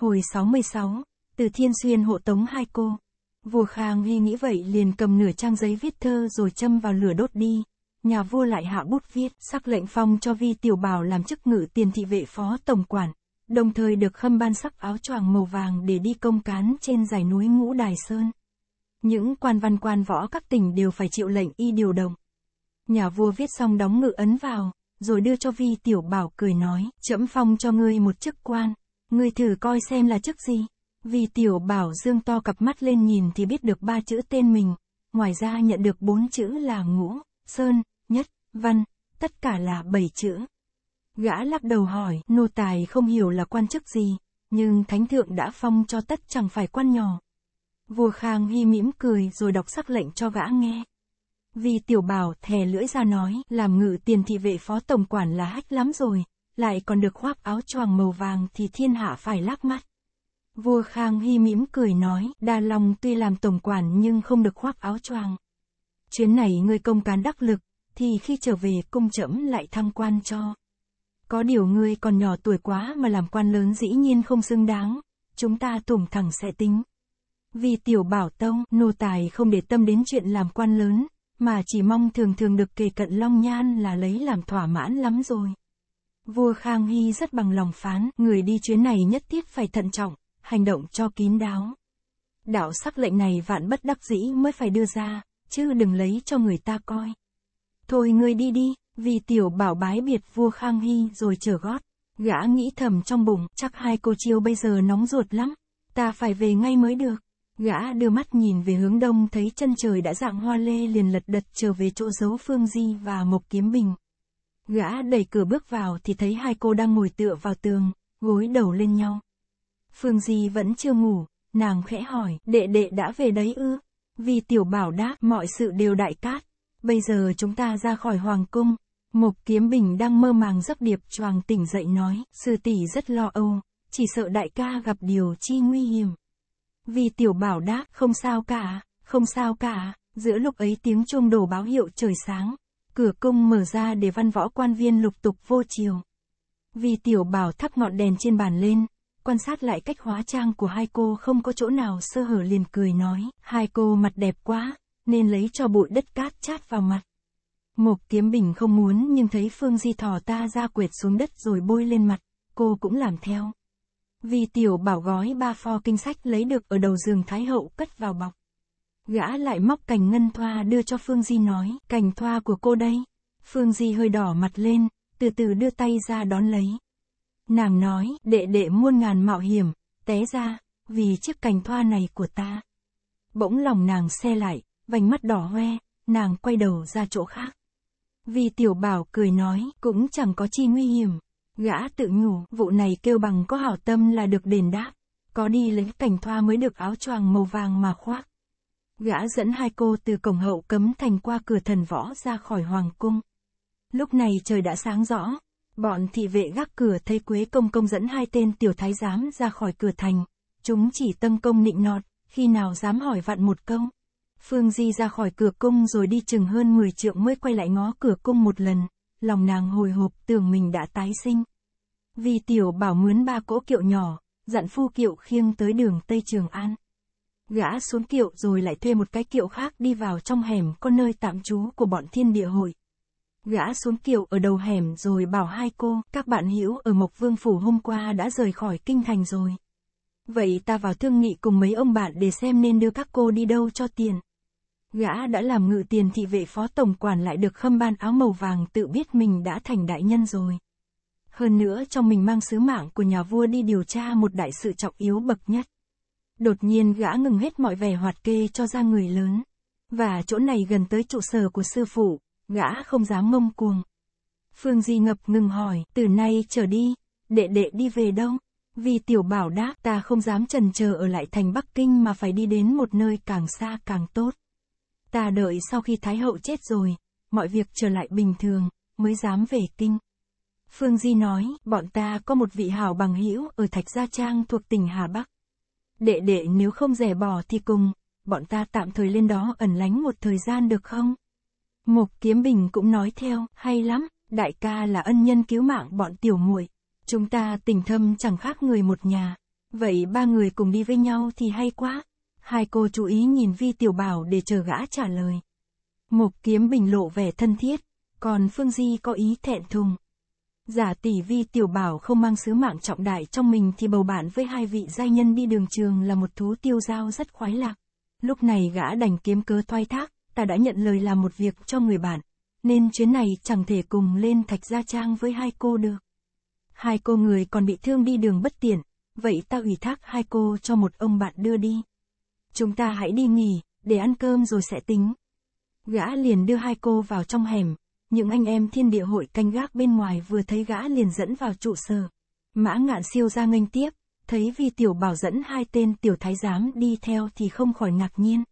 Hồi 66, từ Thiên Xuyên hộ tống hai cô. Vua Khang Hy nghĩ vậy liền cầm nửa trang giấy viết thơ rồi châm vào lửa đốt đi. Nhà vua lại hạ bút viết, sắc lệnh phong cho Vi Tiểu Bảo làm chức ngự tiền thị vệ phó tổng quản, đồng thời được khâm ban sắc áo choàng màu vàng để đi công cán trên dải núi Ngũ Đài Sơn. Những quan văn quan võ các tỉnh đều phải chịu lệnh y điều động. Nhà vua viết xong đóng ngự ấn vào, rồi đưa cho Vi Tiểu Bảo cười nói, trẫm phong cho ngươi một chức quan. Ngươi thử coi xem là chức gì. Vì tiểu bảo dương to cặp mắt lên nhìn thì biết được ba chữ tên mình. Ngoài ra nhận được bốn chữ là ngũ, sơn, nhất, văn, tất cả là bảy chữ. Gã lắc đầu hỏi, nô tài không hiểu là quan chức gì, nhưng thánh thượng đã phong cho tất chẳng phải quan nhỏ. Vua Khang Hy mỉm cười rồi đọc sắc lệnh cho gã nghe. Vì tiểu bảo thè lưỡi ra nói, làm ngự tiền thị vệ phó tổng quản là hách lắm rồi, lại còn được khoác áo choàng màu vàng thì thiên hạ phải lắc mắt. Vua Khang Hy mỉm cười nói, Đa Long tuy làm tổng quản nhưng không được khoác áo choàng. Chuyến này ngươi công cán đắc lực, thì khi trở về cung trẫm lại thăng quan cho. Có điều ngươi còn nhỏ tuổi quá mà làm quan lớn dĩ nhiên không xứng đáng, chúng ta tủm thẳng sẽ tính. Vì tiểu bảo tông, nô tài không để tâm đến chuyện làm quan lớn, mà chỉ mong thường thường được kề cận long nhan là lấy làm thỏa mãn lắm rồi vua Khang Hy rất bằng lòng phán, người đi chuyến này nhất thiết phải thận trọng, hành động cho kín đáo. Đạo sắc lệnh này vạn bất đắc dĩ mới phải đưa ra, chứ đừng lấy cho người ta coi. Thôi ngươi đi đi, vì tiểu bảo bái biệt vua Khang Hy rồi trở gót. Gã nghĩ thầm trong bụng, chắc hai cô chiêu bây giờ nóng ruột lắm, ta phải về ngay mới được. Gã đưa mắt nhìn về hướng đông thấy chân trời đã dạng hoa lê liền lật đật trở về chỗ giấu Phương Di và Mộc Kiếm Bình. Gã đẩy cửa bước vào thì thấy hai cô đang ngồi tựa vào tường, gối đầu lên nhau. Phương Di vẫn chưa ngủ, nàng khẽ hỏi, đệ đệ đã về đấy ư? Vì tiểu bảo đáp, mọi sự đều đại cát. Bây giờ chúng ta ra khỏi hoàng cung. Mộc Kiếm Bình đang mơ màng giấc điệp choàng tỉnh dậy nói, sư tỷ rất lo âu, chỉ sợ đại ca gặp điều chi nguy hiểm. Vì tiểu bảo đáp, không sao cả, không sao cả, giữa lúc ấy tiếng chuông đổ báo hiệu trời sáng, cửa cung mở ra để văn võ quan viên lục tục vô chiều. Vì tiểu bảo thắp ngọn đèn trên bàn lên, quan sát lại cách hóa trang của hai cô không có chỗ nào sơ hở liền cười nói, hai cô mặt đẹp quá, nên lấy cho bụi đất cát chát vào mặt. Mộc kiếm bình không muốn nhưng thấy Phương Di thò ta ra quệt xuống đất rồi bôi lên mặt, cô cũng làm theo. Vì tiểu bảo gói ba pho kinh sách lấy được ở đầu giường Thái Hậu cất vào bọc. Gã lại móc cành ngân thoa đưa cho Phương Di nói, cành thoa của cô đây. Phương Di hơi đỏ mặt lên, từ từ đưa tay ra đón lấy. Nàng nói, đệ đệ muôn ngàn mạo hiểm, té ra, vì chiếc cành thoa này của ta. Bỗng lòng nàng xe lại, vành mắt đỏ hoe, nàng quay đầu ra chỗ khác. Vì tiểu bảo cười nói, cũng chẳng có chi nguy hiểm. Gã tự nhủ, vụ này kêu bằng có hảo tâm là được đền đáp. Có đi lấy cành thoa mới được áo choàng màu vàng mà khoác. Gã dẫn hai cô từ cổng hậu cấm thành qua cửa thần võ ra khỏi hoàng cung. Lúc này trời đã sáng rõ, bọn thị vệ gác cửa thấy Quế Công Công dẫn hai tên tiểu thái giám ra khỏi cửa thành. Chúng chỉ tân công nịnh nọt, khi nào dám hỏi vặn một câu. Phương Di ra khỏi cửa cung rồi đi chừng hơn 10 trượng mới quay lại ngó cửa cung một lần, lòng nàng hồi hộp tưởng mình đã tái sinh. Vì tiểu bảo mướn ba cỗ kiệu nhỏ, dặn phu kiệu khiêng tới đường Tây Trường An gã xuống kiệu rồi lại thuê một cái kiệu khác đi vào trong hẻm có nơi tạm trú của bọn thiên địa hội. Gã xuống kiệu ở đầu hẻm rồi bảo hai cô, các bạn hữu ở Mộc Vương Phủ hôm qua đã rời khỏi kinh thành rồi. Vậy ta vào thương nghị cùng mấy ông bạn để xem nên đưa các cô đi đâu cho tiền. Gã đã làm ngự tiền thị vệ phó tổng quản lại được khâm ban áo màu vàng tự biết mình đã thành đại nhân rồi. Hơn nữa trong mình mang sứ mạng của nhà vua đi điều tra một đại sự trọng yếu bậc nhất. Đột nhiên gã ngừng hết mọi vẻ hoạt kê cho ra người lớn. Và chỗ này gần tới trụ sở của sư phụ, gã không dám ngông cuồng. Phương Di ngập ngừng hỏi, từ nay trở đi, đệ đệ đi về đâu? Vì tiểu bảo đáp ta không dám trần chờ ở lại thành Bắc Kinh mà phải đi đến một nơi càng xa càng tốt. Ta đợi sau khi Thái Hậu chết rồi, mọi việc trở lại bình thường, mới dám về Kinh. Phương Di nói, bọn ta có một vị hảo bằng hữu ở Thạch Gia Trang thuộc tỉnh Hà Bắc. Đệ đệ nếu không rẻ bỏ thì cùng, bọn ta tạm thời lên đó ẩn lánh một thời gian được không? Mục Kiếm Bình cũng nói theo, hay lắm, đại ca là ân nhân cứu mạng bọn tiểu muội, chúng ta tình thâm chẳng khác người một nhà. Vậy ba người cùng đi với nhau thì hay quá. Hai cô chú ý nhìn Vi Tiểu Bảo để chờ gã trả lời. Mục Kiếm Bình lộ vẻ thân thiết, còn Phương Di có ý thẹn thùng. Giả tỷ vi tiểu bảo không mang sứ mạng trọng đại trong mình thì bầu bạn với hai vị giai nhân đi đường trường là một thú tiêu giao rất khoái lạc. Lúc này gã đành kiếm cơ thoái thác, ta đã nhận lời làm một việc cho người bạn, nên chuyến này chẳng thể cùng lên thạch gia trang với hai cô được. Hai cô người còn bị thương đi đường bất tiện, vậy ta ủy thác hai cô cho một ông bạn đưa đi. Chúng ta hãy đi nghỉ, để ăn cơm rồi sẽ tính. Gã liền đưa hai cô vào trong hẻm, những anh em thiên địa hội canh gác bên ngoài vừa thấy gã liền dẫn vào trụ sở. Mã ngạn siêu ra nghênh tiếp, thấy vì tiểu bảo dẫn hai tên tiểu thái giám đi theo thì không khỏi ngạc nhiên.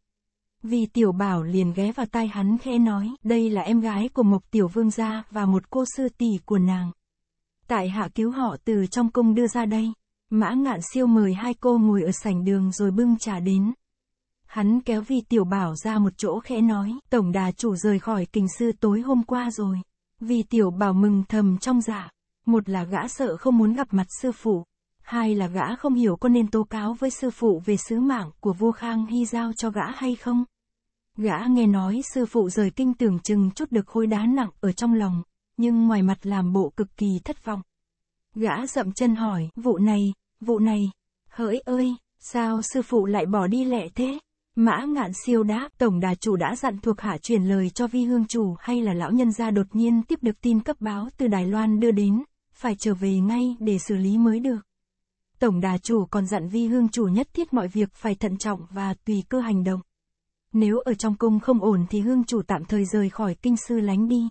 Vì tiểu bảo liền ghé vào tai hắn khẽ nói, đây là em gái của Mộc Tiểu Vương gia và một cô sư tỷ của nàng. Tại hạ cứu họ từ trong cung đưa ra đây. Mã ngạn siêu mời hai cô ngồi ở sảnh đường rồi bưng trà đến. Hắn kéo Vi Tiểu Bảo ra một chỗ khẽ nói, tổng đà chủ rời khỏi kình sư tối hôm qua rồi. Vi Tiểu Bảo mừng thầm trong dạ. Một là gã sợ không muốn gặp mặt sư phụ. Hai là gã không hiểu có nên tố cáo với sư phụ về sứ mạng của vua Khang Hy giao cho gã hay không. Gã nghe nói sư phụ rời kinh tưởng chừng chút được khối đá nặng ở trong lòng, nhưng ngoài mặt làm bộ cực kỳ thất vọng. Gã dậm chân hỏi, vụ này, vụ này, hỡi ơi, sao sư phụ lại bỏ đi lẹ thế? Mã ngạn siêu đáp, tổng đà chủ đã dặn thuộc hạ truyền lời cho vi hương chủ hay là lão nhân gia đột nhiên tiếp được tin cấp báo từ Đài Loan đưa đến, phải trở về ngay để xử lý mới được. Tổng đà chủ còn dặn vi hương chủ nhất thiết mọi việc phải thận trọng và tùy cơ hành động. Nếu ở trong cung không ổn thì hương chủ tạm thời rời khỏi kinh sư lánh đi.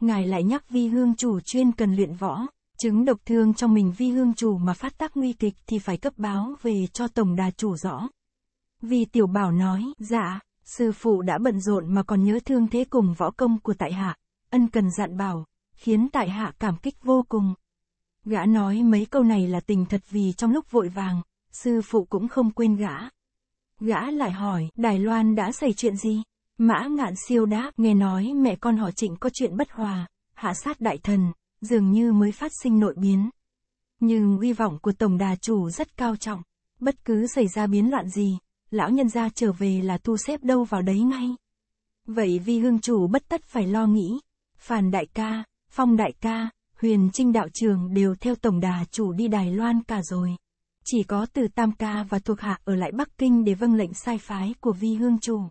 Ngài lại nhắc vi hương chủ chuyên cần luyện võ, chứng độc thương trong mình vi hương chủ mà phát tác nguy kịch thì phải cấp báo về cho tổng đà chủ rõ. Vì tiểu bảo nói, dạ, sư phụ đã bận rộn mà còn nhớ thương thế cùng võ công của tại hạ, ân cần dặn bảo, khiến tại hạ cảm kích vô cùng. Gã nói mấy câu này là tình thật vì trong lúc vội vàng, sư phụ cũng không quên gã. Gã lại hỏi, Đài Loan đã xảy chuyện gì? Mã ngạn siêu đáp, nghe nói mẹ con họ trịnh có chuyện bất hòa, hạ sát đại thần, dường như mới phát sinh nội biến. Nhưng uy vọng của tổng đà chủ rất cao trọng, bất cứ xảy ra biến loạn gì, lão nhân gia trở về là tu xếp đâu vào đấy ngay. Vậy vi hương chủ bất tất phải lo nghĩ, phàn đại ca, Phong đại ca, Huyền Trinh đạo trường đều theo tổng đà chủ đi Đài Loan cả rồi. Chỉ có từ Tam ca và thuộc hạ ở lại Bắc Kinh để vâng lệnh sai phái của vi hương chủ.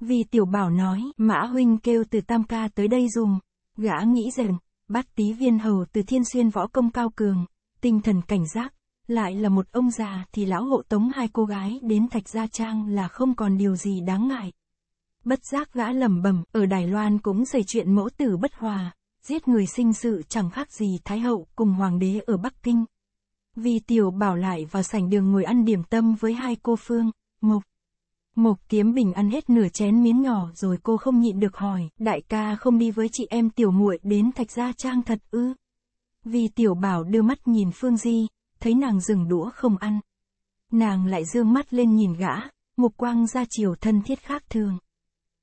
Vì tiểu bảo nói, Mã Huynh kêu từ Tam ca tới đây dùng, gã nghĩ rằng, bắt tí viên hầu từ thiên xuyên võ công cao cường, tinh thần cảnh giác, lại là một ông già thì lão hộ tống hai cô gái đến Thạch Gia Trang là không còn điều gì đáng ngại. Bất giác gã lẩm bẩm, ở Đài Loan cũng xảy chuyện mẫu tử bất hòa, giết người sinh sự chẳng khác gì Thái Hậu cùng Hoàng đế ở Bắc Kinh. Vì tiểu bảo lại vào sảnh đường ngồi ăn điểm tâm với hai cô Phương, Mộc. Mộc kiếm bình ăn hết nửa chén miếng nhỏ rồi cô không nhịn được hỏi, đại ca không đi với chị em tiểu muội đến Thạch Gia Trang thật ư. Vì tiểu bảo đưa mắt nhìn Phương Di, thấy nàng dừng đũa không ăn. Nàng lại dương mắt lên nhìn gã, mục quang ra chiều thân thiết khác thường.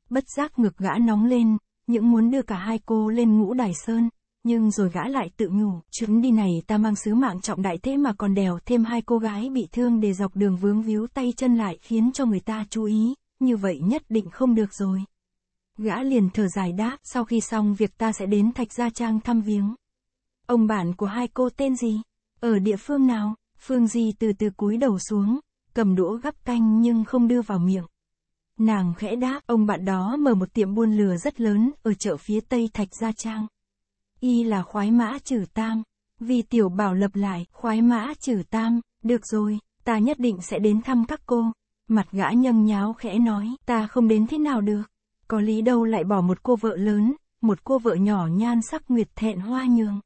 Bất giác ngực gã nóng lên, những muốn đưa cả hai cô lên ngũ đài sơn, nhưng rồi gã lại tự nhủ, chuyến đi này ta mang sứ mạng trọng đại thế mà còn đèo thêm hai cô gái bị thương để dọc đường vướng víu tay chân lại khiến cho người ta chú ý, như vậy nhất định không được rồi. Gã liền thở dài đáp, sau khi xong việc ta sẽ đến Thạch Gia Trang thăm viếng. Ông bạn của hai cô tên gì? Ở địa phương nào, Phương Di từ từ cúi đầu xuống, cầm đũa gắp canh nhưng không đưa vào miệng. Nàng khẽ đáp, ông bạn đó mở một tiệm buôn lừa rất lớn ở chợ phía tây Thạch Gia Trang. Y là khoái mã trừ tam, vì tiểu bảo lập lại, khoái mã trừ tam, được rồi, ta nhất định sẽ đến thăm các cô. Mặt gã nhâng nháo khẽ nói, ta không đến thế nào được. Có lý đâu lại bỏ một cô vợ lớn, một cô vợ nhỏ nhan sắc nguyệt thẹn hoa nhường.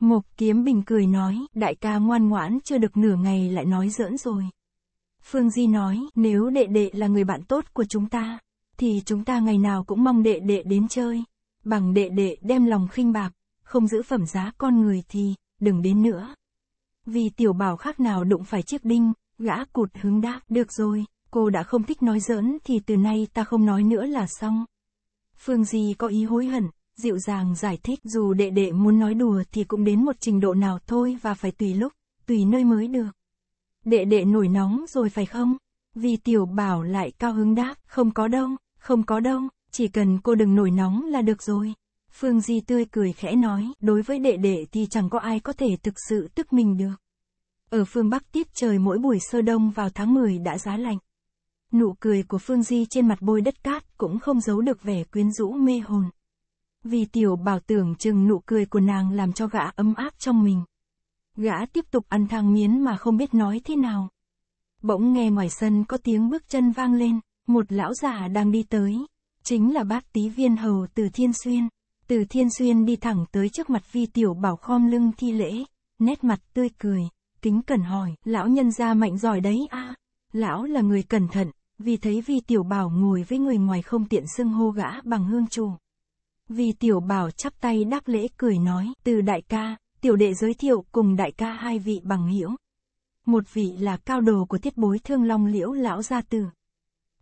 Mục Kiếm Bình cười nói, đại ca ngoan ngoãn chưa được nửa ngày lại nói giỡn rồi. Phương Di nói, nếu đệ đệ là người bạn tốt của chúng ta, thì chúng ta ngày nào cũng mong đệ đệ đến chơi. Bằng đệ đệ đem lòng khinh bạc, không giữ phẩm giá con người thì, đừng đến nữa. Vì tiểu bảo khác nào đụng phải chiếc đinh, gã cụt hứng đáp, được rồi, cô đã không thích nói giỡn thì từ nay ta không nói nữa là xong. Phương Di có ý hối hận, dịu dàng giải thích dù đệ đệ muốn nói đùa thì cũng đến một trình độ nào thôi và phải tùy lúc, tùy nơi mới được. Đệ đệ nổi nóng rồi phải không? Vì tiểu bảo lại cao hứng đáp, không có đâu, không có đâu, chỉ cần cô đừng nổi nóng là được rồi. Phương Di tươi cười khẽ nói, đối với đệ đệ thì chẳng có ai có thể thực sự tức mình được. Ở phương Bắc tiết trời mỗi buổi sơ đông vào tháng 10 đã giá lạnh. Nụ cười của Phương Di trên mặt bôi đất cát cũng không giấu được vẻ quyến rũ mê hồn. Vì tiểu bảo tưởng chừng nụ cười của nàng làm cho gã ấm áp trong mình. Gã tiếp tục ăn thang miến mà không biết nói thế nào. Bỗng nghe ngoài sân có tiếng bước chân vang lên, một lão già đang đi tới. Chính là bác tí viên hầu từ Thiên Xuyên. Từ Thiên Xuyên đi thẳng tới trước mặt vi tiểu bảo khom lưng thi lễ, nét mặt tươi cười, kính cẩn hỏi, lão nhân gia mạnh giỏi đấy a à? Lão là người cẩn thận, vì thấy vi tiểu bảo ngồi với người ngoài không tiện xưng hô gã bằng hương trù vì tiểu bảo chắp tay đáp lễ cười nói, từ đại ca, tiểu đệ giới thiệu cùng đại ca hai vị bằng hữu Một vị là cao đồ của tiết bối thương long liễu lão gia tử.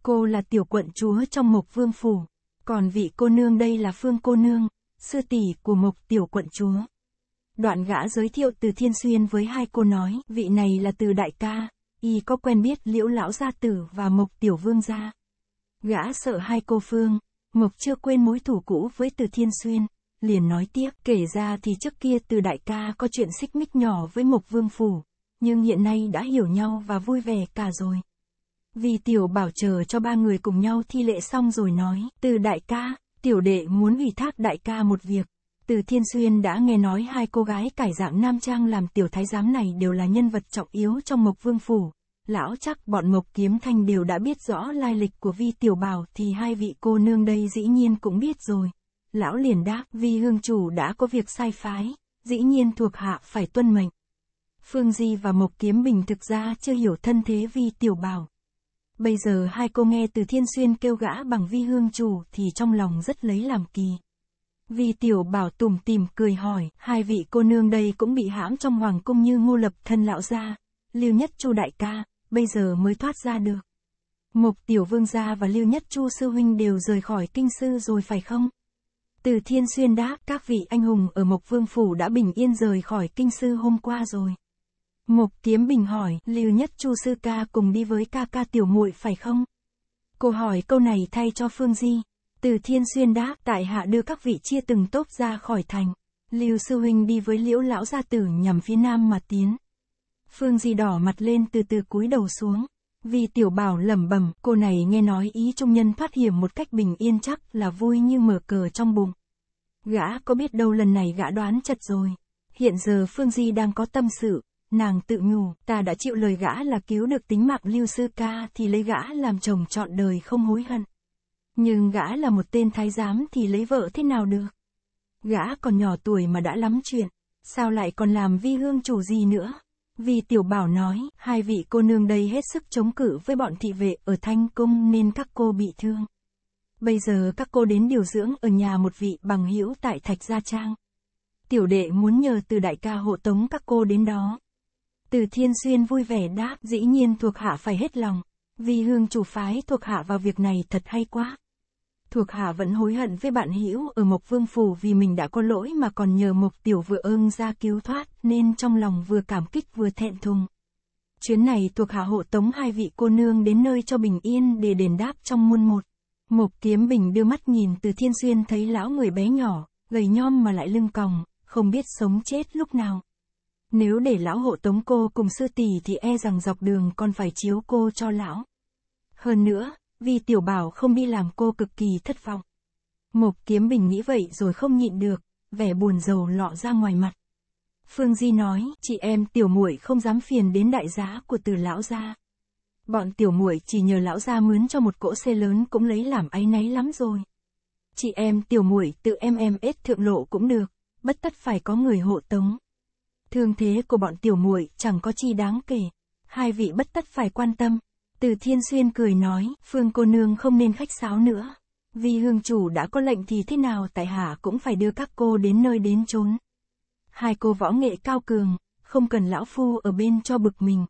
Cô là tiểu quận chúa trong mộc vương phủ, còn vị cô nương đây là phương cô nương, sư tỷ của mộc tiểu quận chúa. Đoạn gã giới thiệu từ thiên xuyên với hai cô nói, vị này là từ đại ca, y có quen biết liễu lão gia tử và mộc tiểu vương gia. Gã sợ hai cô phương, Mộc chưa quên mối thủ cũ với Từ Thiên Xuyên, liền nói tiếp, kể ra thì trước kia Từ Đại ca có chuyện xích mích nhỏ với Mộc Vương Phủ, nhưng hiện nay đã hiểu nhau và vui vẻ cả rồi. Vì Tiểu Bảo chờ cho ba người cùng nhau thi lễ xong rồi nói, Từ Đại ca, Tiểu Đệ muốn ủy thác Đại ca một việc. Từ Thiên Xuyên đã nghe nói hai cô gái cải dạng nam trang làm tiểu thái giám này đều là nhân vật trọng yếu trong Mộc Vương Phủ, lão chắc bọn Mộc Kiếm Thanh đều đã biết rõ lai lịch của Vi Tiểu Bảo thì hai vị cô nương đây dĩ nhiên cũng biết rồi. Lão liền đáp Vi Hương Chủ đã có việc sai phái, dĩ nhiên thuộc hạ phải tuân mệnh. Phương Di và Mộc Kiếm Bình thực ra chưa hiểu thân thế Vi Tiểu Bảo. Bây giờ hai cô nghe từ Thiên Xuyên kêu gã bằng Vi Hương Chủ thì trong lòng rất lấy làm kỳ. Vi Tiểu Bảo tủm tìm cười hỏi, hai vị cô nương đây cũng bị hãm trong hoàng cung như ngô lập thân lão gia, lưu nhất chu đại ca, bây giờ mới thoát ra được. Mục Tiểu Vương gia và Lưu Nhất Chu sư huynh đều rời khỏi kinh sư rồi phải không? Từ Thiên Xuyên đáp các vị anh hùng ở Mộc Vương Phủ đã bình yên rời khỏi kinh sư hôm qua rồi. mục Kiếm Bình hỏi, Lưu Nhất Chu sư ca cùng đi với ca ca tiểu muội phải không? Cô hỏi câu này thay cho Phương Di. Từ Thiên Xuyên đáp tại hạ đưa các vị chia từng tốp ra khỏi thành. Lưu sư huynh đi với Liễu lão gia tử nhằm phía nam mà tiến. Phương Di đỏ mặt lên từ từ cúi đầu xuống. Vì tiểu bảo lẩm bẩm, cô này nghe nói ý trung nhân thoát hiểm một cách bình yên chắc là vui như mở cờ trong bụng. Gã có biết đâu lần này gã đoán chật rồi. Hiện giờ Phương Di đang có tâm sự, nàng tự nhủ, ta đã chịu lời gã là cứu được tính mạng Lưu Sư Ca thì lấy gã làm chồng trọn đời không hối hận. Nhưng gã là một tên thái giám thì lấy vợ thế nào được? Gã còn nhỏ tuổi mà đã lắm chuyện, sao lại còn làm vi hương chủ gì nữa? Vì tiểu bảo nói, hai vị cô nương đây hết sức chống cự với bọn thị vệ ở Thanh Cung nên các cô bị thương. Bây giờ các cô đến điều dưỡng ở nhà một vị bằng hữu tại Thạch Gia Trang. Tiểu đệ muốn nhờ từ đại ca hộ tống các cô đến đó. Từ Thiên Xuyên vui vẻ đáp, dĩ nhiên thuộc hạ phải hết lòng. Vì hương chủ phái thuộc hạ vào việc này thật hay quá thuộc hạ vẫn hối hận với bạn hữu ở Mộc Vương Phủ vì mình đã có lỗi mà còn nhờ Mộc Tiểu vừa ơn ra cứu thoát, nên trong lòng vừa cảm kích vừa thẹn thùng. Chuyến này thuộc hạ hộ tống hai vị cô nương đến nơi cho bình yên để đền đáp trong muôn một. Mộc Kiếm Bình đưa mắt nhìn từ thiên xuyên thấy lão người bé nhỏ, gầy nhom mà lại lưng còng, không biết sống chết lúc nào. Nếu để lão hộ tống cô cùng sư tỷ thì e rằng dọc đường còn phải chiếu cô cho lão. Hơn nữa, vì tiểu bảo không đi làm cô cực kỳ thất vọng. Mộc kiếm bình nghĩ vậy rồi không nhịn được, vẻ buồn rầu lọ ra ngoài mặt. Phương Di nói, chị em tiểu muội không dám phiền đến đại giá của từ lão gia. Bọn tiểu muội chỉ nhờ lão gia mướn cho một cỗ xe lớn cũng lấy làm áy náy lắm rồi. Chị em tiểu muội tự em em ết thượng lộ cũng được, bất tất phải có người hộ tống. Thương thế của bọn tiểu muội chẳng có chi đáng kể, hai vị bất tất phải quan tâm. Từ Thiên Xuyên cười nói, Phương cô nương không nên khách sáo nữa. Vì hương chủ đã có lệnh thì thế nào tại hạ cũng phải đưa các cô đến nơi đến chốn. Hai cô võ nghệ cao cường, không cần lão phu ở bên cho bực mình.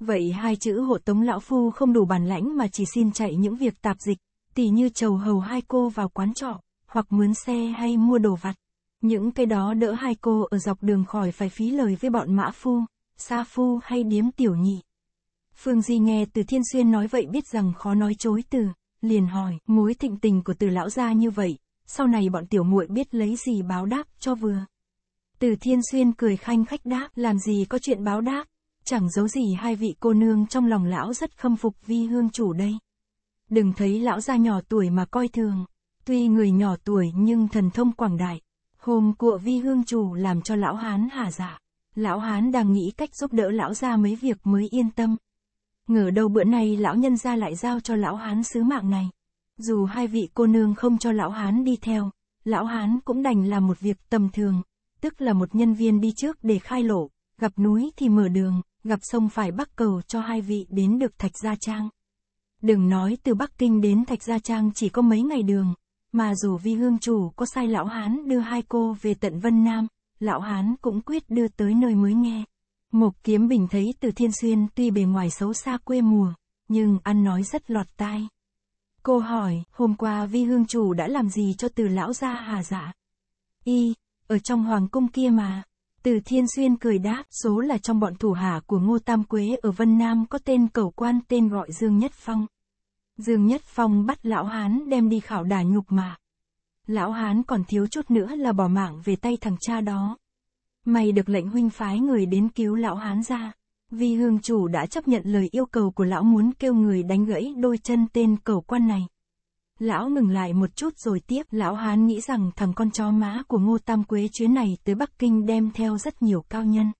Vậy hai chữ hộ tống lão phu không đủ bản lãnh mà chỉ xin chạy những việc tạp dịch, tỉ như chầu hầu hai cô vào quán trọ, hoặc mướn xe hay mua đồ vặt. Những cái đó đỡ hai cô ở dọc đường khỏi phải phí lời với bọn mã phu, xa phu hay điếm tiểu nhị. Phương Di nghe từ Thiên Xuyên nói vậy biết rằng khó nói chối từ, liền hỏi, mối thịnh tình của từ lão gia như vậy, sau này bọn tiểu muội biết lấy gì báo đáp cho vừa. Từ Thiên Xuyên cười khanh khách đáp, làm gì có chuyện báo đáp, chẳng giấu gì hai vị cô nương trong lòng lão rất khâm phục vi hương chủ đây. Đừng thấy lão gia nhỏ tuổi mà coi thường, tuy người nhỏ tuổi nhưng thần thông quảng đại, hôm của vi hương chủ làm cho lão hán hà giả. Lão hán đang nghĩ cách giúp đỡ lão gia mấy việc mới yên tâm. Ngờ đâu bữa nay lão nhân gia lại giao cho lão hán sứ mạng này. Dù hai vị cô nương không cho lão hán đi theo, lão hán cũng đành là một việc tầm thường, tức là một nhân viên đi trước để khai lộ, gặp núi thì mở đường, gặp sông phải bắc cầu cho hai vị đến được Thạch Gia Trang. Đừng nói từ Bắc Kinh đến Thạch Gia Trang chỉ có mấy ngày đường, mà dù vi hương chủ có sai lão hán đưa hai cô về tận Vân Nam, lão hán cũng quyết đưa tới nơi mới nghe. Mục Kiếm Bình thấy Từ Thiên Xuyên tuy bề ngoài xấu xa quê mùa, nhưng ăn nói rất lọt tai. Cô hỏi, hôm qua vi hương chủ đã làm gì cho từ lão gia hà dạ? Y, ở trong hoàng cung kia mà. Từ Thiên Xuyên cười đáp, số là trong bọn thủ hạ của Ngô Tam Quế ở Vân Nam có tên cầu quan tên gọi Dương Nhất Phong. Dương Nhất Phong bắt Lão Hán đem đi khảo đà nhục mà. Lão Hán còn thiếu chút nữa là bỏ mạng về tay thằng cha đó. May được lệnh huynh phái người đến cứu lão hán ra. Vì hương chủ đã chấp nhận lời yêu cầu của lão muốn kêu người đánh gãy đôi chân tên cầu quan này. Lão ngừng lại một chút rồi tiếp, lão hán nghĩ rằng thằng con chó má của Ngô Tam Quế chuyến này tới Bắc Kinh đem theo rất nhiều cao nhân.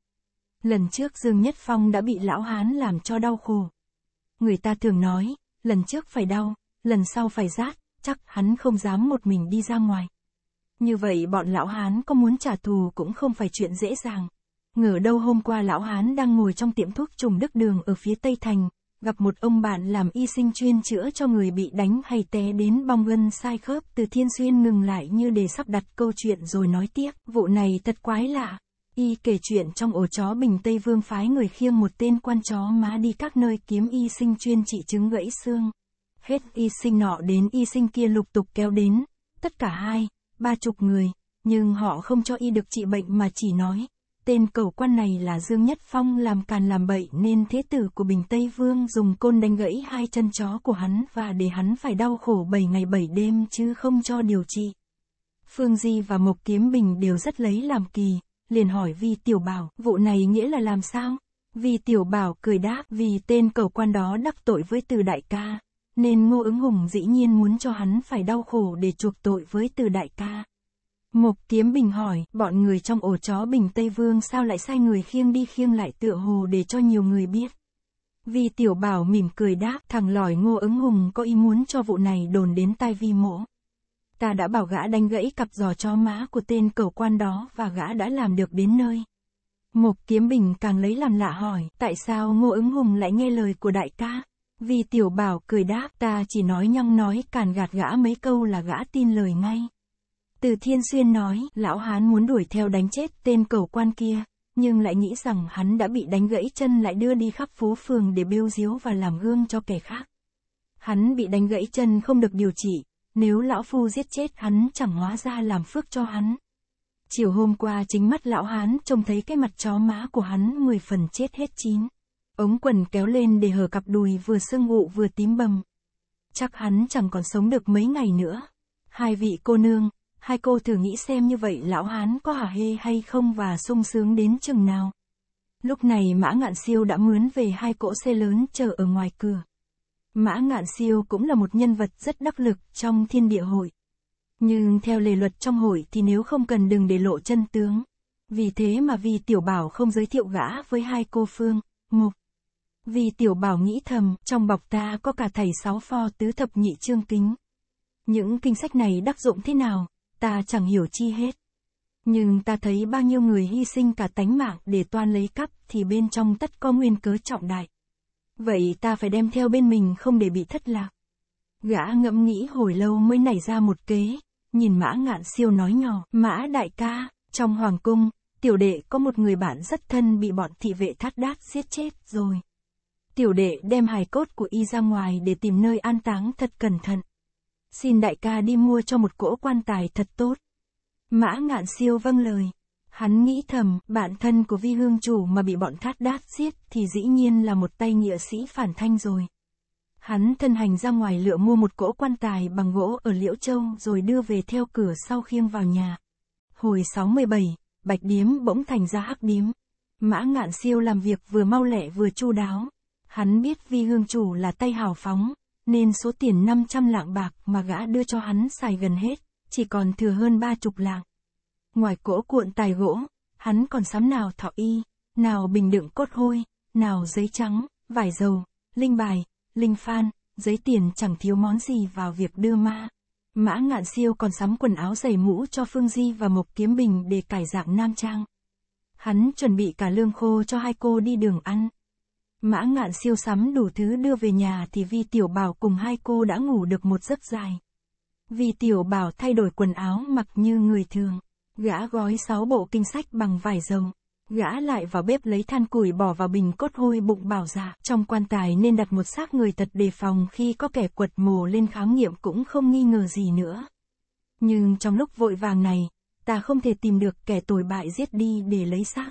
Lần trước Dương Nhất Phong đã bị lão hán làm cho đau khổ. Người ta thường nói, lần trước phải đau, lần sau phải rát, chắc hắn không dám một mình đi ra ngoài. Như vậy bọn lão Hán có muốn trả thù cũng không phải chuyện dễ dàng. Ngờ đâu hôm qua lão Hán đang ngồi trong tiệm thuốc trùng đức đường ở phía Tây Thành, gặp một ông bạn làm y sinh chuyên chữa cho người bị đánh hay té đến bong gân sai khớp từ thiên xuyên ngừng lại như để sắp đặt câu chuyện rồi nói tiếp. Vụ này thật quái lạ. Y kể chuyện trong ổ chó Bình Tây Vương phái người khiêng một tên quan chó má đi các nơi kiếm y sinh chuyên trị chứng gãy xương. Hết y sinh nọ đến y sinh kia lục tục kéo đến. Tất cả hai, ba chục người, nhưng họ không cho y được trị bệnh mà chỉ nói, tên cầu quan này là Dương Nhất Phong làm càn làm bậy nên thế tử của Bình Tây Vương dùng côn đánh gãy hai chân chó của hắn và để hắn phải đau khổ bảy ngày bảy đêm chứ không cho điều trị. Phương Di và Mộc Kiếm Bình đều rất lấy làm kỳ, liền hỏi Vi Tiểu Bảo, vụ này nghĩa là làm sao? Vi Tiểu Bảo cười đáp vì tên cầu quan đó đắc tội với từ đại ca, nên Ngô ứng hùng dĩ nhiên muốn cho hắn phải đau khổ để chuộc tội với từ đại ca. Mộc Kiếm Bình hỏi, bọn người trong ổ chó Bình Tây Vương sao lại sai người khiêng đi khiêng lại tựa hồ để cho nhiều người biết. Vi Tiểu Bảo mỉm cười đáp, thằng lòi ngô ứng hùng có ý muốn cho vụ này đồn đến tai vi mỗ. Ta đã bảo gã đánh gãy cặp giò chó mã của tên cầu quan đó và gã đã làm được đến nơi. Mộc Kiếm Bình càng lấy làm lạ hỏi, tại sao ngô ứng hùng lại nghe lời của đại ca? vì tiểu bảo cười đáp ta chỉ nói nhăng nói càn gạt gã mấy câu là gã tin lời ngay. Từ thiên xuyên nói, lão hán muốn đuổi theo đánh chết tên cầu quan kia, nhưng lại nghĩ rằng hắn đã bị đánh gãy chân lại đưa đi khắp phố phường để bêu diếu và làm gương cho kẻ khác. Hắn bị đánh gãy chân không được điều trị, nếu lão phu giết chết hắn chẳng hóa ra làm phước cho hắn. Chiều hôm qua chính mắt lão hán trông thấy cái mặt chó má của hắn 10 phần chết hết chín. Ống quần kéo lên để hở cặp đùi vừa sưng ngụ vừa tím bầm. Chắc hắn chẳng còn sống được mấy ngày nữa. Hai vị cô nương, hai cô thử nghĩ xem như vậy lão hán có hả hê hay không và sung sướng đến chừng nào. Lúc này Mã Ngạn Siêu đã mướn về hai cỗ xe lớn chờ ở ngoài cửa. Mã Ngạn Siêu cũng là một nhân vật rất đắc lực trong thiên địa hội. Nhưng theo lề luật trong hội thì nếu không cần đừng để lộ chân tướng. Vì thế mà vì tiểu bảo không giới thiệu gã với hai cô Phương, Mục vì tiểu bảo nghĩ thầm, trong bọc ta có cả thầy sáu pho tứ thập nhị chương kính. Những kinh sách này đắc dụng thế nào, ta chẳng hiểu chi hết. Nhưng ta thấy bao nhiêu người hy sinh cả tánh mạng để toan lấy cắp thì bên trong tất có nguyên cớ trọng đại. Vậy ta phải đem theo bên mình không để bị thất lạc. Gã ngẫm nghĩ hồi lâu mới nảy ra một kế, nhìn mã ngạn siêu nói nhỏ, mã đại ca, trong hoàng cung, tiểu đệ có một người bạn rất thân bị bọn thị vệ thắt đát giết chết rồi. Tiểu đệ đem hài cốt của y ra ngoài để tìm nơi an táng thật cẩn thận. Xin đại ca đi mua cho một cỗ quan tài thật tốt. Mã ngạn siêu vâng lời. Hắn nghĩ thầm, bản thân của vi hương chủ mà bị bọn thát đát giết thì dĩ nhiên là một tay nghĩa sĩ phản thanh rồi. Hắn thân hành ra ngoài lựa mua một cỗ quan tài bằng gỗ ở Liễu Châu rồi đưa về theo cửa sau khiêng vào nhà. Hồi 67, Bạch Điếm bỗng thành ra hắc điếm. Mã ngạn siêu làm việc vừa mau lẹ vừa chu đáo. Hắn biết vi hương chủ là tay hào phóng, nên số tiền 500 lạng bạc mà gã đưa cho hắn xài gần hết, chỉ còn thừa hơn ba chục lạng. Ngoài cỗ cuộn tài gỗ, hắn còn sắm nào thọ y, nào bình đựng cốt hôi, nào giấy trắng, vải dầu, linh bài, linh phan, giấy tiền chẳng thiếu món gì vào việc đưa ma. Mã ngạn siêu còn sắm quần áo giày mũ cho Phương Di và Mộc Kiếm Bình để cải dạng nam trang. Hắn chuẩn bị cả lương khô cho hai cô đi đường ăn. Mã ngạn siêu sắm đủ thứ đưa về nhà thì Vi Tiểu Bảo cùng hai cô đã ngủ được một giấc dài. Vi Tiểu Bảo thay đổi quần áo mặc như người thường. Gã gói sáu bộ kinh sách bằng vải rồng, Gã lại vào bếp lấy than củi bỏ vào bình cốt hôi bụng bảo giả. Dạ. Trong quan tài nên đặt một xác người thật đề phòng khi có kẻ quật mồ lên khám nghiệm cũng không nghi ngờ gì nữa. Nhưng trong lúc vội vàng này, ta không thể tìm được kẻ tồi bại giết đi để lấy xác.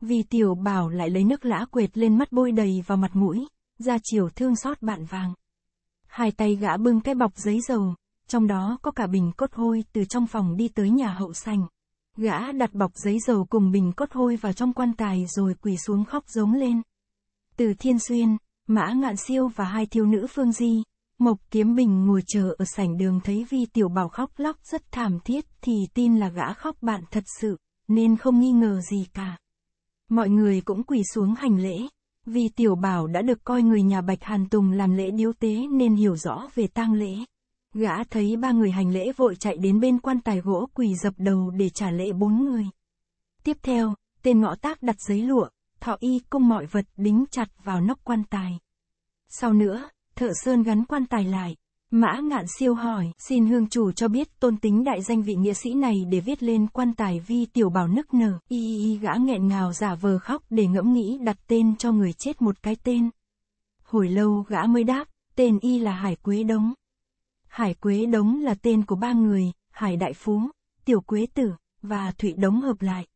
Vì tiểu bảo lại lấy nước lã quệt lên mắt bôi đầy vào mặt mũi, ra chiều thương xót bạn vàng. Hai tay gã bưng cái bọc giấy dầu, trong đó có cả bình cốt hôi từ trong phòng đi tới nhà hậu sành. Gã đặt bọc giấy dầu cùng bình cốt hôi vào trong quan tài rồi quỳ xuống khóc giống lên. Từ Thiên Xuyên, Mã Ngạn Siêu và hai thiếu nữ Phương Di, Mộc Kiếm Bình ngồi chờ ở sảnh đường thấy Vi Tiểu Bảo khóc lóc rất thảm thiết thì tin là gã khóc bạn thật sự, nên không nghi ngờ gì cả. Mọi người cũng quỳ xuống hành lễ. Vì tiểu bảo đã được coi người nhà Bạch Hàn Tùng làm lễ điếu tế nên hiểu rõ về tang lễ. Gã thấy ba người hành lễ vội chạy đến bên quan tài gỗ quỳ dập đầu để trả lễ bốn người. Tiếp theo, tên ngõ tác đặt giấy lụa, thọ y cung mọi vật đính chặt vào nóc quan tài. Sau nữa, thợ sơn gắn quan tài lại, Mã ngạn siêu hỏi, xin hương chủ cho biết tôn tính đại danh vị nghĩa sĩ này để viết lên quan tài vi tiểu bảo nức nở, y y gã nghẹn ngào giả vờ khóc để ngẫm nghĩ đặt tên cho người chết một cái tên. Hồi lâu gã mới đáp, tên y là Hải Quế Đống. Hải Quế Đống là tên của ba người, Hải Đại Phú, Tiểu Quế Tử, và Thụy Đống hợp lại.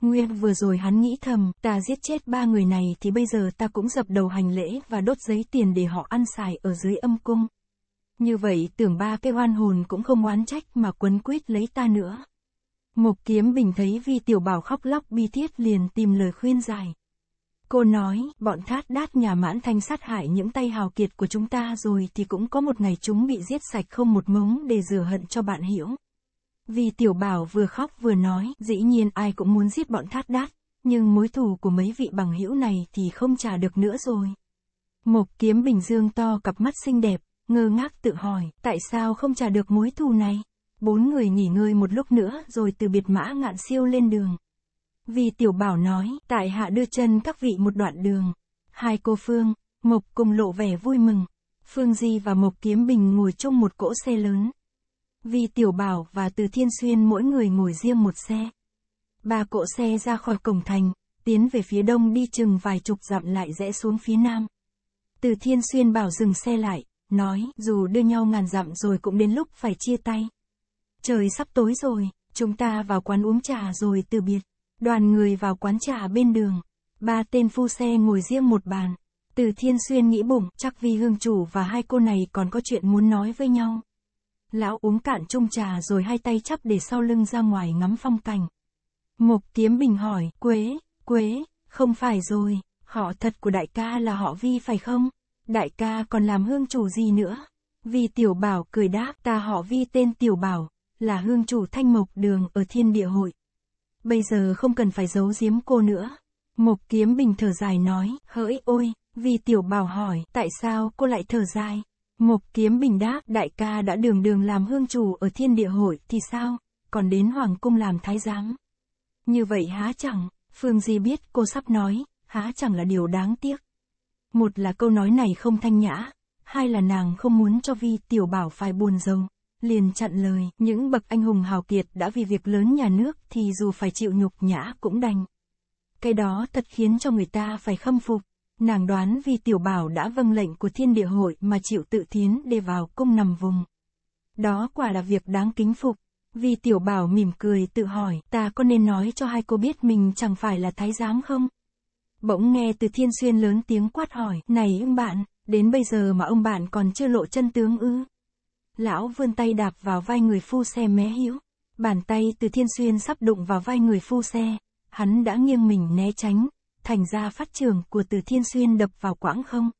Nguyên vừa rồi hắn nghĩ thầm, ta giết chết ba người này thì bây giờ ta cũng dập đầu hành lễ và đốt giấy tiền để họ ăn xài ở dưới âm cung. Như vậy tưởng ba cái oan hồn cũng không oán trách mà quấn quýt lấy ta nữa. Mục kiếm bình thấy vi tiểu bảo khóc lóc bi thiết liền tìm lời khuyên giải. Cô nói, bọn thát đát nhà mãn thanh sát hại những tay hào kiệt của chúng ta rồi thì cũng có một ngày chúng bị giết sạch không một mống để rửa hận cho bạn hiểu. Vì tiểu bảo vừa khóc vừa nói, dĩ nhiên ai cũng muốn giết bọn thát đát, nhưng mối thù của mấy vị bằng hữu này thì không trả được nữa rồi. Một kiếm bình dương to cặp mắt xinh đẹp, ngơ ngác tự hỏi, tại sao không trả được mối thù này? Bốn người nghỉ ngơi một lúc nữa rồi từ biệt mã ngạn siêu lên đường. Vì tiểu bảo nói, tại hạ đưa chân các vị một đoạn đường. Hai cô Phương, Mộc cùng lộ vẻ vui mừng. Phương Di và Mộc Kiếm Bình ngồi chung một cỗ xe lớn. Vì tiểu bảo và từ thiên xuyên mỗi người ngồi riêng một xe. Ba cỗ xe ra khỏi cổng thành, tiến về phía đông đi chừng vài chục dặm lại rẽ xuống phía nam. Từ thiên xuyên bảo dừng xe lại, nói, dù đưa nhau ngàn dặm rồi cũng đến lúc phải chia tay. Trời sắp tối rồi, chúng ta vào quán uống trà rồi từ biệt. Đoàn người vào quán trà bên đường. Ba tên phu xe ngồi riêng một bàn. Từ thiên xuyên nghĩ bụng, chắc vì hương chủ và hai cô này còn có chuyện muốn nói với nhau. Lão uống cạn chung trà rồi hai tay chắp để sau lưng ra ngoài ngắm phong cảnh. Mộc Kiếm Bình hỏi, Quế, Quế, không phải rồi, họ thật của đại ca là họ Vi phải không? Đại ca còn làm hương chủ gì nữa? Vi Tiểu Bảo cười đáp ta họ Vi tên Tiểu Bảo, là hương chủ thanh mộc đường ở thiên địa hội. Bây giờ không cần phải giấu giếm cô nữa. Mộc kiếm bình thở dài nói, hỡi ôi, Vi Tiểu Bảo hỏi, tại sao cô lại thở dài? Mộc kiếm bình đáp, đại ca đã đường đường làm hương chủ ở thiên địa hội thì sao, còn đến hoàng cung làm thái giám. Như vậy há chẳng, Phương Di biết cô sắp nói, há chẳng là điều đáng tiếc. Một là câu nói này không thanh nhã, hai là nàng không muốn cho Vi Tiểu Bảo phải buồn rầu. Liền chặn lời, những bậc anh hùng hào kiệt đã vì việc lớn nhà nước thì dù phải chịu nhục nhã cũng đành. Cái đó thật khiến cho người ta phải khâm phục. Nàng đoán vì Tiểu Bảo đã vâng lệnh của thiên địa hội mà chịu tự tiến để vào cung nằm vùng. Đó quả là việc đáng kính phục. Vì Tiểu Bảo mỉm cười tự hỏi, ta có nên nói cho hai cô biết mình chẳng phải là thái giám không? Bỗng nghe từ thiên xuyên lớn tiếng quát hỏi, này ông bạn, đến bây giờ mà ông bạn còn chưa lộ chân tướng ư. Lão vươn tay đạp vào vai người phu xe mé hữu. Bàn tay từ thiên xuyên sắp đụng vào vai người phu xe. Hắn đã nghiêng mình né tránh, thành ra phát trường của từ thiên xuyên đập vào quãng không.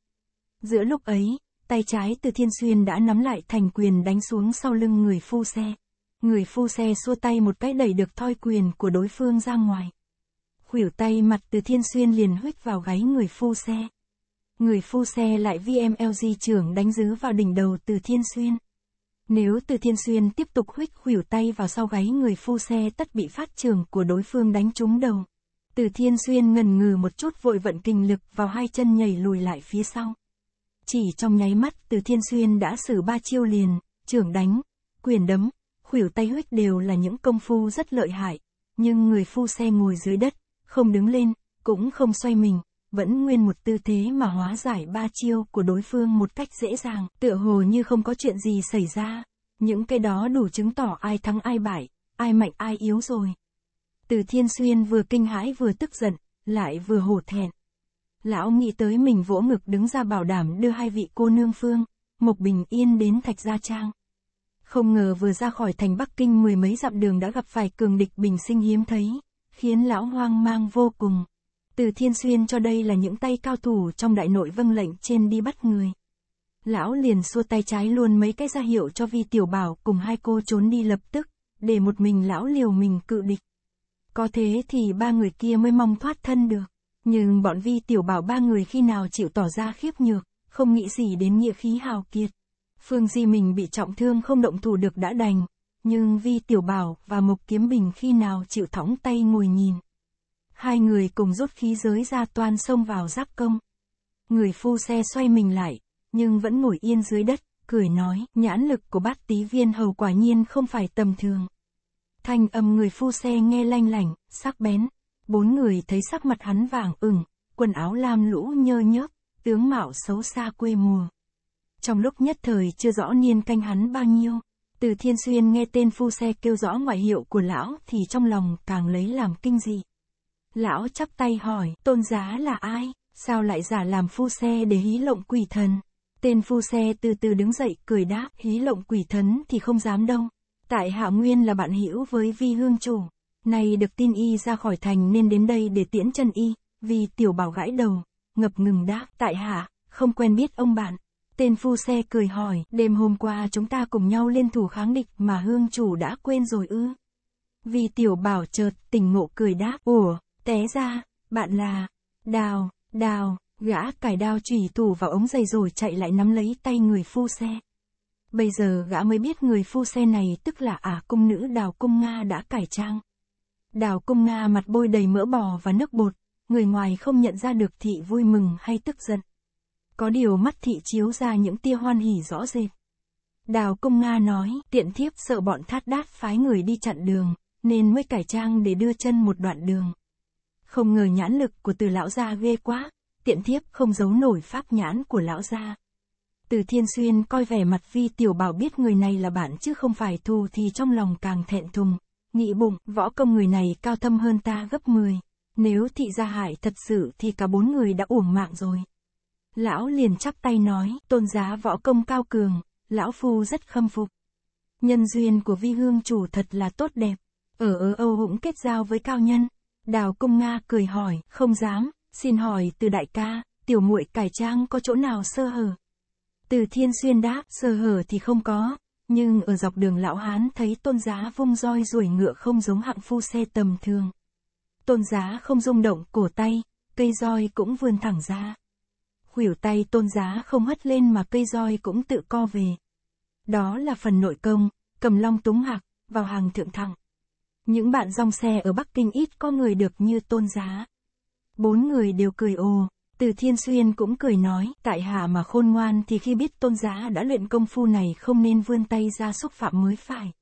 Giữa lúc ấy, tay trái từ thiên xuyên đã nắm lại thành quyền đánh xuống sau lưng người phu xe. Người phu xe xua tay một cái đẩy được thoi quyền của đối phương ra ngoài khuỷu tay mặt từ thiên xuyên liền huyết vào gáy người phu xe. Người phu xe lại VMLG trưởng đánh dứ vào đỉnh đầu từ thiên xuyên. Nếu từ thiên xuyên tiếp tục huyết khuỷu tay vào sau gáy người phu xe tất bị phát trường của đối phương đánh trúng đầu. Từ thiên xuyên ngần ngừ một chút vội vận kinh lực vào hai chân nhảy lùi lại phía sau. Chỉ trong nháy mắt từ thiên xuyên đã xử ba chiêu liền, trưởng đánh, quyền đấm, khuỷu tay huyết đều là những công phu rất lợi hại. Nhưng người phu xe ngồi dưới đất, không đứng lên, cũng không xoay mình, vẫn nguyên một tư thế mà hóa giải ba chiêu của đối phương một cách dễ dàng, tựa hồ như không có chuyện gì xảy ra. Những cái đó đủ chứng tỏ ai thắng ai bại, ai mạnh ai yếu rồi. Từ Thiên Xuyên vừa kinh hãi vừa tức giận, lại vừa hổ thẹn. Lão nghĩ tới mình vỗ ngực đứng ra bảo đảm đưa hai vị cô nương phương, Mộc Bình Yên đến Thạch Gia Trang. Không ngờ vừa ra khỏi thành Bắc Kinh mười mấy dặm đường đã gặp phải cường địch bình sinh hiếm thấy khiến lão hoang mang vô cùng. Từ Thiên Xuyên cho đây là những tay cao thủ trong đại nội vâng lệnh trên đi bắt người. Lão liền xua tay trái luôn mấy cái ra hiệu cho vi tiểu bảo cùng hai cô trốn đi lập tức, để một mình lão liều mình cự địch. Có thế thì ba người kia mới mong thoát thân được. Nhưng bọn vi tiểu bảo ba người khi nào chịu tỏ ra khiếp nhược, không nghĩ gì đến nghĩa khí hào kiệt. Phương Di mình bị trọng thương không động thủ được đã đành, nhưng Vi Tiểu Bảo và Mục Kiếm Bình khi nào chịu thõng tay ngồi nhìn. Hai người cùng rút khí giới ra toan xông vào giáp công. Người phu xe xoay mình lại, nhưng vẫn ngồi yên dưới đất, cười nói, nhãn lực của bát tí viên hầu quả nhiên không phải tầm thường. Thanh âm người phu xe nghe lanh lảnh, sắc bén, bốn người thấy sắc mặt hắn vàng ửng, quần áo lam lũ nhơ nhớp, tướng mạo xấu xa quê mùa. Trong lúc nhất thời chưa rõ niên canh hắn bao nhiêu, từ Thiên Xuyên nghe tên phu xe kêu rõ ngoại hiệu của lão thì trong lòng càng lấy làm kinh dị. Lão chắp tay hỏi, tôn giá là ai? Sao lại giả làm phu xe để hí lộng quỷ thần? Tên phu xe từ từ đứng dậy cười đáp, hí lộng quỷ thần thì không dám đâu. Tại Hạ Nguyên là bạn hữu với Vi Hương Chủ. Nay được tin y ra khỏi thành nên đến đây để tiễn chân y, vì tiểu bảo gãi đầu, ngập ngừng đáp, tại Hạ, không quen biết ông bạn. Tên phu xe cười hỏi, đêm hôm qua chúng ta cùng nhau liên thủ kháng địch mà hương chủ đã quên rồi ư. Vì tiểu bảo chợt tỉnh ngộ cười đáp, ủa, té ra, bạn là, đào, đào, gã cải đao chủy thủ vào ống giày rồi chạy lại nắm lấy tay người phu xe. Bây giờ gã mới biết người phu xe này tức là ả à, cung nữ đào cung Nga đã cải trang. Đào cung Nga mặt bôi đầy mỡ bò và nước bột, người ngoài không nhận ra được thị vui mừng hay tức giận. Có điều mắt thị chiếu ra những tia hoan hỉ rõ rệt. Đào Công Nga nói, tiện thiếp sợ bọn thát đát phái người đi chặn đường, nên mới cải trang để đưa chân một đoạn đường. Không ngờ nhãn lực của từ lão gia ghê quá, tiện thiếp không giấu nổi pháp nhãn của lão gia. Từ thiên xuyên coi vẻ mặt vi tiểu bảo biết người này là bạn chứ không phải thù thì trong lòng càng thẹn thùng. Nghĩ bụng, võ công người này cao thâm hơn ta gấp 10. Nếu thị gia hải thật sự thì cả bốn người đã uổng mạng rồi. Lão liền chắp tay nói, tôn giá võ công cao cường, lão phu rất khâm phục. Nhân duyên của vi hương chủ thật là tốt đẹp, ở ở Âu cũng kết giao với cao nhân. Đào công Nga cười hỏi, không dám, xin hỏi từ đại ca, tiểu muội cải trang có chỗ nào sơ hở? Từ thiên xuyên đáp, sơ hở thì không có, nhưng ở dọc đường lão hán thấy tôn giá vung roi ruổi ngựa không giống hạng phu xe tầm thường. Tôn giá không rung động cổ tay, cây roi cũng vươn thẳng ra khuỷu tay tôn giá không hất lên mà cây roi cũng tự co về. Đó là phần nội công, cầm long túng hạc, vào hàng thượng thẳng. Những bạn dòng xe ở Bắc Kinh ít có người được như tôn giá. Bốn người đều cười ồ, từ Thiên Xuyên cũng cười nói, tại hạ mà khôn ngoan thì khi biết tôn giá đã luyện công phu này không nên vươn tay ra xúc phạm mới phải.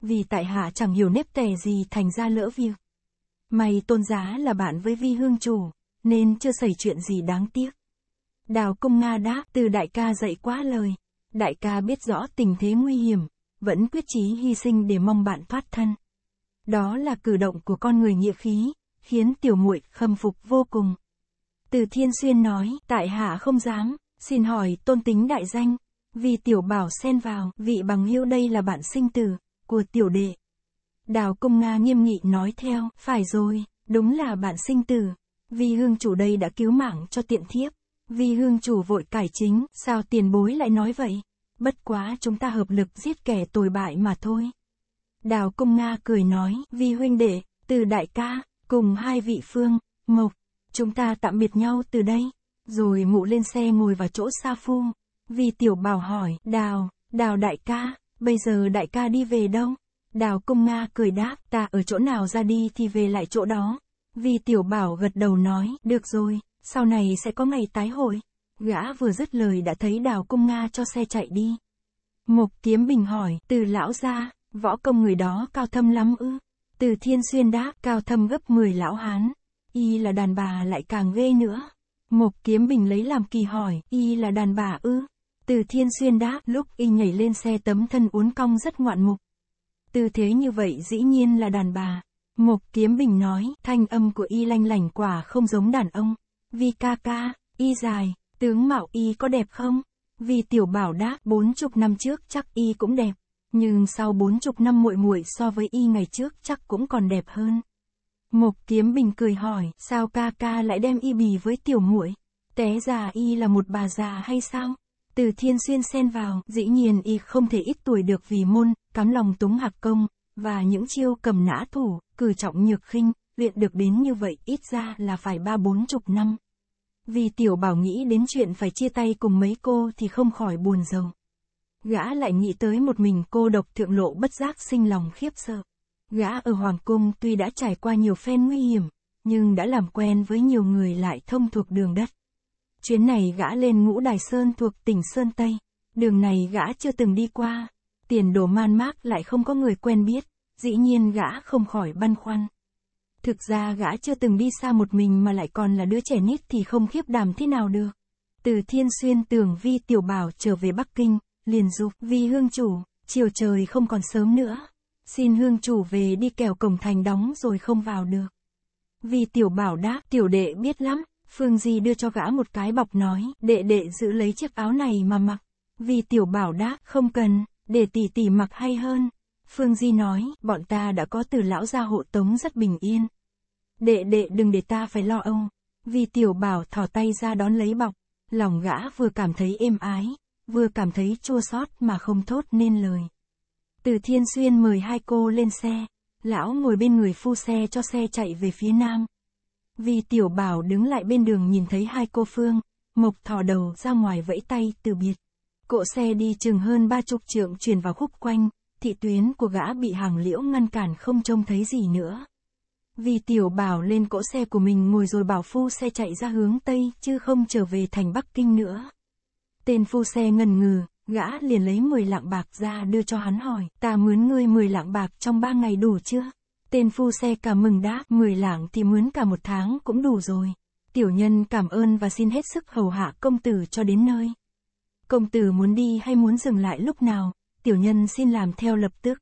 Vì tại hạ chẳng hiểu nếp tè gì thành ra lỡ việc. May tôn giá là bạn với vi hương chủ, nên chưa xảy chuyện gì đáng tiếc. Đào Công Nga đáp, từ đại ca dạy quá lời. Đại ca biết rõ tình thế nguy hiểm, vẫn quyết chí hy sinh để mong bạn thoát thân. Đó là cử động của con người nghĩa khí, khiến tiểu muội khâm phục vô cùng. Từ Thiên Xuyên nói, tại hạ không dám, xin hỏi tôn tính đại danh, vì tiểu bảo xen vào, vị bằng hữu đây là bạn sinh tử, của tiểu đệ. Đào Công Nga nghiêm nghị nói theo, phải rồi, đúng là bạn sinh tử, vì hương chủ đây đã cứu mạng cho tiện thiếp, Vi hương chủ vội cải chính, sao tiền bối lại nói vậy? Bất quá chúng ta hợp lực giết kẻ tồi bại mà thôi. Đào công Nga cười nói, Vi huynh đệ, từ đại ca, cùng hai vị phương, mộc, chúng ta tạm biệt nhau từ đây. Rồi mụ lên xe ngồi vào chỗ xa phu. Vi tiểu bảo hỏi, đào, đào đại ca, bây giờ đại ca đi về đâu? Đào công Nga cười đáp, ta ở chỗ nào ra đi thì về lại chỗ đó. Vi tiểu bảo gật đầu nói, được rồi, sau này sẽ có ngày tái hội. Gã vừa dứt lời đã thấy đào cung Nga cho xe chạy đi. Mục Kiếm Bình hỏi, từ lão ra, võ công người đó cao thâm lắm ư. Từ thiên xuyên đáp, cao thâm gấp 10 lão hán. Y là đàn bà lại càng ghê nữa. Mục Kiếm Bình lấy làm kỳ hỏi, y là đàn bà ư. Từ thiên xuyên đáp, lúc y nhảy lên xe tấm thân uốn cong rất ngoạn mục. Tư thế như vậy dĩ nhiên là đàn bà. Mục Kiếm Bình nói, thanh âm của y lanh lảnh quả không giống đàn ông vì ca ca, y dài, tướng mạo y có đẹp không? Vì tiểu bảo đáp bốn chục năm trước chắc y cũng đẹp, nhưng sau bốn chục năm muội muội so với y ngày trước chắc cũng còn đẹp hơn. Mộc Kiếm Bình cười hỏi, sao ca ca lại đem y bì với tiểu muội? Té già y là một bà già hay sao? Từ Thiên Xuyên xen vào, dĩ nhiên y không thể ít tuổi được vì môn, cắm lòng túng hạc công, và những chiêu cầm nã thủ, cử trọng nhược khinh luyện được đến như vậy ít ra là phải ba bốn chục năm. Vì tiểu bảo nghĩ đến chuyện phải chia tay cùng mấy cô thì không khỏi buồn rầu. Gã lại nghĩ tới một mình cô độc thượng lộ bất giác sinh lòng khiếp sợ. Gã ở Hoàng Cung tuy đã trải qua nhiều phen nguy hiểm, nhưng đã làm quen với nhiều người lại thông thuộc đường đất. Chuyến này gã lên ngũ Đài Sơn thuộc tỉnh Sơn Tây, đường này gã chưa từng đi qua, tiền đồ man mác lại không có người quen biết, dĩ nhiên gã không khỏi băn khoăn. Thực ra gã chưa từng đi xa một mình mà lại còn là đứa trẻ nít thì không khiếp đảm thế nào được. Từ Thiên Xuyên tưởng Vi Tiểu Bảo trở về Bắc Kinh, liền dục Vi Hương Chủ, chiều trời không còn sớm nữa. Xin Hương Chủ về đi kẻo cổng thành đóng rồi không vào được. Vi Tiểu Bảo đáp, Tiểu Đệ biết lắm, Phương Di đưa cho gã một cái bọc nói, Đệ Đệ giữ lấy chiếc áo này mà mặc. Vi Tiểu Bảo đáp, không cần, để tỷ tỷ mặc hay hơn. Phương Di nói, bọn ta đã có từ lão gia hộ tống rất bình yên. Đệ đệ đừng để ta phải lo âu. Vì tiểu bảo thỏ tay ra đón lấy bọc, lòng gã vừa cảm thấy êm ái, vừa cảm thấy chua xót mà không thốt nên lời. Từ Thiên Xuyên mời hai cô lên xe, lão ngồi bên người phu xe cho xe chạy về phía nam. Vì tiểu bảo đứng lại bên đường nhìn thấy hai cô Phương, Mộc thò đầu ra ngoài vẫy tay từ biệt. Cộ xe đi chừng hơn ba chục trượng chuyển vào khúc quanh, thị tuyến của gã bị hàng liễu ngăn cản không trông thấy gì nữa. Vì tiểu bảo lên cỗ xe của mình ngồi rồi bảo phu xe chạy ra hướng Tây chứ không trở về thành Bắc Kinh nữa. Tên phu xe ngần ngừ, gã liền lấy 10 lạng bạc ra đưa cho hắn hỏi, ta mướn ngươi 10 lạng bạc trong 3 ngày đủ chưa? Tên phu xe cả mừng đáp, 10 lạng thì mướn cả một tháng cũng đủ rồi. Tiểu nhân cảm ơn và xin hết sức hầu hạ công tử cho đến nơi. Công tử muốn đi hay muốn dừng lại lúc nào, tiểu nhân xin làm theo lập tức.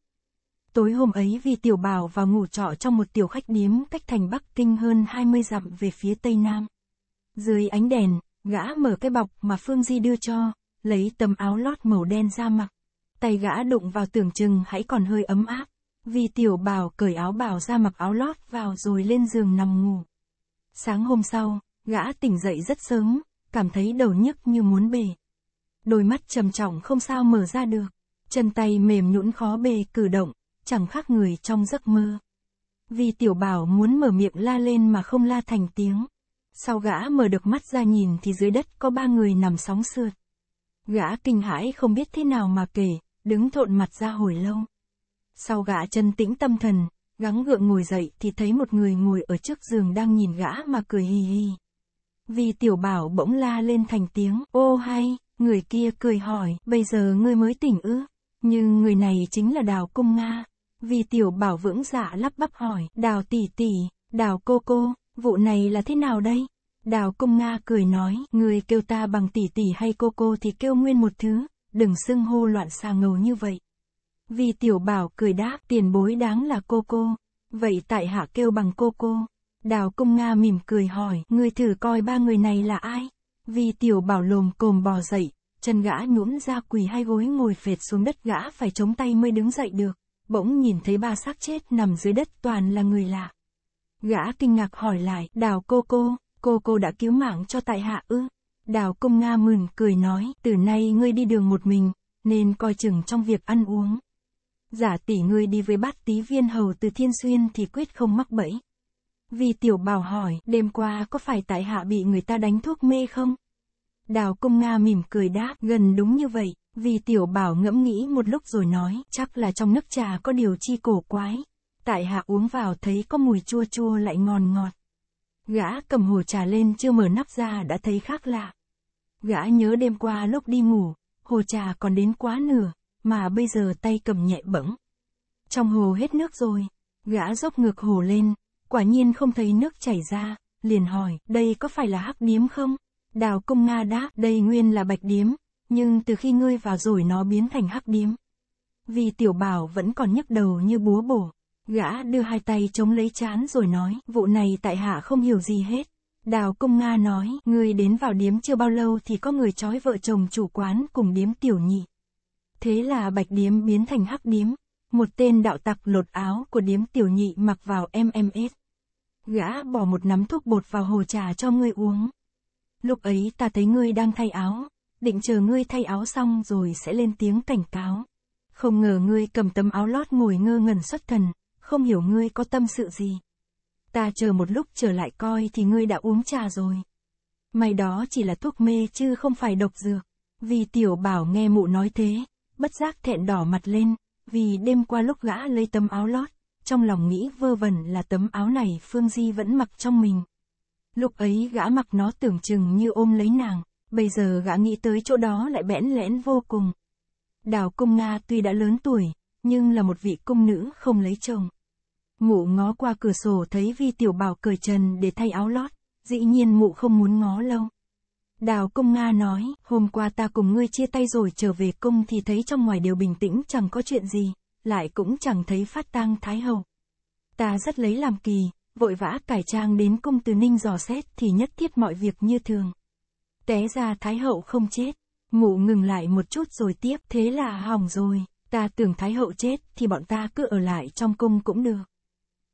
Tối hôm ấy vì tiểu bảo vào ngủ trọ trong một tiểu khách điếm cách thành Bắc Kinh hơn 20 dặm về phía Tây Nam. Dưới ánh đèn, gã mở cái bọc mà Phương Di đưa cho, lấy tấm áo lót màu đen ra mặc. Tay gã đụng vào tưởng chừng hãy còn hơi ấm áp, vì tiểu bảo cởi áo bảo ra mặc áo lót vào rồi lên giường nằm ngủ. Sáng hôm sau, gã tỉnh dậy rất sớm, cảm thấy đầu nhức như muốn bể. Đôi mắt trầm trọng không sao mở ra được chân tay mềm nhũn khó bê cử động, chẳng khác người trong giấc mơ. Vì tiểu bảo muốn mở miệng la lên mà không la thành tiếng. Sau gã mở được mắt ra nhìn thì dưới đất có ba người nằm sóng sượt. Gã kinh hãi không biết thế nào mà kể, đứng thộn mặt ra hồi lâu. Sau gã chân tĩnh tâm thần, gắng gượng ngồi dậy thì thấy một người ngồi ở trước giường đang nhìn gã mà cười hì hì. Vì tiểu bảo bỗng la lên thành tiếng, ô hay, người kia cười hỏi, bây giờ ngươi mới tỉnh ư? Nhưng người này chính là đào cung Nga. Vì tiểu bảo vững dạ lắp bắp hỏi, đào tỷ tỷ, đào cô cô, vụ này là thế nào đây? Đào cung Nga cười nói, người kêu ta bằng tỷ tỷ hay cô cô thì kêu nguyên một thứ, đừng xưng hô loạn xà ngầu như vậy. Vì tiểu bảo cười đáp tiền bối đáng là cô cô, vậy tại hạ kêu bằng cô cô. Đào cung Nga mỉm cười hỏi, người thử coi ba người này là ai? Vì tiểu bảo lồm cồm bò dậy, chân gã nhuỗm ra quỳ hai gối ngồi phệt xuống đất gã phải chống tay mới đứng dậy được, bỗng nhìn thấy ba xác chết nằm dưới đất toàn là người lạ. Gã kinh ngạc hỏi lại, đào cô cô, cô cô đã cứu mạng cho tại hạ ư. Đào công Nga mừng cười nói, từ nay ngươi đi đường một mình, nên coi chừng trong việc ăn uống. Giả tỷ ngươi đi với bát tí viên hầu từ thiên xuyên thì quyết không mắc bẫy. Vì tiểu bảo hỏi, đêm qua có phải tại hạ bị người ta đánh thuốc mê không? Đào Công Nga mỉm cười đáp, gần đúng như vậy, vì tiểu bảo ngẫm nghĩ một lúc rồi nói, chắc là trong nước trà có điều chi cổ quái. Tại hạ uống vào thấy có mùi chua chua lại ngon ngọt. Gã cầm hồ trà lên chưa mở nắp ra đã thấy khác lạ. Gã nhớ đêm qua lúc đi ngủ, hồ trà còn đến quá nửa, mà bây giờ tay cầm nhẹ bẫng. Trong hồ hết nước rồi, gã dốc ngược hồ lên, quả nhiên không thấy nước chảy ra, liền hỏi, đây có phải là hắc điếm không? Đào công Nga đã, đây nguyên là bạch điếm, nhưng từ khi ngươi vào rồi nó biến thành hắc điếm. Vì tiểu bảo vẫn còn nhức đầu như búa bổ, gã đưa hai tay chống lấy chán rồi nói, vụ này tại hạ không hiểu gì hết. Đào công Nga nói, ngươi đến vào điếm chưa bao lâu thì có người trói vợ chồng chủ quán cùng điếm tiểu nhị. Thế là bạch điếm biến thành hắc điếm, một tên đạo tặc lột áo của điếm tiểu nhị mặc vào MMS. Gã bỏ một nắm thuốc bột vào hồ trà cho ngươi uống. Lúc ấy ta thấy ngươi đang thay áo, định chờ ngươi thay áo xong rồi sẽ lên tiếng cảnh cáo. Không ngờ ngươi cầm tấm áo lót ngồi ngơ ngẩn xuất thần, không hiểu ngươi có tâm sự gì. Ta chờ một lúc trở lại coi thì ngươi đã uống trà rồi. May đó chỉ là thuốc mê chứ không phải độc dược. Vì tiểu bảo nghe mụ nói thế, bất giác thẹn đỏ mặt lên, vì đêm qua lúc gã lấy tấm áo lót, trong lòng nghĩ vơ vẩn là tấm áo này Phương Di vẫn mặc trong mình. Lúc ấy gã mặc nó tưởng chừng như ôm lấy nàng, bây giờ gã nghĩ tới chỗ đó lại bẽn lẽn vô cùng. Đào cung Nga tuy đã lớn tuổi, nhưng là một vị cung nữ không lấy chồng. Mụ ngó qua cửa sổ thấy vi tiểu bảo cởi trần để thay áo lót, dĩ nhiên mụ không muốn ngó lâu. Đào công Nga nói, hôm qua ta cùng ngươi chia tay rồi trở về cung thì thấy trong ngoài đều bình tĩnh chẳng có chuyện gì, lại cũng chẳng thấy phát tang thái hậu. Ta rất lấy làm kỳ, vội vã cải trang đến cung từ ninh dò xét thì nhất thiết mọi việc như thường. Té ra Thái Hậu không chết, ngủ ngừng lại một chút rồi tiếp, thế là hỏng rồi, ta tưởng Thái Hậu chết thì bọn ta cứ ở lại trong cung cũng được.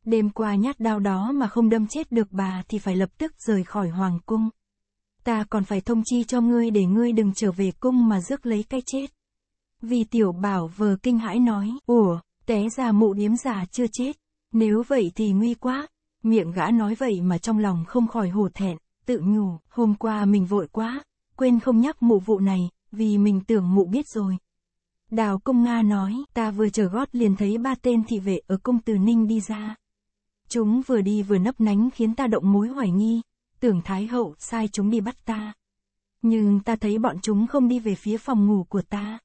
Đêm qua nhát đao đó mà không đâm chết được bà thì phải lập tức rời khỏi Hoàng cung. Ta còn phải thông chi cho ngươi để ngươi đừng trở về cung mà rước lấy cái chết. Vì tiểu bảo vờ kinh hãi nói, ủa, té ra mụ điếm già chưa chết, nếu vậy thì nguy quá, Miệng gã nói vậy mà trong lòng không khỏi hổ thẹn, tự nhủ, hôm qua mình vội quá, quên không nhắc mụ vụ này, vì mình tưởng mụ biết rồi. Đào công Nga nói, ta vừa chờ gót liền thấy ba tên thị vệ ở cung từ Ninh đi ra. Chúng vừa đi vừa nấp nánh khiến ta động mối hoài nghi, tưởng Thái Hậu sai chúng đi bắt ta. Nhưng ta thấy bọn chúng không đi về phía phòng ngủ của ta.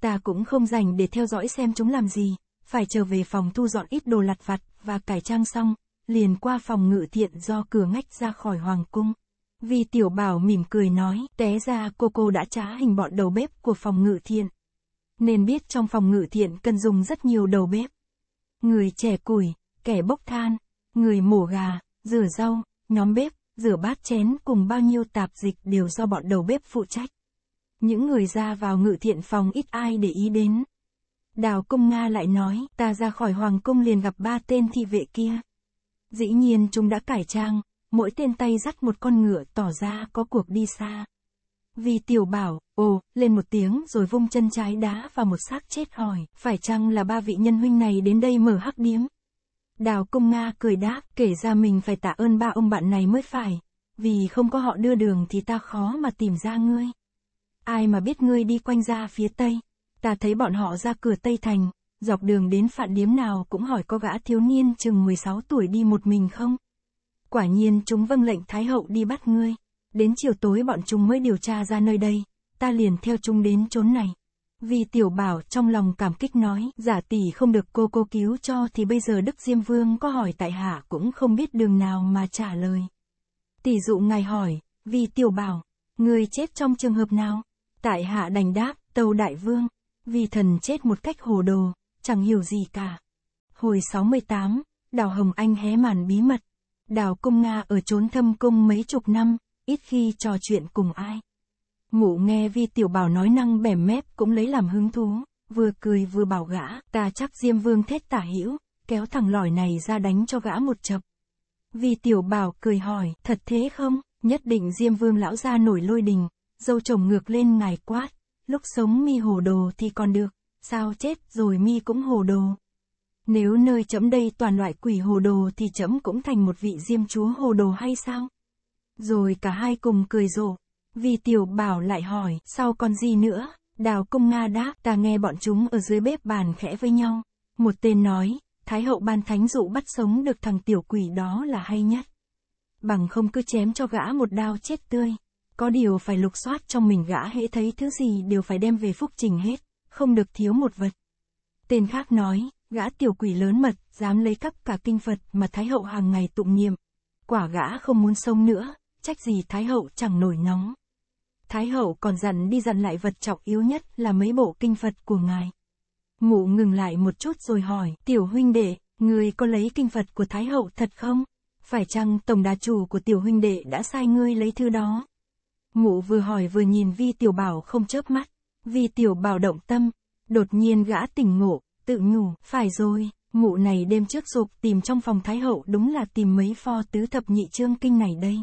Ta cũng không dành để theo dõi xem chúng làm gì, phải trở về phòng thu dọn ít đồ lặt vặt và cải trang xong, liền qua phòng ngự thiện do cửa ngách ra khỏi hoàng cung. Vì tiểu bảo mỉm cười nói, té ra cô cô đã trá hình bọn đầu bếp của phòng ngự thiện. Nên biết trong phòng ngự thiện cần dùng rất nhiều đầu bếp. Người trẻ củi, kẻ bốc than, người mổ gà, rửa rau, nhóm bếp, rửa bát chén cùng bao nhiêu tạp dịch đều do bọn đầu bếp phụ trách. Những người ra vào ngự thiện phòng ít ai để ý đến. Đào công Nga lại nói, ta ra khỏi hoàng cung liền gặp ba tên thị vệ kia. Dĩ nhiên chúng đã cải trang, mỗi tên tay dắt một con ngựa tỏ ra có cuộc đi xa. Vì tiểu bảo, ồ, lên một tiếng rồi vung chân trái đá vào một xác chết hỏi, phải chăng là ba vị nhân huynh này đến đây mở hắc điếm? Đào công Nga cười đáp, kể ra mình phải tạ ơn ba ông bạn này mới phải, vì không có họ đưa đường thì ta khó mà tìm ra ngươi. Ai mà biết ngươi đi quanh ra phía Tây, ta thấy bọn họ ra cửa Tây Thành, dọc đường đến phạn điếm nào cũng hỏi có gã thiếu niên chừng 16 tuổi đi một mình không. Quả nhiên chúng vâng lệnh Thái Hậu đi bắt ngươi. Đến chiều tối bọn chúng mới điều tra ra nơi đây, ta liền theo chúng đến chốn này. Vì tiểu bảo trong lòng cảm kích nói, giả tỷ không được cô cô cứu cho thì bây giờ Đức Diêm Vương có hỏi tại hạ cũng không biết đường nào mà trả lời. Tỷ dụ ngài hỏi, vì tiểu bảo, người chết trong trường hợp nào? Tại hạ đành đáp, tâu đại vương, vì thần chết một cách hồ đồ, chẳng hiểu gì cả. Hồi 68, Đào Hồng Anh hé màn bí mật. Đào Công Nga ở trốn thâm cung mấy chục năm, ít khi trò chuyện cùng ai. Ngủ nghe Vi Tiểu Bảo nói năng bẻ mép cũng lấy làm hứng thú, vừa cười vừa bảo gã, ta chắc Diêm Vương thét tả hữu, kéo thằng lỏi này ra đánh cho gã một chập. Vi Tiểu Bảo cười hỏi, thật thế không? Nhất định Diêm Vương lão ra nổi lôi đình, dâu chồng ngược lên ngài quát, lúc sống mi hồ đồ thì còn được, sao chết rồi mi cũng hồ đồ. Nếu nơi chấm đây toàn loại quỷ hồ đồ thì chấm cũng thành một vị diêm chúa hồ đồ hay sao? Rồi cả hai cùng cười rộ. Vì tiểu bảo lại hỏi, sao còn gì nữa? Đào công Nga đáp, ta nghe bọn chúng ở dưới bếp bàn khẽ với nhau. Một tên nói, Thái hậu ban thánh dụ bắt sống được thằng tiểu quỷ đó là hay nhất. Bằng không cứ chém cho gã một đao chết tươi. Có điều phải lục soát trong mình gã hễ thấy thứ gì đều phải đem về phúc trình hết không được thiếu một vật. Tên khác nói, gã tiểu quỷ lớn mật, dám lấy cắp cả kinh Phật mà Thái Hậu hàng ngày tụng niệm. Quả gã không muốn sông nữa, trách gì Thái Hậu chẳng nổi nóng. Thái Hậu còn dặn đi dặn lại vật trọng yếu nhất là mấy bộ kinh Phật của ngài. Ngụ ngừng lại một chút rồi hỏi, tiểu huynh đệ, người có lấy kinh Phật của Thái Hậu thật không? Phải chăng tổng đà chủ của tiểu huynh đệ đã sai ngươi lấy thứ đó? Ngụ vừa hỏi vừa nhìn vi tiểu bảo không chớp mắt vì tiểu bảo động tâm, đột nhiên gã tỉnh ngộ, tự nhủ phải rồi, ngủ này đêm trước dục tìm trong phòng thái hậu đúng là tìm mấy pho tứ thập nhị chương kinh này đây.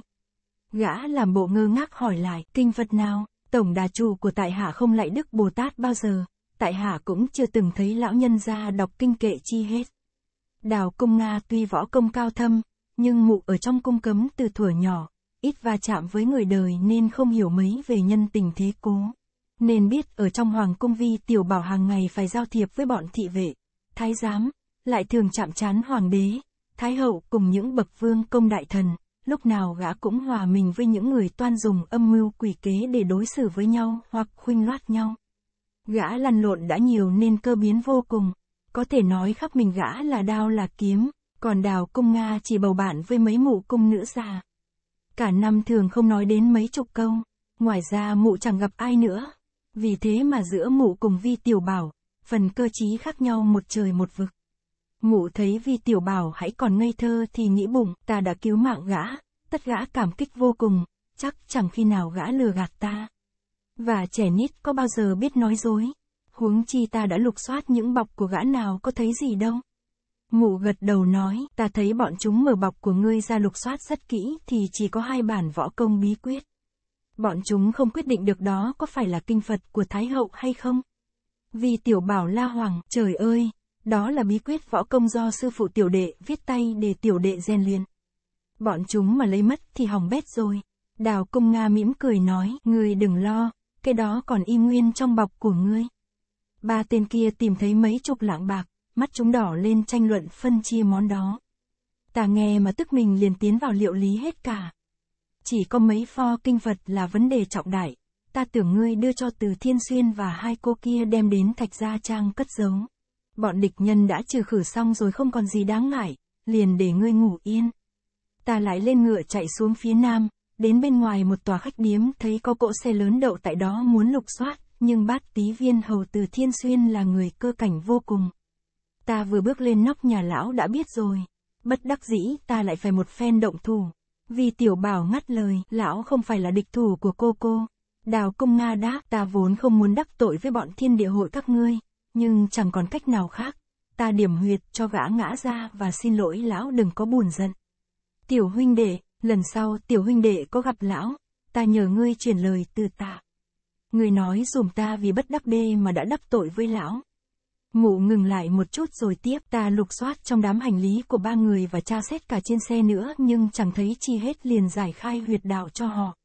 Gã làm bộ ngơ ngác hỏi lại, kinh vật nào, tổng đà chủ của tại hạ không lại Đức Bồ Tát bao giờ, tại hạ cũng chưa từng thấy lão nhân gia đọc kinh kệ chi hết. Đào công Nga tuy võ công cao thâm, nhưng mụ ở trong cung cấm từ thuở nhỏ, ít va chạm với người đời nên không hiểu mấy về nhân tình thế cố. Nên biết ở trong hoàng cung vi tiểu bảo hàng ngày phải giao thiệp với bọn thị vệ, thái giám, lại thường chạm chán hoàng đế, thái hậu cùng những bậc vương công đại thần, lúc nào gã cũng hòa mình với những người toan dùng âm mưu quỷ kế để đối xử với nhau hoặc khuynh loát nhau. Gã lăn lộn đã nhiều nên cơ biến vô cùng, có thể nói khắp mình gã là đao là kiếm, còn đào cung Nga chỉ bầu bạn với mấy mụ cung nữ già. Cả năm thường không nói đến mấy chục câu, ngoài ra mụ chẳng gặp ai nữa, vì thế mà giữa mụ cùng vi tiểu bảo, phần cơ trí khác nhau một trời một vực. Mụ thấy vi tiểu bảo hãy còn ngây thơ thì nghĩ bụng ta đã cứu mạng gã, tất gã cảm kích vô cùng, chắc chẳng khi nào gã lừa gạt ta. Và trẻ nít có bao giờ biết nói dối, huống chi ta đã lục soát những bọc của gã nào có thấy gì đâu. Mụ gật đầu nói, ta thấy bọn chúng mở bọc của ngươi ra lục soát rất kỹ thì chỉ có hai bản võ công bí quyết. Bọn chúng không quyết định được đó có phải là kinh Phật của Thái Hậu hay không. Vì tiểu bảo la hoàng, trời ơi, đó là bí quyết võ công do sư phụ tiểu đệ viết tay để tiểu đệ rèn luyện. Bọn chúng mà lấy mất thì hỏng bét rồi. Đào công Nga mỉm cười nói, ngươi đừng lo, cái đó còn im nguyên trong bọc của ngươi. Ba tên kia tìm thấy mấy chục lạng bạc, mắt chúng đỏ lên tranh luận phân chia món đó. Ta nghe mà tức mình liền tiến vào liệu lý hết cả. Chỉ có mấy pho kinh vật là vấn đề trọng đại. Ta tưởng ngươi đưa cho từ Thiên Xuyên và hai cô kia đem đến Thạch Gia Trang cất giấu. Bọn địch nhân đã trừ khử xong rồi không còn gì đáng ngại, liền để ngươi ngủ yên. Ta lại lên ngựa chạy xuống phía nam, đến bên ngoài một tòa khách điếm thấy có cỗ xe lớn đậu tại đó muốn lục soát, nhưng bát tí viên hầu từ Thiên Xuyên là người cơ cảnh vô cùng. Ta vừa bước lên nóc nhà lão đã biết rồi. Bất đắc dĩ ta lại phải một phen động thủ. Vì tiểu bảo ngắt lời, lão không phải là địch thủ của cô cô. Đào công Nga đáp, ta vốn không muốn đắc tội với bọn thiên địa hội các ngươi, nhưng chẳng còn cách nào khác. Ta điểm huyệt cho gã ngã ra và xin lỗi lão đừng có buồn giận. Tiểu huynh đệ, lần sau tiểu huynh đệ có gặp lão, ta nhờ ngươi truyền lời từ ta. Ngươi nói dùm ta vì bất đắc đê mà đã đắc tội với lão. Mụ ngừng lại một chút rồi tiếp ta lục soát trong đám hành lý của ba người và tra xét cả trên xe nữa nhưng chẳng thấy chi hết liền giải khai huyệt đạo cho họ.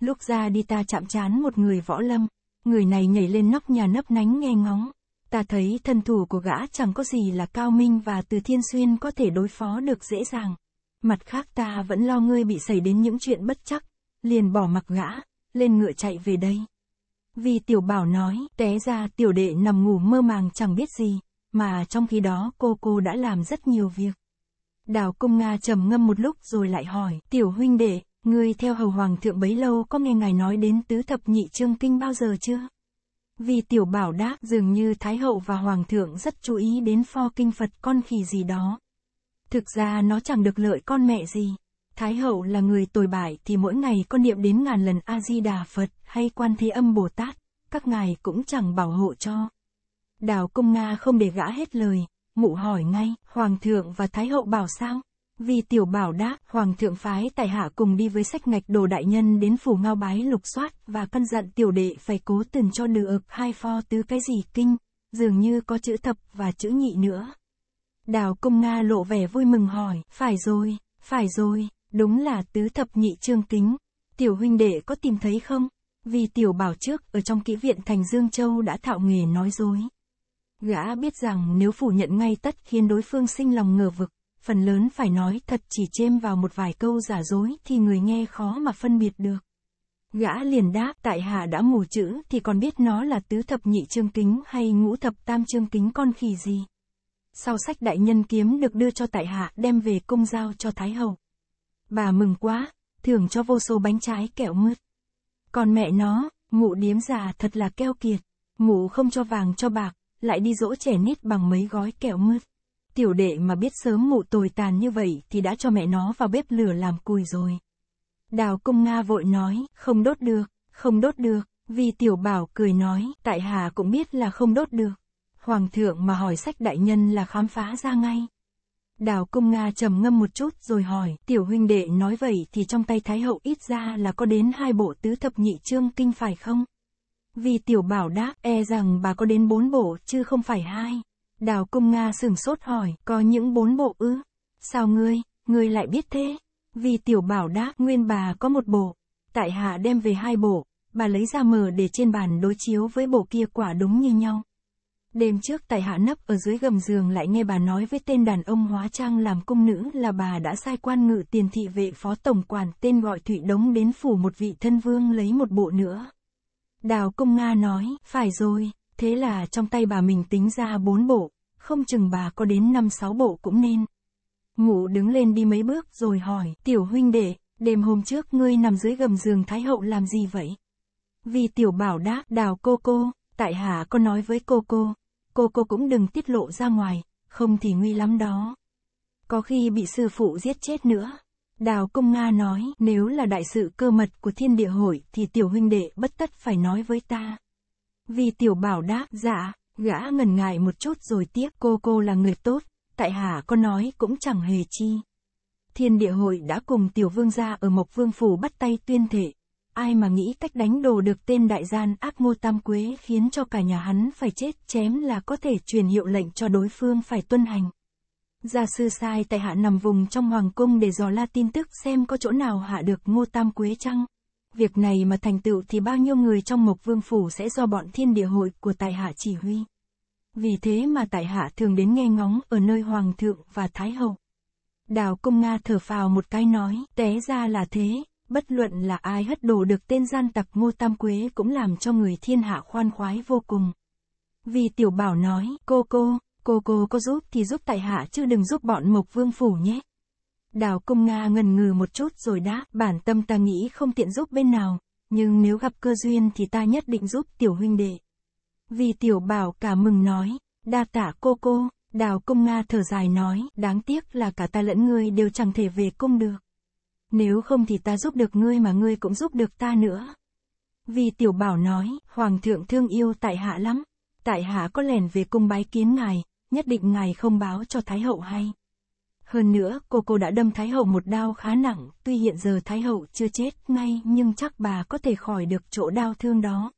Lúc ra đi ta chạm chán một người võ lâm, người này nhảy lên nóc nhà nấp nánh nghe ngóng. Ta thấy thân thủ của gã chẳng có gì là cao minh và từ thiên xuyên có thể đối phó được dễ dàng. Mặt khác ta vẫn lo ngươi bị xảy đến những chuyện bất chắc, liền bỏ mặc gã, lên ngựa chạy về đây. Vì tiểu bảo nói, té ra tiểu đệ nằm ngủ mơ màng chẳng biết gì, mà trong khi đó cô cô đã làm rất nhiều việc. Đào công Nga trầm ngâm một lúc rồi lại hỏi, tiểu huynh đệ, người theo hầu hoàng thượng bấy lâu có nghe ngài nói đến tứ thập nhị trương kinh bao giờ chưa? Vì tiểu bảo đáp dường như Thái hậu và Hoàng thượng rất chú ý đến pho kinh Phật con khỉ gì đó. Thực ra nó chẳng được lợi con mẹ gì, Thái hậu là người tồi bại thì mỗi ngày có niệm đến ngàn lần A-di-đà Phật hay quan thế âm Bồ Tát, các ngài cũng chẳng bảo hộ cho. Đào công Nga không để gã hết lời, mụ hỏi ngay, Hoàng thượng và Thái hậu bảo sao? Vì tiểu bảo đáp, Hoàng thượng phái tại hạ cùng đi với sách ngạch đồ đại nhân đến phủ ngao bái lục soát và căn dặn tiểu đệ phải cố tình cho được hai pho tứ cái gì kinh, dường như có chữ thập và chữ nhị nữa. Đào công Nga lộ vẻ vui mừng hỏi, phải rồi, phải rồi, Đúng là tứ thập nhị trương kính Tiểu huynh đệ có tìm thấy không? Vì tiểu bảo trước ở trong kỹ viện thành Dương Châu đã thạo nghề nói dối. Gã biết rằng nếu phủ nhận ngay tất khiến đối phương sinh lòng ngờ vực, phần lớn phải nói thật chỉ chêm vào một vài câu giả dối thì người nghe khó mà phân biệt được. Gã liền đáp tại hạ đã mù chữ thì còn biết nó là tứ thập nhị trương kính hay ngũ thập tam trương kính con khỉ gì. Sau sách đại nhân kiếm được đưa cho tại hạ đem về công giao cho Thái Hậu. Bà mừng quá, thưởng cho vô số bánh trái kẹo mứt. Còn mẹ nó, mụ điếm già thật là keo kiệt. Mụ không cho vàng cho bạc, lại đi dỗ trẻ nít bằng mấy gói kẹo mứt. Tiểu đệ mà biết sớm mụ tồi tàn như vậy thì đã cho mẹ nó vào bếp lửa làm cùi rồi. Đào công Nga vội nói, không đốt được, không đốt được, vì tiểu bảo cười nói, tại hà cũng biết là không đốt được. Hoàng thượng mà hỏi sách đại nhân là khám phá ra ngay. Đào công Nga trầm ngâm một chút rồi hỏi, tiểu huynh đệ nói vậy thì trong tay Thái Hậu ít ra là có đến hai bộ tứ thập nhị chương kinh phải không? Vì tiểu bảo đáp, e rằng bà có đến bốn bộ chứ không phải hai. Đào công Nga sừng sốt hỏi, có những bốn bộ ư? Sao ngươi, ngươi lại biết thế? Vì tiểu bảo đáp, nguyên bà có một bộ. Tại hạ đem về hai bộ, bà lấy ra mở để trên bàn đối chiếu với bộ kia quả đúng như nhau. Đêm trước tài hạ nấp ở dưới gầm giường lại nghe bà nói với tên đàn ông hóa trang làm cung nữ là bà đã sai quan ngự tiền thị vệ phó tổng quản tên gọi Thụy Đống đến phủ một vị thân vương lấy một bộ nữa. Đào Công Nga nói, phải rồi, thế là trong tay bà mình tính ra bốn bộ, không chừng bà có đến năm sáu bộ cũng nên. Ngủ đứng lên đi mấy bước rồi hỏi, tiểu huynh đệ, đêm hôm trước ngươi nằm dưới gầm giường Thái Hậu làm gì vậy? Vì tiểu bảo đáp, đào cô cô, tại hạ có nói với cô cô, cô cô cũng đừng tiết lộ ra ngoài, không thì nguy lắm đó. Có khi bị sư phụ giết chết nữa. Đào Công Nga nói, nếu là đại sự cơ mật của thiên địa hội thì tiểu huynh đệ bất tất phải nói với ta. Vì tiểu bảo đáp, dạ, gã ngần ngại một chút rồi tiếc, cô cô là người tốt, tại hạ có nói cũng chẳng hề chi. Thiên địa hội đã cùng tiểu vương gia ở Mộc Vương Phủ bắt tay tuyên thể ai mà nghĩ cách đánh đồ được tên đại gian ác ngô tam quế khiến cho cả nhà hắn phải chết chém là có thể truyền hiệu lệnh cho đối phương phải tuân hành. Gia sư sai tại hạ nằm vùng trong hoàng cung để dò la tin tức xem có chỗ nào hạ được ngô tam quế chăng. Việc này mà thành tựu thì bao nhiêu người trong mộc vương phủ sẽ do bọn thiên địa hội của tại hạ chỉ huy. Vì thế mà tại hạ thường đến nghe ngóng ở nơi hoàng thượng và thái hậu. Đào công Nga thở phào một cái nói, té ra là thế, bất luận là ai hất đổ được tên gian tặc Ngô Tam Quế cũng làm cho người thiên hạ khoan khoái vô cùng. Vì tiểu bảo nói, cô cô, cô cô có giúp thì giúp tại hạ chứ đừng giúp bọn Mộc Vương Phủ nhé. Đào công Nga ngần ngừ một chút rồi đã, bản tâm ta nghĩ không tiện giúp bên nào, nhưng nếu gặp cơ duyên thì ta nhất định giúp tiểu huynh đệ. Vì tiểu bảo cả mừng nói, đa tạ cô cô, đào công Nga thở dài nói, đáng tiếc là cả ta lẫn ngươi đều chẳng thể về cung được. Nếu không thì ta giúp được ngươi mà ngươi cũng giúp được ta nữa. Vì tiểu bảo nói, hoàng thượng thương yêu tại hạ lắm. Tại hạ có lẻn về cung bái kiến ngài, nhất định ngài không báo cho thái hậu hay. Hơn nữa, cô cô đã đâm thái hậu một đao khá nặng, tuy hiện giờ thái hậu chưa chết ngay nhưng chắc bà có thể khỏi được chỗ đau thương đó.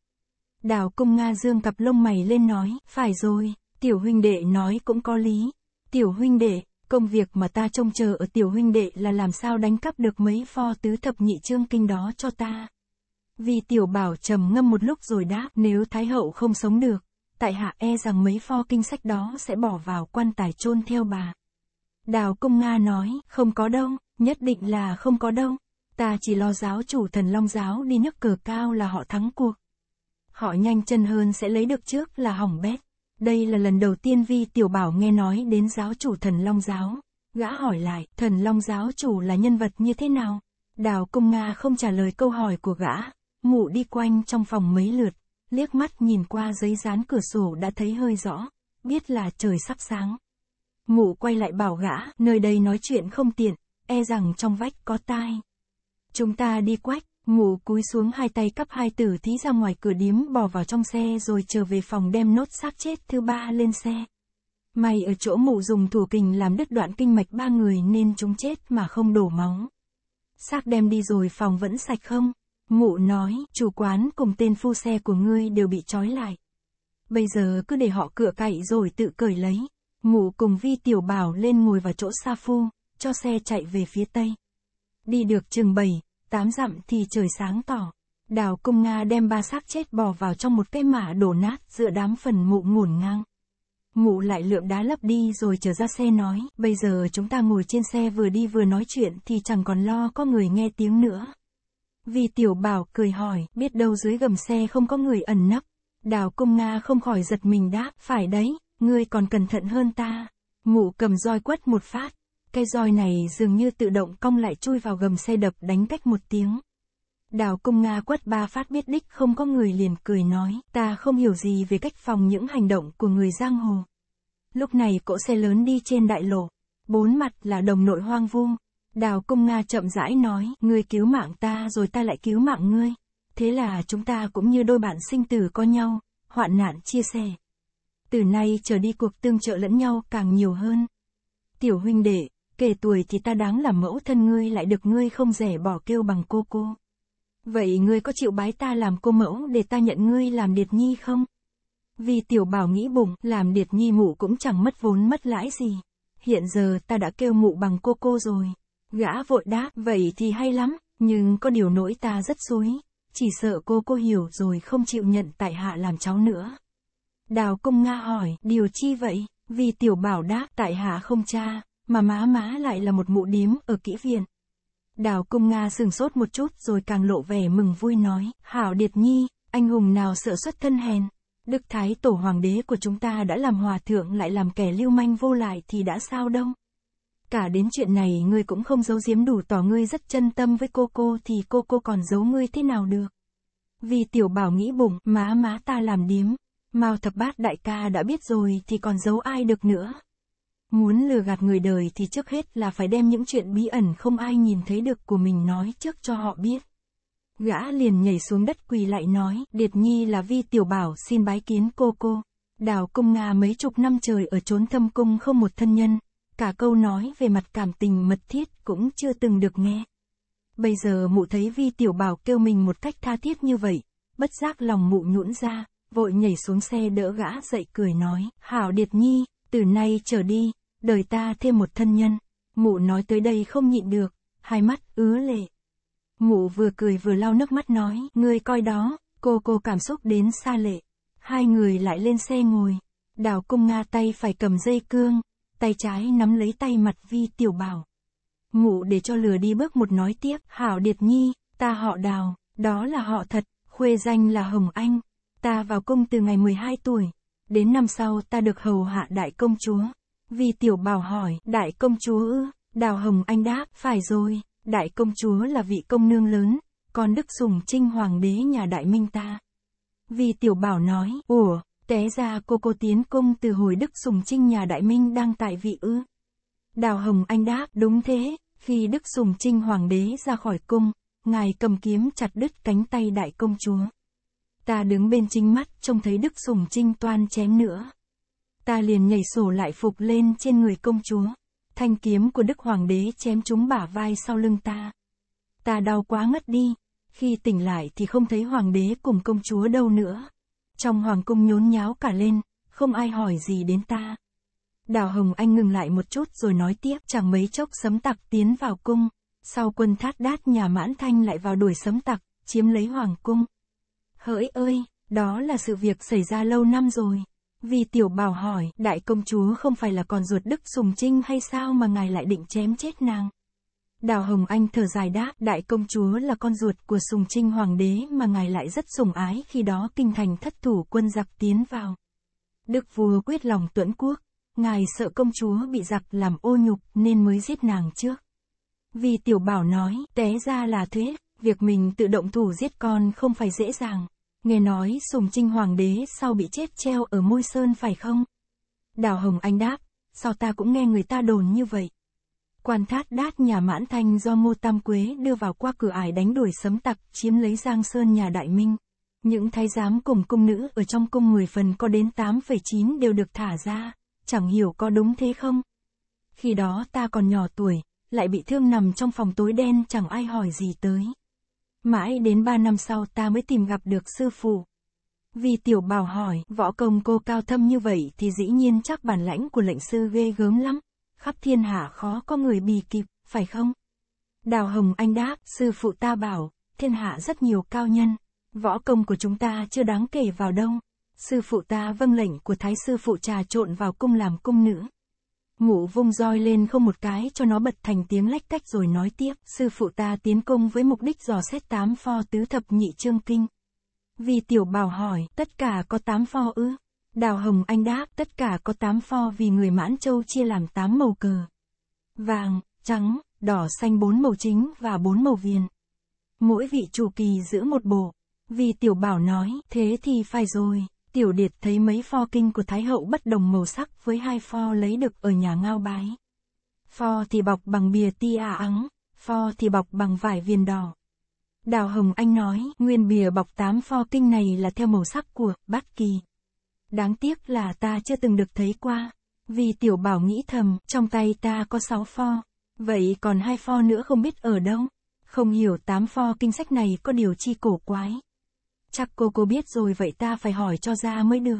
Đào cung Nga Dương cặp lông mày lên nói, phải rồi, tiểu huynh đệ nói cũng có lý. Tiểu huynh đệ, công việc mà ta trông chờ ở tiểu huynh đệ là làm sao đánh cắp được mấy pho tứ thập nhị chương kinh đó cho ta. Vì tiểu bảo trầm ngâm một lúc rồi đáp nếu Thái Hậu không sống được, tại hạ e rằng mấy pho kinh sách đó sẽ bỏ vào quan tài chôn theo bà. Đào Công Nga nói, không có đâu, nhất định là không có đâu. Ta chỉ lo giáo chủ thần long giáo đi nước cờ cao là họ thắng cuộc. Họ nhanh chân hơn sẽ lấy được trước là hỏng bét. Đây là lần đầu tiên Vi Tiểu Bảo nghe nói đến giáo chủ thần Long Giáo. Gã hỏi lại, thần Long Giáo chủ là nhân vật như thế nào? Đào Công Nga không trả lời câu hỏi của gã, mụ đi quanh trong phòng mấy lượt, liếc mắt nhìn qua giấy dán cửa sổ đã thấy hơi rõ, biết là trời sắp sáng. Mụ quay lại bảo gã, nơi đây nói chuyện không tiện, e rằng trong vách có tai. Chúng ta đi quách. Ngủ cúi xuống hai tay cắp hai tử thí ra ngoài cửa điếm bỏ vào trong xe rồi trở về phòng đem nốt xác chết thứ ba lên xe. May ở chỗ mụ dùng thủ kình làm đứt đoạn kinh mạch ba người nên chúng chết mà không đổ máu. Xác đem đi rồi phòng vẫn sạch không? Mụ nói, chủ quán cùng tên phu xe của ngươi đều bị trói lại. Bây giờ cứ để họ cửa cậy rồi tự cởi lấy. Mụ cùng vi tiểu bảo lên ngồi vào chỗ sa phu, cho xe chạy về phía tây. Đi được chừng 7, tám dặm thì trời sáng tỏ. Đào công Nga đem ba xác chết bò vào trong một cái mả đổ nát giữa đám phần mụ ngổn ngang. Mụ lại lượm đá lấp đi rồi trở ra xe nói, bây giờ chúng ta ngồi trên xe vừa đi vừa nói chuyện thì chẳng còn lo có người nghe tiếng nữa. Vì tiểu bảo cười hỏi, biết đâu dưới gầm xe không có người ẩn nấp. Đào công Nga không khỏi giật mình đáp, phải đấy, ngươi còn cẩn thận hơn ta. Mụ cầm roi quất một phát, cây roi này dường như tự động cong lại chui vào gầm xe đập đánh cách một tiếng. Đào công Nga quất ba phát biết đích không có người liền cười nói, ta không hiểu gì về cách phòng những hành động của người giang hồ. Lúc này cỗ xe lớn đi trên đại lộ, bốn mặt là đồng nội hoang vu. Đào công Nga chậm rãi nói, ngươi cứu mạng ta rồi ta lại cứu mạng ngươi. Thế là chúng ta cũng như đôi bạn sinh tử có nhau, hoạn nạn chia sẻ. Từ nay trở đi cuộc tương trợ lẫn nhau càng nhiều hơn. Tiểu huynh đệ, kể tuổi thì ta đáng làm mẫu thân ngươi lại được ngươi không rẻ bỏ kêu bằng cô cô. Vậy ngươi có chịu bái ta làm cô mẫu để ta nhận ngươi làm điệt nhi không? Vì tiểu bảo nghĩ bụng, làm điệt nhi mụ cũng chẳng mất vốn mất lãi gì. Hiện giờ ta đã kêu mụ bằng cô cô rồi. Gã vội đáp, vậy thì hay lắm, nhưng có điều nỗi ta rất xối. Chỉ sợ cô cô hiểu rồi không chịu nhận tại hạ làm cháu nữa. Đào công Nga hỏi, điều chi vậy? Vì tiểu bảo đáp, tại hạ không cha mà má má lại là một mụ điếm ở kỹ viện. Đào cung Nga sừng sốt một chút rồi càng lộ vẻ mừng vui nói, Hảo Điệt Nhi, anh hùng nào sợ xuất thân hèn. Đức Thái Tổ Hoàng đế của chúng ta đã làm hòa thượng lại làm kẻ lưu manh vô lại thì đã sao đông. Cả đến chuyện này ngươi cũng không giấu giếm đủ tỏ ngươi rất chân tâm với cô cô thì cô cô còn giấu ngươi thế nào được. Vì tiểu bảo nghĩ bụng, má má ta làm điếm. Mao thập bát đại ca đã biết rồi thì còn giấu ai được nữa. Muốn lừa gạt người đời thì trước hết là phải đem những chuyện bí ẩn không ai nhìn thấy được của mình nói trước cho họ biết. Gã liền nhảy xuống đất quỳ lại nói, Điệt Nhi là vi tiểu bảo xin bái kiến cô cô. Đào công Nga mấy chục năm trời ở trốn thâm cung không một thân nhân, cả câu nói về mặt cảm tình mật thiết cũng chưa từng được nghe. Bây giờ mụ thấy vi tiểu bảo kêu mình một cách tha thiết như vậy, bất giác lòng mụ nhũn ra, vội nhảy xuống xe đỡ gã dậy cười nói, Hảo Điệt Nhi, từ nay trở đi, đời ta thêm một thân nhân. Mụ nói tới đây không nhịn được, hai mắt ứa lệ. Mụ vừa cười vừa lau nước mắt nói, người coi đó, cô cô cảm xúc đến xa lệ. Hai người lại lên xe ngồi, đào công Nga tay phải cầm dây cương, tay trái nắm lấy tay mặt vi tiểu bảo. Mụ để cho lừa đi bước một nói tiếp, Hảo Điệt Nhi, ta họ đào, đó là họ thật, khuê danh là Hồng Anh. Ta vào công từ ngày 12 tuổi, đến năm sau ta được hầu hạ đại công chúa. Vì tiểu bảo hỏi, đại công chúa ư, đào hồng anh đáp, phải rồi, đại công chúa là vị công nương lớn, còn đức sùng trinh hoàng đế nhà đại minh ta. Vì tiểu bảo nói, ủa, té ra cô cô tiến cung từ hồi đức sùng trinh nhà đại minh đang tại vị ư. Đào hồng anh đáp, đúng thế, khi đức sùng trinh hoàng đế ra khỏi cung, ngài cầm kiếm chặt đứt cánh tay đại công chúa. Ta đứng bên chính mắt trông thấy Đức Sùng Trinh toan chém nữa. Ta liền nhảy sổ lại phục lên trên người công chúa. Thanh kiếm của Đức Hoàng đế chém trúng bả vai sau lưng ta. Ta đau quá ngất đi. Khi tỉnh lại thì không thấy Hoàng đế cùng công chúa đâu nữa. Trong Hoàng cung nhốn nháo cả lên, không ai hỏi gì đến ta. Đào Hồng Anh ngừng lại một chút rồi nói tiếp chẳng mấy chốc sấm tặc tiến vào cung. Sau quân thát đát nhà mãn thanh lại vào đuổi sấm tặc, chiếm lấy Hoàng cung. Hỡi ơi, đó là sự việc xảy ra lâu năm rồi. Vì tiểu bảo hỏi, đại công chúa không phải là con ruột đức sùng trinh hay sao mà ngài lại định chém chết nàng? Đào Hồng Anh thở dài đáp, đại công chúa là con ruột của sùng trinh hoàng đế mà ngài lại rất sủng ái khi đó kinh thành thất thủ quân giặc tiến vào. Đức vua quyết lòng tuẫn quốc, ngài sợ công chúa bị giặc làm ô nhục nên mới giết nàng trước. Vì tiểu bảo nói, té ra là thuyết việc mình tự động thủ giết con không phải dễ dàng. Nghe nói Sùng Trinh Hoàng đế sau bị chết treo ở môi sơn phải không? Đào Hồng Anh đáp, sao ta cũng nghe người ta đồn như vậy. Quan thát đát nhà mãn thanh do Ngô Tam Quế đưa vào qua cửa ải đánh đuổi sấm tặc chiếm lấy Giang Sơn nhà Đại Minh. Những thái giám cùng cung nữ ở trong cung người phần có đến 8,9 đều được thả ra, chẳng hiểu có đúng thế không? Khi đó ta còn nhỏ tuổi, lại bị thương nằm trong phòng tối đen chẳng ai hỏi gì tới. Mãi đến 3 năm sau ta mới tìm gặp được sư phụ. Vì tiểu bảo hỏi, võ công cô cao thâm như vậy thì dĩ nhiên chắc bản lãnh của lệnh sư ghê gớm lắm. Khắp thiên hạ khó có người bì kịp, phải không? Đào Hồng Anh đáp, sư phụ ta bảo, thiên hạ rất nhiều cao nhân. Võ công của chúng ta chưa đáng kể vào đâu. Sư phụ ta vâng lệnh của thái sư phụ trà trộn vào cung làm cung nữ. Ngụ vung roi lên không một cái cho nó bật thành tiếng lách cách rồi nói tiếp, sư phụ ta tiến công với mục đích dò xét tám pho tứ thập nhị chương kinh. Vì tiểu bảo hỏi, tất cả có tám pho ư? Đào Hồng Anh đáp, tất cả có tám pho vì người mãn châu chia làm tám màu cờ. Vàng, trắng, đỏ xanh bốn màu chính và bốn màu viền. Mỗi vị chủ kỳ giữ một bộ. Vì tiểu bảo nói, thế thì phải rồi, Tiểu Điệt thấy mấy pho kinh của Thái Hậu bất đồng màu sắc với hai pho lấy được ở nhà ngao bái. Pho thì bọc bằng bìa tia à ắng, pho thì bọc bằng vải viền đỏ. Đào Hồng Anh nói, nguyên bìa bọc tám pho kinh này là theo màu sắc của bát kỳ. Đáng tiếc là ta chưa từng được thấy qua. Vì tiểu bảo nghĩ thầm, trong tay ta có sáu pho. Vậy còn hai pho nữa không biết ở đâu. Không hiểu tám pho kinh sách này có điều chi cổ quái. Chắc cô cô biết rồi vậy ta phải hỏi cho ra mới được.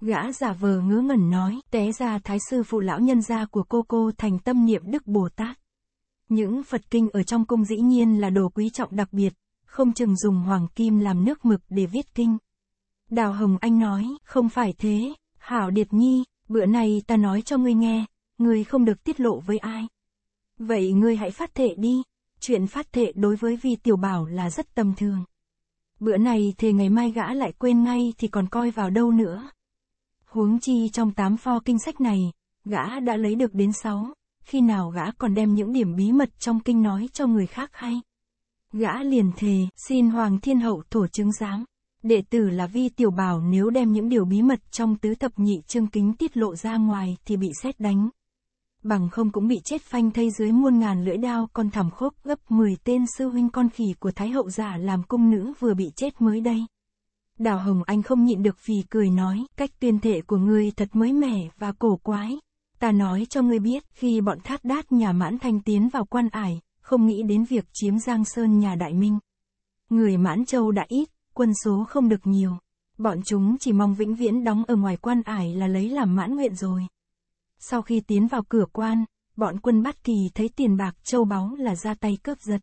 Gã giả vờ ngớ ngẩn nói, té ra thái sư phụ lão nhân gia của cô cô thành tâm niệm Đức Bồ Tát. Những Phật kinh ở trong cung dĩ nhiên là đồ quý trọng đặc biệt, không chừng dùng hoàng kim làm nước mực để viết kinh. Đào Hồng Anh nói, không phải thế, Hảo điệp Nhi, bữa nay ta nói cho ngươi nghe, ngươi không được tiết lộ với ai. Vậy ngươi hãy phát thệ đi, chuyện phát thệ đối với Vi Tiểu Bảo là rất tầm thường. Bữa này thì ngày mai gã lại quên ngay thì còn coi vào đâu nữa. Huống chi trong tám pho kinh sách này, gã đã lấy được đến sáu, khi nào gã còn đem những điểm bí mật trong kinh nói cho người khác hay. Gã liền thề, xin Hoàng Thiên Hậu thổ chứng giám. Đệ tử là Vi Tiểu Bảo nếu đem những điều bí mật trong tứ thập nhị chương kính tiết lộ ra ngoài thì bị xét đánh bằng không cũng bị chết phanh thây dưới muôn ngàn lưỡi đao con thảm khốc gấp 10 tên sư huynh con khỉ của Thái Hậu giả làm cung nữ vừa bị chết mới đây. Đào Hồng Anh không nhịn được vì cười nói, cách tuyên thể của ngươi thật mới mẻ và cổ quái. Ta nói cho ngươi biết, khi bọn thát đát nhà mãn thanh tiến vào quan ải, không nghĩ đến việc chiếm Giang Sơn nhà Đại Minh. Người mãn châu đã ít, quân số không được nhiều. Bọn chúng chỉ mong vĩnh viễn đóng ở ngoài quan ải là lấy làm mãn nguyện rồi. Sau khi tiến vào cửa quan, bọn quân bắt kỳ thấy tiền bạc châu báu là ra tay cướp giật.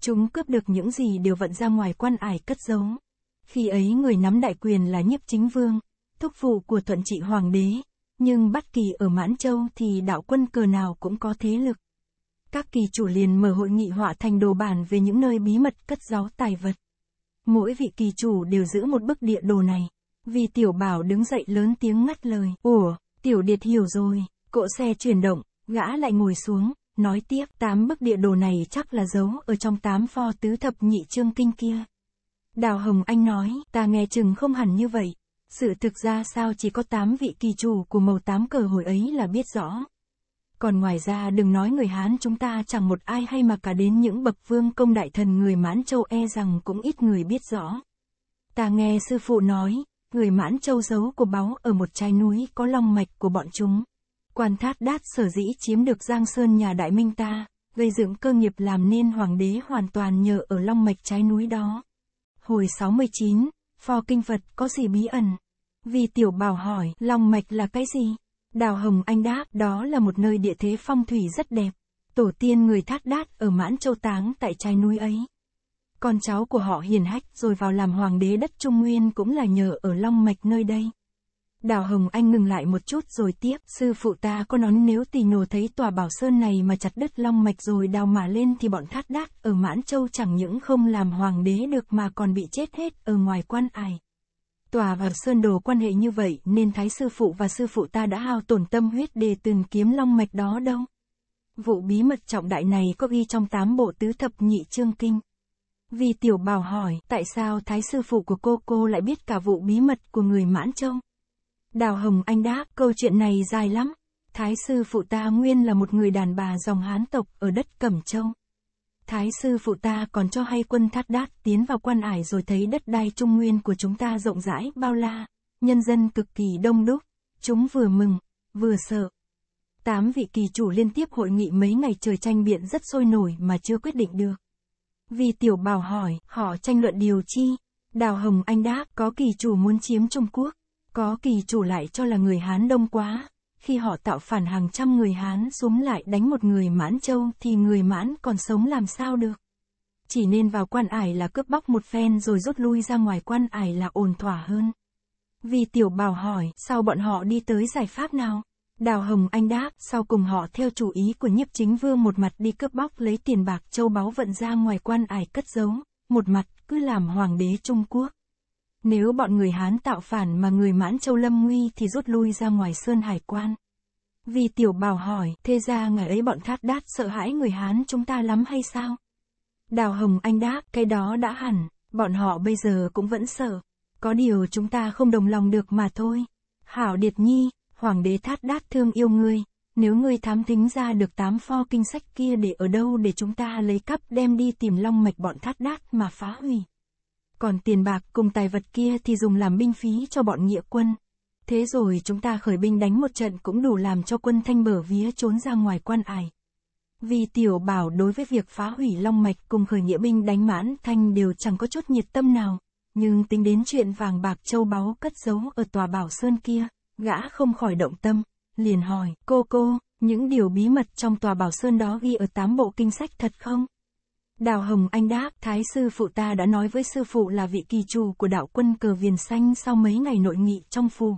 Chúng cướp được những gì đều vận ra ngoài quan ải cất giấu. Khi ấy người nắm đại quyền là nhiếp chính vương, thúc phụ của thuận trị hoàng đế, nhưng bắt kỳ ở Mãn Châu thì đạo quân cờ nào cũng có thế lực. Các kỳ chủ liền mở hội nghị họa thành đồ bản về những nơi bí mật cất giấu tài vật. Mỗi vị kỳ chủ đều giữ một bức địa đồ này. Vì tiểu bảo đứng dậy lớn tiếng ngắt lời, ủa, Tiểu Điệt hiểu rồi, cỗ xe chuyển động, gã lại ngồi xuống, nói tiếp, tám bức địa đồ này chắc là giấu ở trong tám pho tứ thập nhị chương kinh kia. Đào Hồng Anh nói, ta nghe chừng không hẳn như vậy. Sự thực ra sao chỉ có tám vị kỳ chủ của màu tám cờ hồi ấy là biết rõ. Còn ngoài ra đừng nói người Hán chúng ta chẳng một ai hay mà cả đến những bậc vương công đại thần người Mãn Châu e rằng cũng ít người biết rõ. Ta nghe sư phụ nói, người mãn châu giấu của báu ở một trái núi có long mạch của bọn chúng. Quan thát đát sở dĩ chiếm được Giang Sơn nhà Đại Minh ta, gây dựng cơ nghiệp làm nên hoàng đế hoàn toàn nhờ ở long mạch trái núi đó. Hồi 69, phò kinh vật có gì bí ẩn? Vì tiểu bảo hỏi, long mạch là cái gì? Đào Hồng Anh đáp, đó là một nơi địa thế phong thủy rất đẹp. Tổ tiên người thát đát ở mãn châu táng tại trái núi ấy. Con cháu của họ hiền hách rồi vào làm hoàng đế đất Trung Nguyên cũng là nhờ ở Long Mạch nơi đây. Đào Hồng Anh ngừng lại một chút rồi tiếp, sư phụ ta có nói nếu tỳ nồ thấy tòa bảo sơn này mà chặt đứt long mạch rồi đào mà lên thì bọn khát đát ở Mãn Châu chẳng những không làm hoàng đế được mà còn bị chết hết ở ngoài quan ải. Tòa và sơn đồ quan hệ như vậy nên thái sư phụ và sư phụ ta đã hao tổn tâm huyết để tìm kiếm long mạch đó đâu. Vụ bí mật trọng đại này có ghi trong tám bộ tứ thập nhị chương kinh vì tiểu bảo hỏi tại sao thái sư phụ của cô cô lại biết cả vụ bí mật của người mãn trông. Đào Hồng Anh đáp câu chuyện này dài lắm. Thái sư phụ ta nguyên là một người đàn bà dòng Hán tộc ở đất Cẩm Châu. Thái sư phụ ta còn cho hay quân thắt đát tiến vào quan ải rồi thấy đất đai trung nguyên của chúng ta rộng rãi bao la, nhân dân cực kỳ đông đúc, chúng vừa mừng, vừa sợ. Tám vị kỳ chủ liên tiếp hội nghị mấy ngày trời tranh biện rất sôi nổi mà chưa quyết định được. Vì tiểu bảo hỏi, họ tranh luận điều chi? Đào Hồng Anh đáp, có kỳ chủ muốn chiếm Trung Quốc, có kỳ chủ lại cho là người Hán đông quá. Khi họ tạo phản hàng trăm người Hán xuống lại đánh một người mãn châu thì người mãn còn sống làm sao được. Chỉ nên vào quan ải là cướp bóc một phen rồi rút lui ra ngoài quan ải là ổn thỏa hơn. Vì tiểu bảo hỏi, sao bọn họ đi tới giải pháp nào? Đào Hồng Anh đáp, sau cùng họ theo chủ ý của nhiếp chính vương một mặt đi cướp bóc lấy tiền bạc châu báu vận ra ngoài quan ải cất giấu, một mặt cứ làm hoàng đế Trung Quốc. Nếu bọn người Hán tạo phản mà người mãn châu lâm nguy thì rút lui ra ngoài sơn hải quan. Vì tiểu bảo hỏi, thế ra ngày ấy bọn thát đát sợ hãi người Hán chúng ta lắm hay sao? Đào Hồng Anh đáp, cái đó đã hẳn, bọn họ bây giờ cũng vẫn sợ. Có điều chúng ta không đồng lòng được mà thôi. Hảo Điệt Nhi, Hoàng đế thát đát thương yêu ngươi, nếu ngươi thám thính ra được tám pho kinh sách kia để ở đâu để chúng ta lấy cắp đem đi tìm long mạch bọn thát đát mà phá hủy. Còn tiền bạc cùng tài vật kia thì dùng làm binh phí cho bọn nghĩa quân. Thế rồi chúng ta khởi binh đánh một trận cũng đủ làm cho quân thanh bở vía trốn ra ngoài quan ải. Vì tiểu bảo đối với việc phá hủy long mạch cùng khởi nghĩa binh đánh mãn thanh đều chẳng có chút nhiệt tâm nào, nhưng tính đến chuyện vàng bạc châu báu cất giấu ở tòa bảo sơn kia, Gã không khỏi động tâm, liền hỏi, cô cô, những điều bí mật trong tòa bảo sơn đó ghi ở tám bộ kinh sách thật không? Đào Hồng Anh đáp, Thái sư phụ ta đã nói với sư phụ là vị kỳ chủ của đạo quân cờ viền xanh sau mấy ngày nội nghị trong phù.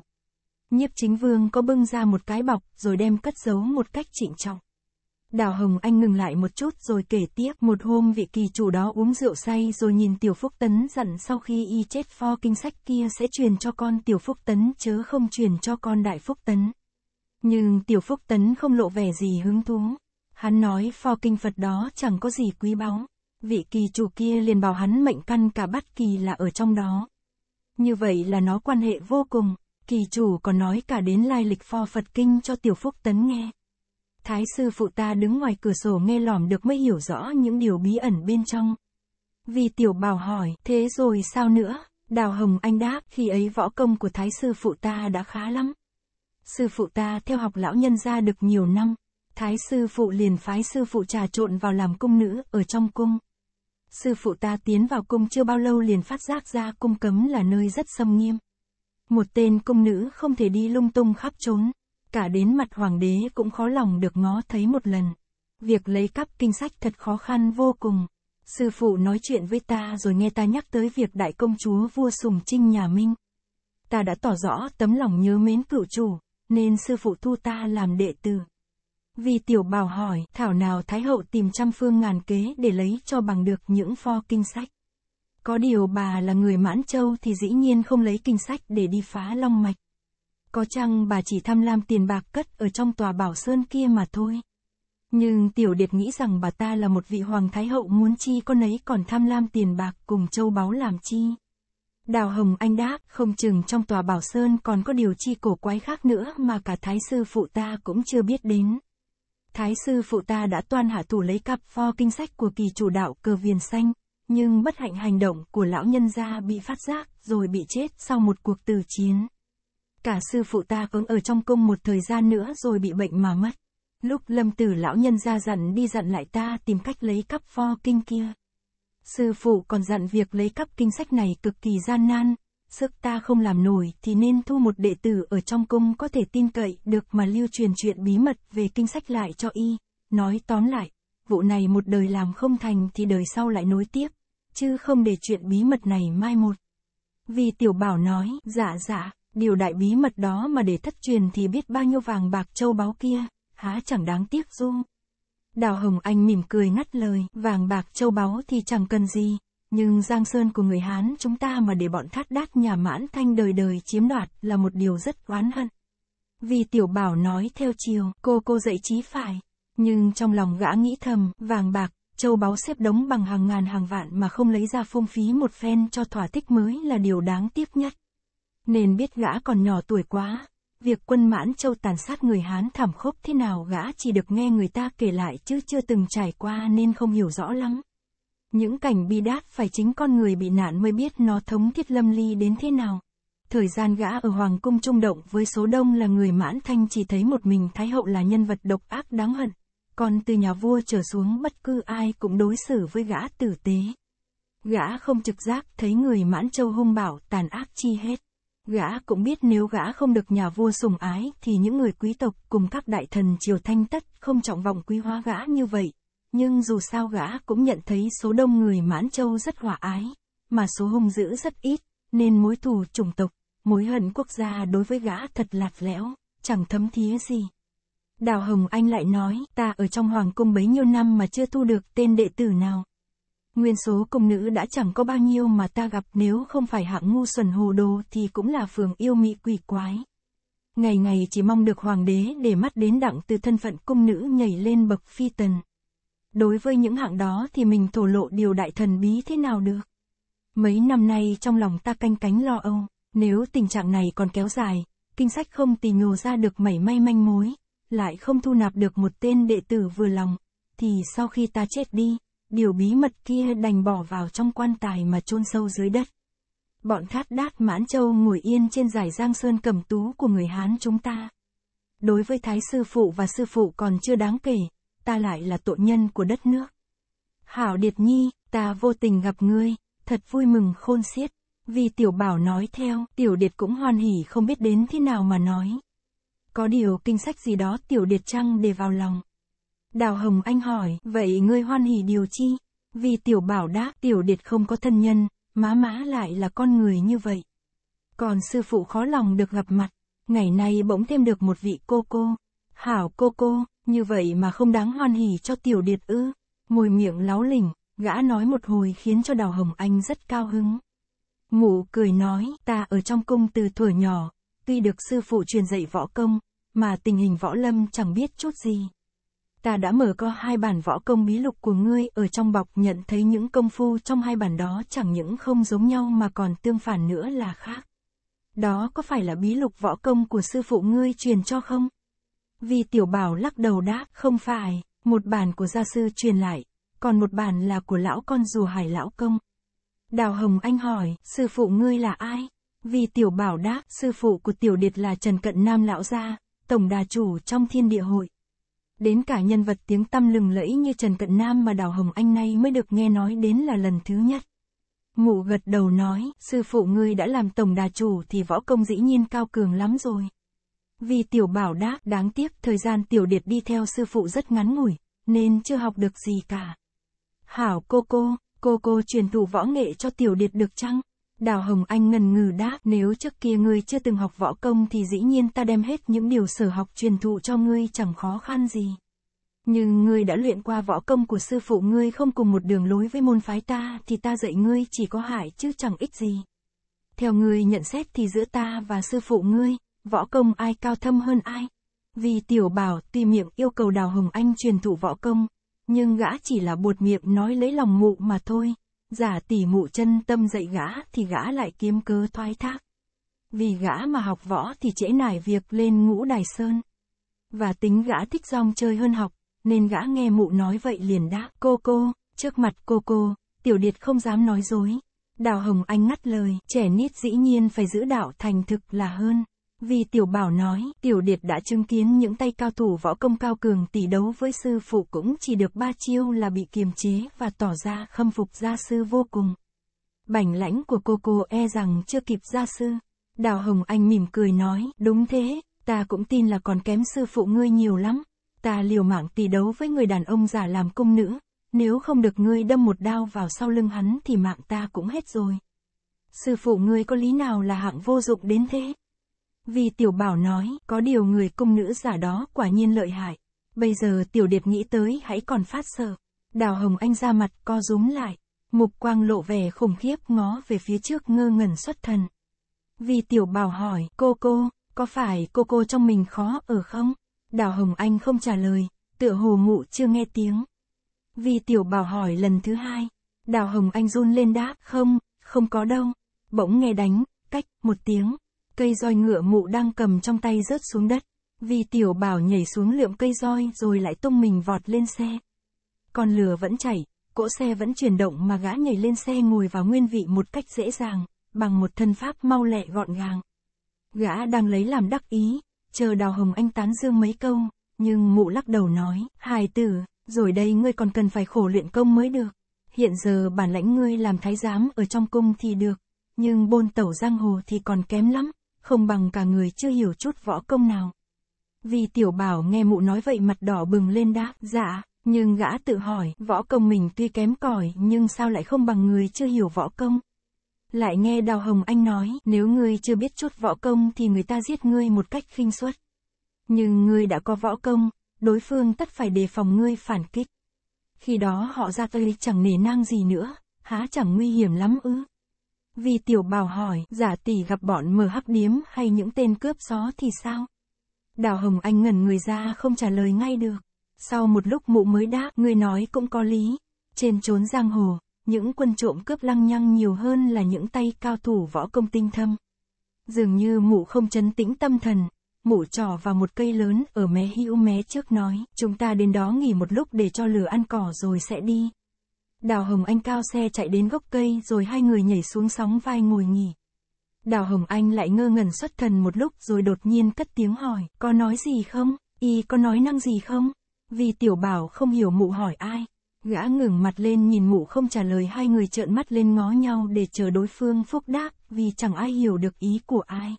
Nhiếp chính vương có bưng ra một cái bọc, rồi đem cất giấu một cách trịnh trọng. Đào Hồng Anh ngừng lại một chút rồi kể tiếp một hôm vị kỳ chủ đó uống rượu say rồi nhìn Tiểu Phúc Tấn dặn sau khi y chết pho kinh sách kia sẽ truyền cho con Tiểu Phúc Tấn chớ không truyền cho con Đại Phúc Tấn. Nhưng Tiểu Phúc Tấn không lộ vẻ gì hứng thú. Hắn nói pho kinh Phật đó chẳng có gì quý báu. Vị kỳ chủ kia liền bảo hắn mệnh căn cả bắt kỳ là ở trong đó. Như vậy là nó quan hệ vô cùng. Kỳ chủ còn nói cả đến lai lịch pho Phật kinh cho Tiểu Phúc Tấn nghe. Thái sư phụ ta đứng ngoài cửa sổ nghe lỏm được mới hiểu rõ những điều bí ẩn bên trong. Vì tiểu bảo hỏi, thế rồi sao nữa? Đào Hồng Anh đáp, khi ấy võ công của thái sư phụ ta đã khá lắm. Sư phụ ta theo học lão nhân ra được nhiều năm, thái sư phụ liền phái sư phụ trà trộn vào làm cung nữ ở trong cung. Sư phụ ta tiến vào cung chưa bao lâu liền phát giác ra cung cấm là nơi rất xâm nghiêm. Một tên cung nữ không thể đi lung tung khắp trốn. Cả đến mặt hoàng đế cũng khó lòng được ngó thấy một lần. Việc lấy cắp kinh sách thật khó khăn vô cùng. Sư phụ nói chuyện với ta rồi nghe ta nhắc tới việc đại công chúa vua Sùng Trinh nhà Minh. Ta đã tỏ rõ tấm lòng nhớ mến cựu chủ, nên sư phụ thu ta làm đệ tử. Vì tiểu bảo hỏi, thảo nào Thái Hậu tìm trăm phương ngàn kế để lấy cho bằng được những pho kinh sách. Có điều bà là người mãn châu thì dĩ nhiên không lấy kinh sách để đi phá long mạch. Có chăng bà chỉ tham lam tiền bạc cất ở trong tòa bảo sơn kia mà thôi. Nhưng Tiểu Điệp nghĩ rằng bà ta là một vị hoàng thái hậu muốn chi con ấy còn tham lam tiền bạc cùng châu báu làm chi. Đào Hồng Anh đáp, không chừng trong tòa Bảo Sơn còn có điều chi cổ quái khác nữa mà cả thái sư phụ ta cũng chưa biết đến. Thái sư phụ ta đã toan hạ thủ lấy cặp pho kinh sách của kỳ chủ đạo cờ viền xanh, nhưng bất hạnh hành động của lão nhân gia bị phát giác rồi bị chết sau một cuộc từ chiến. Cả sư phụ ta ứng ở trong cung một thời gian nữa rồi bị bệnh mà mất. Lúc lâm tử lão nhân ra dặn đi dặn lại ta tìm cách lấy cắp pho kinh kia. Sư phụ còn dặn việc lấy cắp kinh sách này cực kỳ gian nan, sức ta không làm nổi thì nên thu một đệ tử ở trong cung có thể tin cậy được mà lưu truyền chuyện bí mật về kinh sách lại cho y. Nói tóm lại, vụ này một đời làm không thành thì đời sau lại nối tiếp, chứ không để chuyện bí mật này mai một. Vì tiểu bảo nói, giả dạ giả dạ điều đại bí mật đó mà để thất truyền thì biết bao nhiêu vàng bạc châu báu kia, há chẳng đáng tiếc du. Đào Hồng Anh mỉm cười ngắt lời, vàng bạc châu báu thì chẳng cần gì, nhưng giang sơn của người Hán chúng ta mà để bọn thát đát nhà mãn thanh đời đời chiếm đoạt là một điều rất oán hận. Vì tiểu bảo nói theo chiều, cô cô dạy trí phải, nhưng trong lòng gã nghĩ thầm, vàng bạc, châu báu xếp đống bằng hàng ngàn hàng vạn mà không lấy ra phung phí một phen cho thỏa thích mới là điều đáng tiếc nhất. Nên biết gã còn nhỏ tuổi quá, việc quân mãn châu tàn sát người Hán thảm khốc thế nào gã chỉ được nghe người ta kể lại chứ chưa từng trải qua nên không hiểu rõ lắm. Những cảnh bi đát phải chính con người bị nạn mới biết nó thống thiết lâm ly đến thế nào. Thời gian gã ở Hoàng cung trung động với số đông là người mãn thanh chỉ thấy một mình Thái Hậu là nhân vật độc ác đáng hận. Còn từ nhà vua trở xuống bất cứ ai cũng đối xử với gã tử tế. Gã không trực giác thấy người mãn châu hung bảo tàn ác chi hết. Gã cũng biết nếu gã không được nhà vua sủng ái thì những người quý tộc cùng các đại thần triều thanh tất không trọng vọng quý hóa gã như vậy. Nhưng dù sao gã cũng nhận thấy số đông người mãn châu rất hòa ái, mà số hung dữ rất ít, nên mối thù chủng tộc, mối hận quốc gia đối với gã thật lạt lẽo, chẳng thấm thía gì. Đào Hồng Anh lại nói, ta ở trong hoàng cung bấy nhiêu năm mà chưa thu được tên đệ tử nào, Nguyên số công nữ đã chẳng có bao nhiêu mà ta gặp nếu không phải hạng ngu xuẩn hồ đồ thì cũng là phường yêu mị quỷ quái. Ngày ngày chỉ mong được hoàng đế để mắt đến đặng từ thân phận công nữ nhảy lên bậc phi tần. Đối với những hạng đó thì mình thổ lộ điều đại thần bí thế nào được. Mấy năm nay trong lòng ta canh cánh lo âu, nếu tình trạng này còn kéo dài, kinh sách không tì nhồ ra được mảy may manh mối, lại không thu nạp được một tên đệ tử vừa lòng, thì sau khi ta chết đi, điều bí mật kia đành bỏ vào trong quan tài mà chôn sâu dưới đất. Bọn khát đát mãn châu ngồi yên trên giải giang sơn cầm tú của người Hán chúng ta. Đối với thái sư phụ và sư phụ còn chưa đáng kể, ta lại là tội nhân của đất nước. Hảo Điệp Nhi, ta vô tình gặp ngươi, thật vui mừng khôn xiết. Vì tiểu bảo nói theo, tiểu Điệp cũng hoan hỉ không biết đến thế nào mà nói. Có điều kinh sách gì đó tiểu điệt trăng để vào lòng. Đào Hồng Anh hỏi, vậy ngươi hoan hỉ điều chi? Vì tiểu bảo đáp, tiểu điệt không có thân nhân, má má lại là con người như vậy. Còn sư phụ khó lòng được gặp mặt, ngày nay bỗng thêm được một vị cô cô. Hảo cô cô, như vậy mà không đáng hoan hỉ cho tiểu điệt ư. Mùi miệng láo lỉnh, gã nói một hồi khiến cho đào hồng anh rất cao hứng. Mụ cười nói, ta ở trong cung từ thuở nhỏ, tuy được sư phụ truyền dạy võ công, mà tình hình võ lâm chẳng biết chút gì ta đã mở có hai bản võ công bí lục của ngươi ở trong bọc nhận thấy những công phu trong hai bản đó chẳng những không giống nhau mà còn tương phản nữa là khác. Đó có phải là bí lục võ công của sư phụ ngươi truyền cho không? Vì tiểu bảo lắc đầu đáp không phải, một bản của gia sư truyền lại, còn một bản là của lão con rùa hải lão công. Đào Hồng Anh hỏi, sư phụ ngươi là ai? Vì tiểu bảo đáp, sư phụ của tiểu điệt là Trần Cận Nam lão gia, tổng đà chủ trong thiên địa hội. Đến cả nhân vật tiếng tăm lừng lẫy như Trần Cận Nam mà Đào Hồng Anh nay mới được nghe nói đến là lần thứ nhất. mụ gật đầu nói, sư phụ ngươi đã làm tổng đà chủ thì võ công dĩ nhiên cao cường lắm rồi. Vì tiểu bảo đáp, đáng tiếc thời gian tiểu điệp đi theo sư phụ rất ngắn ngủi, nên chưa học được gì cả. Hảo cô cô, cô cô truyền thụ võ nghệ cho tiểu điệp được chăng? Đào Hồng Anh ngần ngừ đáp, nếu trước kia ngươi chưa từng học võ công thì dĩ nhiên ta đem hết những điều sở học truyền thụ cho ngươi chẳng khó khăn gì. Nhưng ngươi đã luyện qua võ công của sư phụ ngươi không cùng một đường lối với môn phái ta thì ta dạy ngươi chỉ có hại chứ chẳng ích gì. Theo ngươi nhận xét thì giữa ta và sư phụ ngươi, võ công ai cao thâm hơn ai? Vì tiểu bảo tuy miệng yêu cầu Đào Hồng Anh truyền thụ võ công, nhưng gã chỉ là buột miệng nói lấy lòng mụ mà thôi. Giả tỷ mụ chân tâm dạy gã thì gã lại kiếm cớ thoái thác. Vì gã mà học võ thì trễ nải việc lên ngũ đài sơn. Và tính gã thích rong chơi hơn học, nên gã nghe mụ nói vậy liền đáp cô cô, trước mặt cô cô, tiểu điệt không dám nói dối. Đào Hồng Anh ngắt lời, trẻ nít dĩ nhiên phải giữ đạo thành thực là hơn. Vì tiểu bảo nói, tiểu điệt đã chứng kiến những tay cao thủ võ công cao cường tỷ đấu với sư phụ cũng chỉ được ba chiêu là bị kiềm chế và tỏ ra khâm phục gia sư vô cùng. Bảnh lãnh của cô cô e rằng chưa kịp gia sư. Đào Hồng Anh mỉm cười nói, đúng thế, ta cũng tin là còn kém sư phụ ngươi nhiều lắm. Ta liều mạng tỷ đấu với người đàn ông giả làm cung nữ, nếu không được ngươi đâm một đao vào sau lưng hắn thì mạng ta cũng hết rồi. Sư phụ ngươi có lý nào là hạng vô dụng đến thế? Vì tiểu bảo nói, có điều người cung nữ giả đó quả nhiên lợi hại. Bây giờ tiểu điệp nghĩ tới hãy còn phát sợ. Đào hồng anh ra mặt co rúm lại. Mục quang lộ vẻ khủng khiếp ngó về phía trước ngơ ngẩn xuất thần. Vì tiểu bảo hỏi, cô cô, có phải cô cô trong mình khó ở không? Đào hồng anh không trả lời, tựa hồ ngụ chưa nghe tiếng. Vì tiểu bảo hỏi lần thứ hai, đào hồng anh run lên đáp, không, không có đâu. Bỗng nghe đánh, cách, một tiếng, Cây roi ngựa mụ đang cầm trong tay rớt xuống đất. Vì tiểu bảo nhảy xuống lượm cây roi rồi lại tung mình vọt lên xe. Còn lửa vẫn chảy, cỗ xe vẫn chuyển động mà gã nhảy lên xe ngồi vào nguyên vị một cách dễ dàng, bằng một thân pháp mau lẹ gọn gàng. Gã đang lấy làm đắc ý, chờ đào hồng anh tán dương mấy câu, nhưng mụ lắc đầu nói, hài tử, rồi đây ngươi còn cần phải khổ luyện công mới được. Hiện giờ bản lãnh ngươi làm thái giám ở trong cung thì được, nhưng bôn tẩu giang hồ thì còn kém lắm không bằng cả người chưa hiểu chút võ công nào. Vì tiểu bảo nghe mụ nói vậy mặt đỏ bừng lên đáp: dạ, nhưng gã tự hỏi, võ công mình tuy kém cỏi nhưng sao lại không bằng người chưa hiểu võ công. Lại nghe Đào Hồng Anh nói, nếu ngươi chưa biết chút võ công thì người ta giết ngươi một cách khinh suất. Nhưng ngươi đã có võ công, đối phương tất phải đề phòng ngươi phản kích. Khi đó họ ra tay chẳng nề nang gì nữa, há chẳng nguy hiểm lắm ư. Vì tiểu bảo hỏi, giả tỷ gặp bọn mờ hấp điếm hay những tên cướp gió thì sao? Đào Hồng Anh ngẩn người ra không trả lời ngay được. Sau một lúc mụ mới đáp, người nói cũng có lý. Trên trốn giang hồ, những quân trộm cướp lăng nhăng nhiều hơn là những tay cao thủ võ công tinh thâm. Dường như mụ không chấn tĩnh tâm thần, mụ trỏ vào một cây lớn ở mé hữu mé trước nói, chúng ta đến đó nghỉ một lúc để cho lửa ăn cỏ rồi sẽ đi. Đào Hồng Anh cao xe chạy đến gốc cây rồi hai người nhảy xuống sóng vai ngồi nghỉ. Đào Hồng Anh lại ngơ ngẩn xuất thần một lúc rồi đột nhiên cất tiếng hỏi, có nói gì không? Y có nói năng gì không? Vì tiểu bảo không hiểu mụ hỏi ai. Gã ngừng mặt lên nhìn mụ không trả lời hai người trợn mắt lên ngó nhau để chờ đối phương phúc đáp, vì chẳng ai hiểu được ý của ai.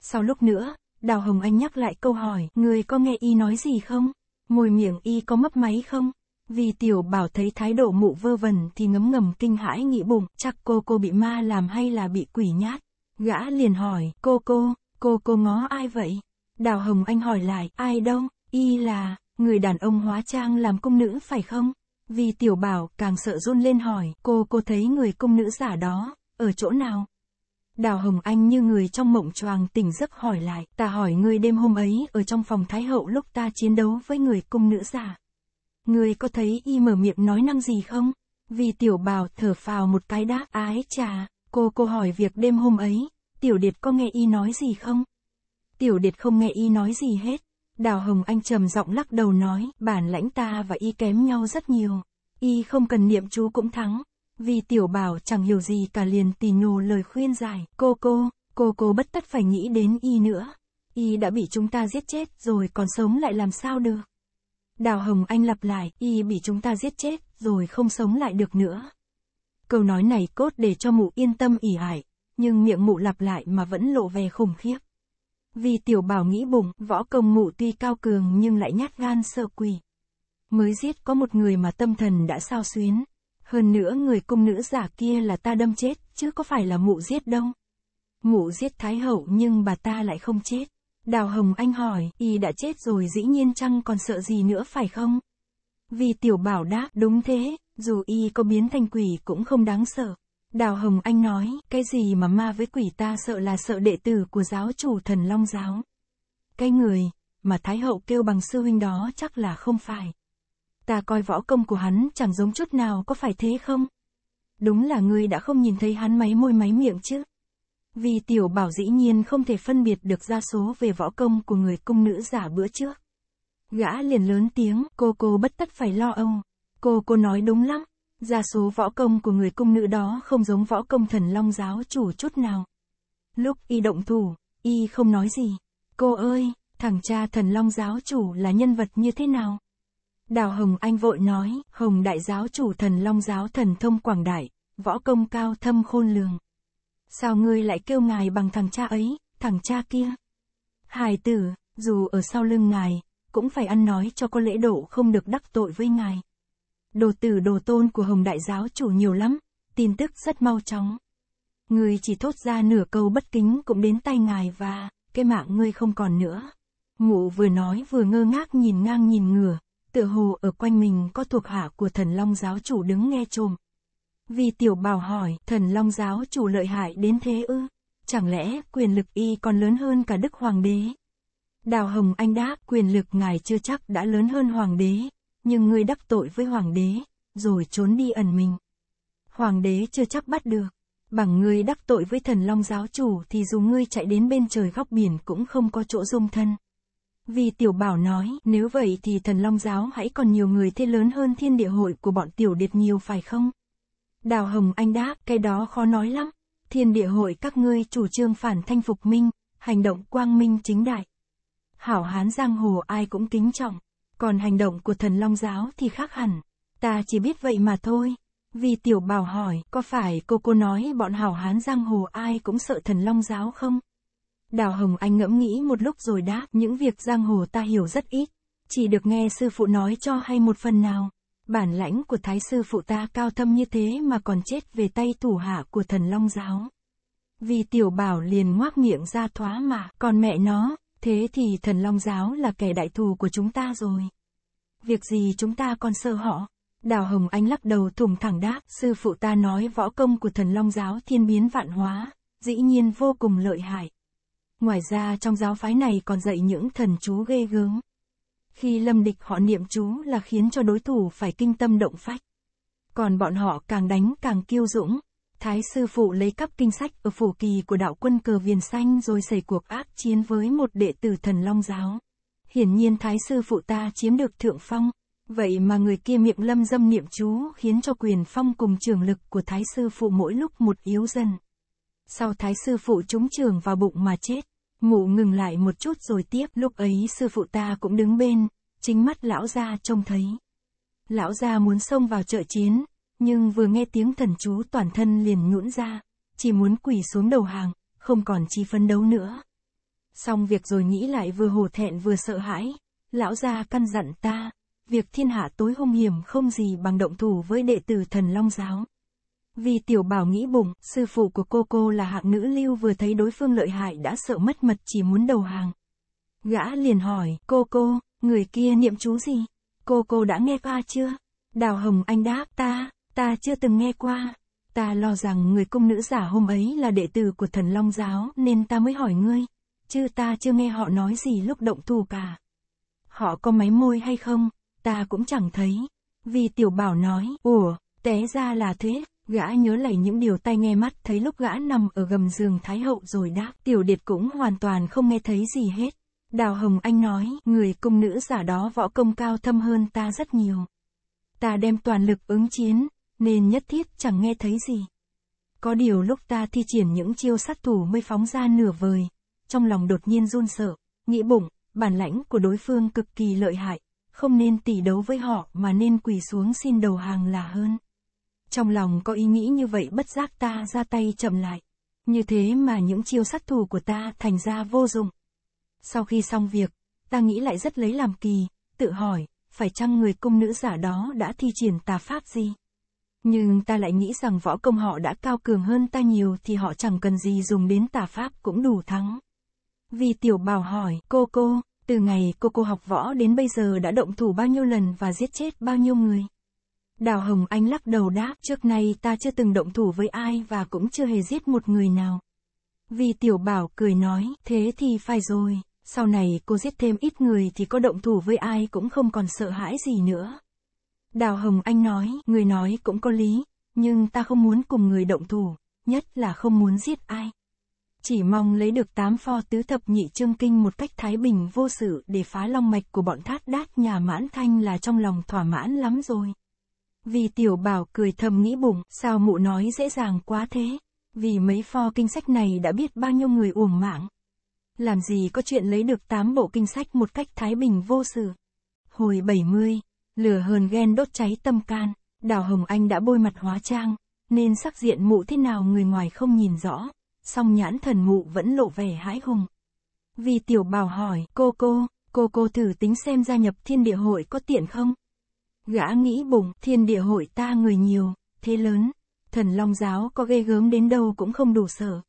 Sau lúc nữa, Đào Hồng Anh nhắc lại câu hỏi, người có nghe y nói gì không? Mồi miệng y có mấp máy không? Vì tiểu bảo thấy thái độ mụ vơ vẩn thì ngấm ngầm kinh hãi nghĩ bụng, chắc cô cô bị ma làm hay là bị quỷ nhát. Gã liền hỏi, cô cô, cô cô ngó ai vậy? Đào Hồng Anh hỏi lại, ai đâu, y là, người đàn ông hóa trang làm công nữ phải không? Vì tiểu bảo càng sợ run lên hỏi, cô cô thấy người công nữ giả đó, ở chỗ nào? Đào Hồng Anh như người trong mộng choàng tỉnh giấc hỏi lại, ta hỏi người đêm hôm ấy ở trong phòng Thái Hậu lúc ta chiến đấu với người công nữ giả. Người có thấy y mở miệng nói năng gì không? Vì tiểu bào thở phào một cái đáp ái trà, cô cô hỏi việc đêm hôm ấy, tiểu điệp có nghe y nói gì không? Tiểu điệp không nghe y nói gì hết. Đào Hồng Anh trầm giọng lắc đầu nói, bản lãnh ta và y kém nhau rất nhiều. Y không cần niệm chú cũng thắng. Vì tiểu bảo chẳng hiểu gì cả liền tì nhù lời khuyên giải, cô cô, cô cô bất tất phải nghĩ đến y nữa. Y đã bị chúng ta giết chết rồi còn sống lại làm sao được. Đào Hồng Anh lặp lại, y bị chúng ta giết chết, rồi không sống lại được nữa. Câu nói này cốt để cho mụ yên tâm ỉ ải, nhưng miệng mụ lặp lại mà vẫn lộ về khủng khiếp. Vì tiểu bảo nghĩ bụng, võ công mụ tuy cao cường nhưng lại nhát gan sợ quỷ. Mới giết có một người mà tâm thần đã sao xuyến. Hơn nữa người cung nữ giả kia là ta đâm chết, chứ có phải là mụ giết đâu. Mụ giết thái hậu nhưng bà ta lại không chết. Đào Hồng Anh hỏi, y đã chết rồi dĩ nhiên chăng còn sợ gì nữa phải không? Vì tiểu bảo đáp, đúng thế, dù y có biến thành quỷ cũng không đáng sợ. Đào Hồng Anh nói, cái gì mà ma với quỷ ta sợ là sợ đệ tử của giáo chủ thần Long Giáo. Cái người, mà Thái Hậu kêu bằng sư huynh đó chắc là không phải. Ta coi võ công của hắn chẳng giống chút nào có phải thế không? Đúng là ngươi đã không nhìn thấy hắn máy môi máy miệng chứ. Vì tiểu bảo dĩ nhiên không thể phân biệt được gia số về võ công của người cung nữ giả bữa trước. Gã liền lớn tiếng, cô cô bất tất phải lo âu. Cô cô nói đúng lắm, gia số võ công của người cung nữ đó không giống võ công thần long giáo chủ chút nào. Lúc y động thủ, y không nói gì. Cô ơi, thằng cha thần long giáo chủ là nhân vật như thế nào? Đào Hồng Anh vội nói, Hồng đại giáo chủ thần long giáo thần thông quảng đại, võ công cao thâm khôn lường. Sao ngươi lại kêu ngài bằng thằng cha ấy, thằng cha kia? Hài tử, dù ở sau lưng ngài, cũng phải ăn nói cho có lễ độ không được đắc tội với ngài. Đồ tử đồ tôn của Hồng Đại Giáo chủ nhiều lắm, tin tức rất mau chóng. Ngươi chỉ thốt ra nửa câu bất kính cũng đến tay ngài và, cái mạng ngươi không còn nữa. Ngụ vừa nói vừa ngơ ngác nhìn ngang nhìn ngửa, tựa hồ ở quanh mình có thuộc hạ của thần long giáo chủ đứng nghe trồm, vì tiểu bảo hỏi, thần long giáo chủ lợi hại đến thế ư? Chẳng lẽ quyền lực y còn lớn hơn cả đức hoàng đế? Đào Hồng Anh đáp, quyền lực ngài chưa chắc đã lớn hơn hoàng đế, nhưng ngươi đắc tội với hoàng đế, rồi trốn đi ẩn mình. Hoàng đế chưa chắc bắt được, bằng ngươi đắc tội với thần long giáo chủ thì dù ngươi chạy đến bên trời góc biển cũng không có chỗ dung thân. Vì tiểu bảo nói, nếu vậy thì thần long giáo hãy còn nhiều người thế lớn hơn thiên địa hội của bọn tiểu điệp nhiều phải không? Đào Hồng Anh đáp, cái đó khó nói lắm. Thiên địa hội các ngươi chủ trương phản thanh phục minh, hành động quang minh chính đại. Hảo hán giang hồ ai cũng kính trọng, còn hành động của thần long giáo thì khác hẳn. Ta chỉ biết vậy mà thôi. Vì tiểu bảo hỏi, có phải cô cô nói bọn hảo hán giang hồ ai cũng sợ thần long giáo không? Đào Hồng Anh ngẫm nghĩ một lúc rồi đáp, những việc giang hồ ta hiểu rất ít, chỉ được nghe sư phụ nói cho hay một phần nào. Bản lãnh của thái sư phụ ta cao thâm như thế mà còn chết về tay thủ hạ của thần long giáo. Vì tiểu bảo liền ngoác miệng ra thoá mà, còn mẹ nó, thế thì thần long giáo là kẻ đại thù của chúng ta rồi. Việc gì chúng ta còn sợ họ? Đào Hồng Anh lắc đầu thủng thẳng đáp, sư phụ ta nói võ công của thần long giáo thiên biến vạn hóa, dĩ nhiên vô cùng lợi hại. Ngoài ra trong giáo phái này còn dạy những thần chú ghê gớm. Khi lâm địch họ niệm chú là khiến cho đối thủ phải kinh tâm động phách. Còn bọn họ càng đánh càng kiêu dũng. Thái sư phụ lấy cắp kinh sách ở phủ kỳ của đạo quân cờ viền xanh rồi xảy cuộc ác chiến với một đệ tử thần long giáo. Hiển nhiên thái sư phụ ta chiếm được thượng phong, vậy mà người kia miệng lâm dâm niệm chú khiến cho quyền phong cùng trường lực của thái sư phụ mỗi lúc một yếu dần. Sau thái sư phụ trúng trường vào bụng mà chết. Mụ ngừng lại một chút rồi tiếp, lúc ấy sư phụ ta cũng đứng bên, chính mắt lão gia trông thấy. Lão gia muốn xông vào trợ chiến, nhưng vừa nghe tiếng thần chú toàn thân liền nhũn ra, chỉ muốn quỳ xuống đầu hàng, không còn chi phấn đấu nữa. Xong việc rồi nghĩ lại vừa hổ thẹn vừa sợ hãi, lão gia căn dặn ta, việc thiên hạ tối hung hiểm không gì bằng động thủ với đệ tử thần Long giáo. Vì tiểu bảo nghĩ bụng, sư phụ của cô cô là hạng nữ lưu vừa thấy đối phương lợi hại đã sợ mất mật chỉ muốn đầu hàng. Gã liền hỏi, cô cô, người kia niệm chú gì? Cô cô đã nghe qua chưa? Đào Hồng Anh đáp, ta, ta chưa từng nghe qua. Ta lo rằng người cung nữ giả hôm ấy là đệ tử của thần Long Giáo nên ta mới hỏi ngươi. Chứ ta chưa nghe họ nói gì lúc động thù cả. Họ có máy môi hay không, ta cũng chẳng thấy. Vì tiểu bảo nói, ủa, té ra là thế. Gã nhớ lại những điều tai nghe mắt thấy lúc gã nằm ở gầm giường Thái Hậu rồi đáp. Tiểu Điệt cũng hoàn toàn không nghe thấy gì hết. Đào Hồng Anh nói, người cung nữ giả đó võ công cao thâm hơn ta rất nhiều. Ta đem toàn lực ứng chiến, nên nhất thiết chẳng nghe thấy gì. Có điều lúc ta thi triển những chiêu sát thủ mới phóng ra nửa vời, trong lòng đột nhiên run sợ, nghĩ bụng, bản lãnh của đối phương cực kỳ lợi hại, không nên tỷ đấu với họ mà nên quỳ xuống xin đầu hàng là hơn. Trong lòng có ý nghĩ như vậy bất giác ta ra tay chậm lại. Như thế mà những chiêu sát thủ của ta thành ra vô dụng. Sau khi xong việc, ta nghĩ lại rất lấy làm kỳ, tự hỏi, phải chăng người công nữ giả đó đã thi triển tà pháp gì? Nhưng ta lại nghĩ rằng võ công họ đã cao cường hơn ta nhiều thì họ chẳng cần gì dùng đến tà pháp cũng đủ thắng. Vì tiểu bảo hỏi, cô cô, từ ngày cô cô học võ đến bây giờ đã động thủ bao nhiêu lần và giết chết bao nhiêu người? Đào Hồng Anh lắc đầu đáp, trước nay ta chưa từng động thủ với ai và cũng chưa hề giết một người nào. Vì tiểu bảo cười nói, thế thì phải rồi, sau này cô giết thêm ít người thì có động thủ với ai cũng không còn sợ hãi gì nữa. Đào Hồng Anh nói, người nói cũng có lý, nhưng ta không muốn cùng người động thủ, nhất là không muốn giết ai. Chỉ mong lấy được tám pho tứ thập nhị chương kinh một cách thái bình vô sự để phá long mạch của bọn thát đát nhà mãn thanh là trong lòng thỏa mãn lắm rồi. Vì tiểu bảo cười thầm nghĩ bụng, sao mụ nói dễ dàng quá thế. Vì mấy pho kinh sách này đã biết bao nhiêu người uổng mạng. Làm gì có chuyện lấy được 8 bộ kinh sách một cách thái bình vô sự. Hồi 70, lửa hờn ghen đốt cháy tâm can, đào Hồng Anh đã bôi mặt hóa trang, nên sắc diện mụ thế nào người ngoài không nhìn rõ, song nhãn thần mụ vẫn lộ vẻ hãi hùng. Vì tiểu bảo hỏi, cô cô, cô cô thử tính xem gia nhập thiên địa hội có tiện không? gã nghĩ bụng, thiên địa hội ta người nhiều, thế lớn, thần long giáo có ghê gớm đến đâu cũng không đủ sợ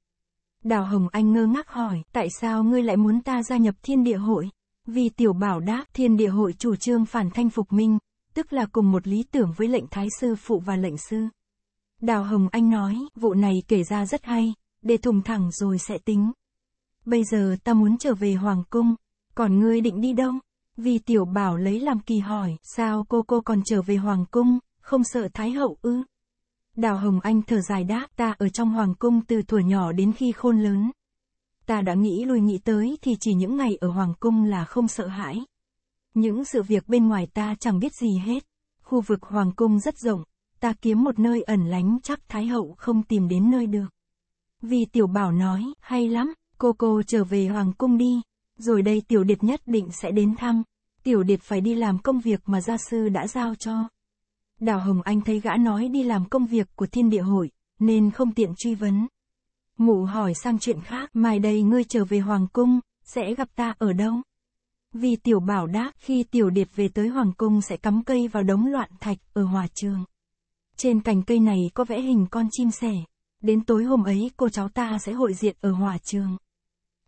Đào Hồng Anh ngơ ngác hỏi, tại sao ngươi lại muốn ta gia nhập thiên địa hội? Vì tiểu bảo đáp, thiên địa hội chủ trương phản thanh phục minh, tức là cùng một lý tưởng với lệnh thái sư phụ và lệnh sư. Đào Hồng Anh nói, vụ này kể ra rất hay, để thùng thẳng rồi sẽ tính. Bây giờ ta muốn trở về Hoàng Cung, còn ngươi định đi đâu? Vì tiểu bảo lấy làm kỳ hỏi, sao cô cô còn trở về hoàng cung, không sợ thái hậu ư? Đào Hồng Anh thở dài đáp, ta ở trong hoàng cung từ tuổi nhỏ đến khi khôn lớn. Ta đã nghĩ lùi nghĩ tới thì chỉ những ngày ở hoàng cung là không sợ hãi. Những sự việc bên ngoài ta chẳng biết gì hết. Khu vực hoàng cung rất rộng, ta kiếm một nơi ẩn lánh chắc thái hậu không tìm đến nơi được. Vì tiểu bảo nói, hay lắm, cô cô trở về hoàng cung đi, rồi đây tiểu điệp nhất định sẽ đến thăm, tiểu điệp phải đi làm công việc mà gia sư đã giao cho. Đào Hồng Anh thấy gã nói đi làm công việc của thiên địa hội, nên không tiện truy vấn. Mụ hỏi sang chuyện khác, mai đây ngươi trở về Hoàng Cung, sẽ gặp ta ở đâu? Vì tiểu bảo đáp khi tiểu điệp về tới Hoàng Cung sẽ cắm cây vào đống loạn thạch ở Hòa Trường. Trên cành cây này có vẽ hình con chim sẻ. Đến tối hôm ấy cô cháu ta sẽ hội diện ở Hòa Trường.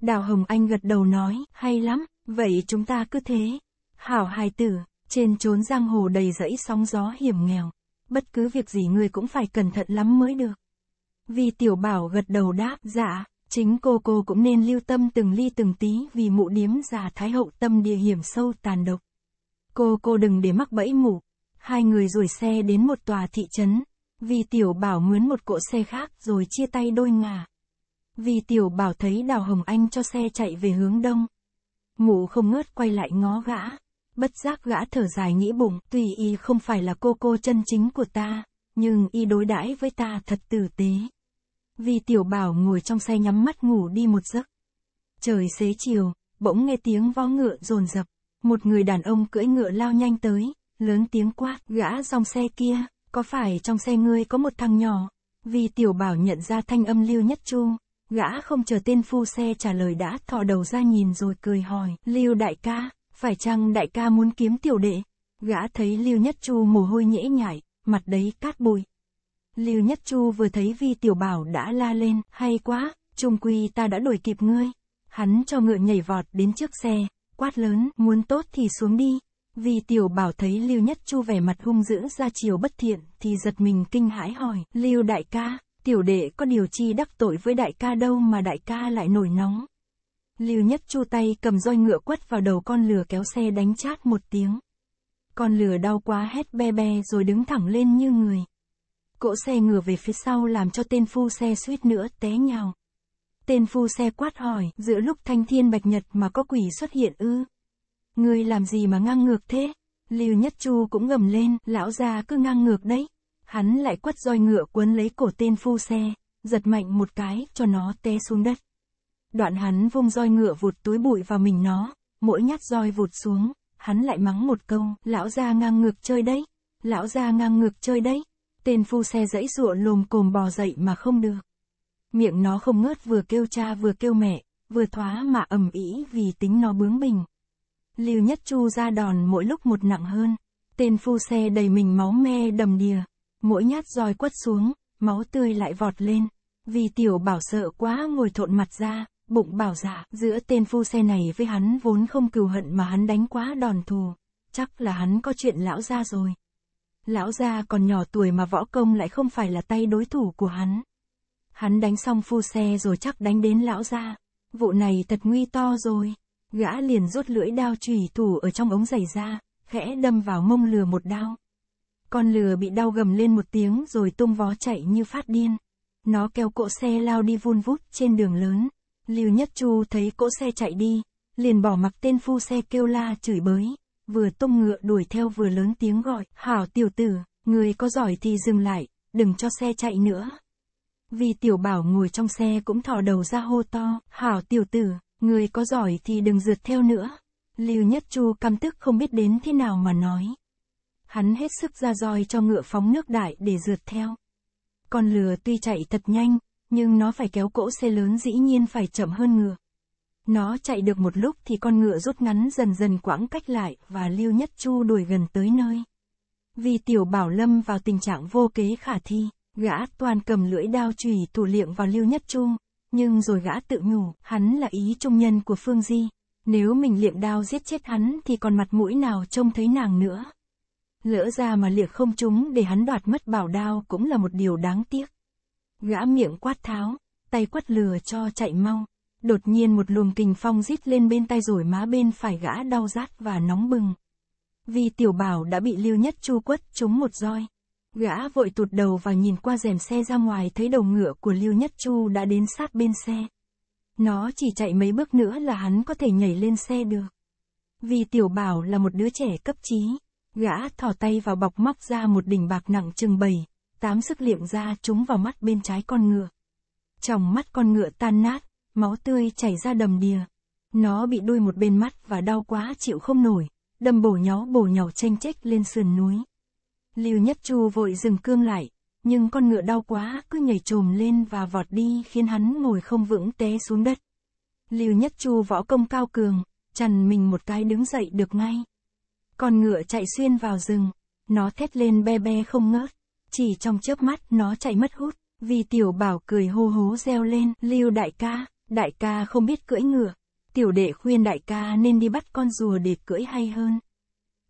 Đào Hồng Anh gật đầu nói, hay lắm, vậy chúng ta cứ thế. Hảo hài tử, trên chốn giang hồ đầy rẫy sóng gió hiểm nghèo, bất cứ việc gì người cũng phải cẩn thận lắm mới được. Vì tiểu bảo gật đầu đáp, dạ, chính cô cô cũng nên lưu tâm từng ly từng tí vì mụ điếm già thái hậu tâm địa hiểm sâu tàn độc. Cô cô đừng để mắc bẫy mụ. Hai người rồi xe đến một tòa thị trấn, vì tiểu bảo mướn một cỗ xe khác rồi chia tay đôi ngả. Vì tiểu bảo thấy đào hồng anh cho xe chạy về hướng đông. Ngủ không ngớt quay lại ngó gã. Bất giác gã thở dài nghĩ bụng, tuy y không phải là cô cô chân chính của ta, nhưng y đối đãi với ta thật tử tế. Vì tiểu bảo ngồi trong xe nhắm mắt ngủ đi một giấc. Trời xế chiều, bỗng nghe tiếng vó ngựa rồn rập. Một người đàn ông cưỡi ngựa lao nhanh tới, lớn tiếng quát gã dòng xe kia, có phải trong xe ngươi có một thằng nhỏ? Vì tiểu bảo nhận ra thanh âm lưu nhất chu, Gã không chờ tên phu xe trả lời đã thò đầu ra nhìn rồi cười hỏi, Lưu đại ca, phải chăng đại ca muốn kiếm tiểu đệ? Gã thấy Lưu Nhất Chu mồ hôi nhễ nhại, mặt đấy cát bụi. Lưu Nhất Chu vừa thấy Vi Tiểu Bảo đã la lên, hay quá, trung quy ta đã đuổi kịp ngươi. Hắn cho ngựa nhảy vọt đến trước xe, quát lớn, muốn tốt thì xuống đi. Vì tiểu bảo thấy Lưu Nhất Chu vẻ mặt hung dữ ra chiều bất thiện thì giật mình kinh hãi hỏi, Lưu đại ca, tiểu đệ có điều chi đắc tội với đại ca đâu mà đại ca lại nổi nóng. Lưu Nhất Chu tay cầm roi ngựa quất vào đầu con lừa kéo xe đánh chát một tiếng. Con lừa đau quá hét be be rồi đứng thẳng lên như người. Cỗ xe ngựa về phía sau làm cho tên phu xe suýt nữa té nhào. Tên phu xe quát hỏi, giữa lúc thanh thiên bạch nhật mà có quỷ xuất hiện ư? Ngươi làm gì mà ngang ngược thế? Lưu Nhất Chu cũng ngầm lên, lão già cứ ngang ngược đấy. Hắn lại quất roi ngựa cuốn lấy cổ tên phu xe, giật mạnh một cái cho nó té xuống đất. Đoạn hắn vung roi ngựa vụt túi bụi vào mình nó, mỗi nhát roi vụt xuống, hắn lại mắng một câu, lão ra ngang ngược chơi đấy, lão ra ngang ngược chơi đấy. Tên phu xe dãy dụa lồm cồm bò dậy mà không được. Miệng nó không ngớt vừa kêu cha vừa kêu mẹ, vừa thoá mà ầm ĩ vì tính nó bướng bình Lưu Nhất Chu ra đòn mỗi lúc một nặng hơn, tên phu xe đầy mình máu me đầm đìa, mỗi nhát roi quất xuống, máu tươi lại vọt lên. Vì tiểu bảo sợ quá ngồi thộn mặt ra, bụng bảo dạ, giữa tên phu xe này với hắn vốn không cừu hận mà hắn đánh quá đòn thù. Chắc là hắn có chuyện lão ra rồi. Lão ra còn nhỏ tuổi mà võ công lại không phải là tay đối thủ của hắn. Hắn đánh xong phu xe rồi chắc đánh đến lão ra. Vụ này thật nguy to rồi. Gã liền rút lưỡi đao chùy thủ ở trong ống giày ra, khẽ đâm vào mông lừa một đao. Con lừa bị đau gầm lên một tiếng rồi tung vó chạy như phát điên. Nó kéo cỗ xe lao đi vun vút trên đường lớn. Lưu Nhất Chu thấy cỗ xe chạy đi, liền bỏ mặc tên phu xe kêu la chửi bới, vừa tung ngựa đuổi theo vừa lớn tiếng gọi, "Hảo tiểu tử, người có giỏi thì dừng lại, đừng cho xe chạy nữa." Vì tiểu bảo ngồi trong xe cũng thò đầu ra hô to, "Hảo tiểu tử, người có giỏi thì đừng rượt theo nữa." Lưu Nhất Chu căm tức không biết đến thế nào mà nói hắn hết sức ra roi cho ngựa phóng nước đại để rượt theo. Con lừa tuy chạy thật nhanh, nhưng nó phải kéo cỗ xe lớn dĩ nhiên phải chậm hơn ngựa. Nó chạy được một lúc thì con ngựa rút ngắn dần dần quãng cách lại và Lưu Nhất Chu đuổi gần tới nơi. Vì Tiểu Bảo Lâm vào tình trạng vô kế khả thi, gã toàn cầm lưỡi đao chùy thủ liệng vào Lưu Nhất Chu, nhưng rồi gã tự nhủ, hắn là ý trung nhân của Phương Di, nếu mình liệm đao giết chết hắn thì còn mặt mũi nào trông thấy nàng nữa lỡ ra mà liệt không chúng để hắn đoạt mất bảo đao cũng là một điều đáng tiếc. Gã miệng quát tháo, tay quất lừa cho chạy mau. Đột nhiên một luồng kình phong rít lên bên tay rồi má bên phải gã đau rát và nóng bừng. Vì tiểu bảo đã bị lưu nhất chu quất trúng một roi. Gã vội tụt đầu và nhìn qua rèm xe ra ngoài thấy đầu ngựa của lưu nhất chu đã đến sát bên xe. Nó chỉ chạy mấy bước nữa là hắn có thể nhảy lên xe được. Vì tiểu bảo là một đứa trẻ cấp trí. Gã thò tay vào bọc móc ra một đỉnh bạc nặng chừng bầy, tám sức liệm ra trúng vào mắt bên trái con ngựa. Trong mắt con ngựa tan nát, máu tươi chảy ra đầm đìa. Nó bị đuôi một bên mắt và đau quá chịu không nổi, đâm bổ nhó bổ nhỏ tranh chách lên sườn núi. Lưu Nhất Chu vội dừng cương lại, nhưng con ngựa đau quá cứ nhảy trồm lên và vọt đi khiến hắn ngồi không vững té xuống đất. Lưu Nhất Chu võ công cao cường, chằn mình một cái đứng dậy được ngay. Con ngựa chạy xuyên vào rừng, nó thét lên be be không ngớt, chỉ trong chớp mắt nó chạy mất hút, vì tiểu bảo cười hô hố reo lên, lưu đại ca, đại ca không biết cưỡi ngựa, tiểu đệ khuyên đại ca nên đi bắt con rùa để cưỡi hay hơn.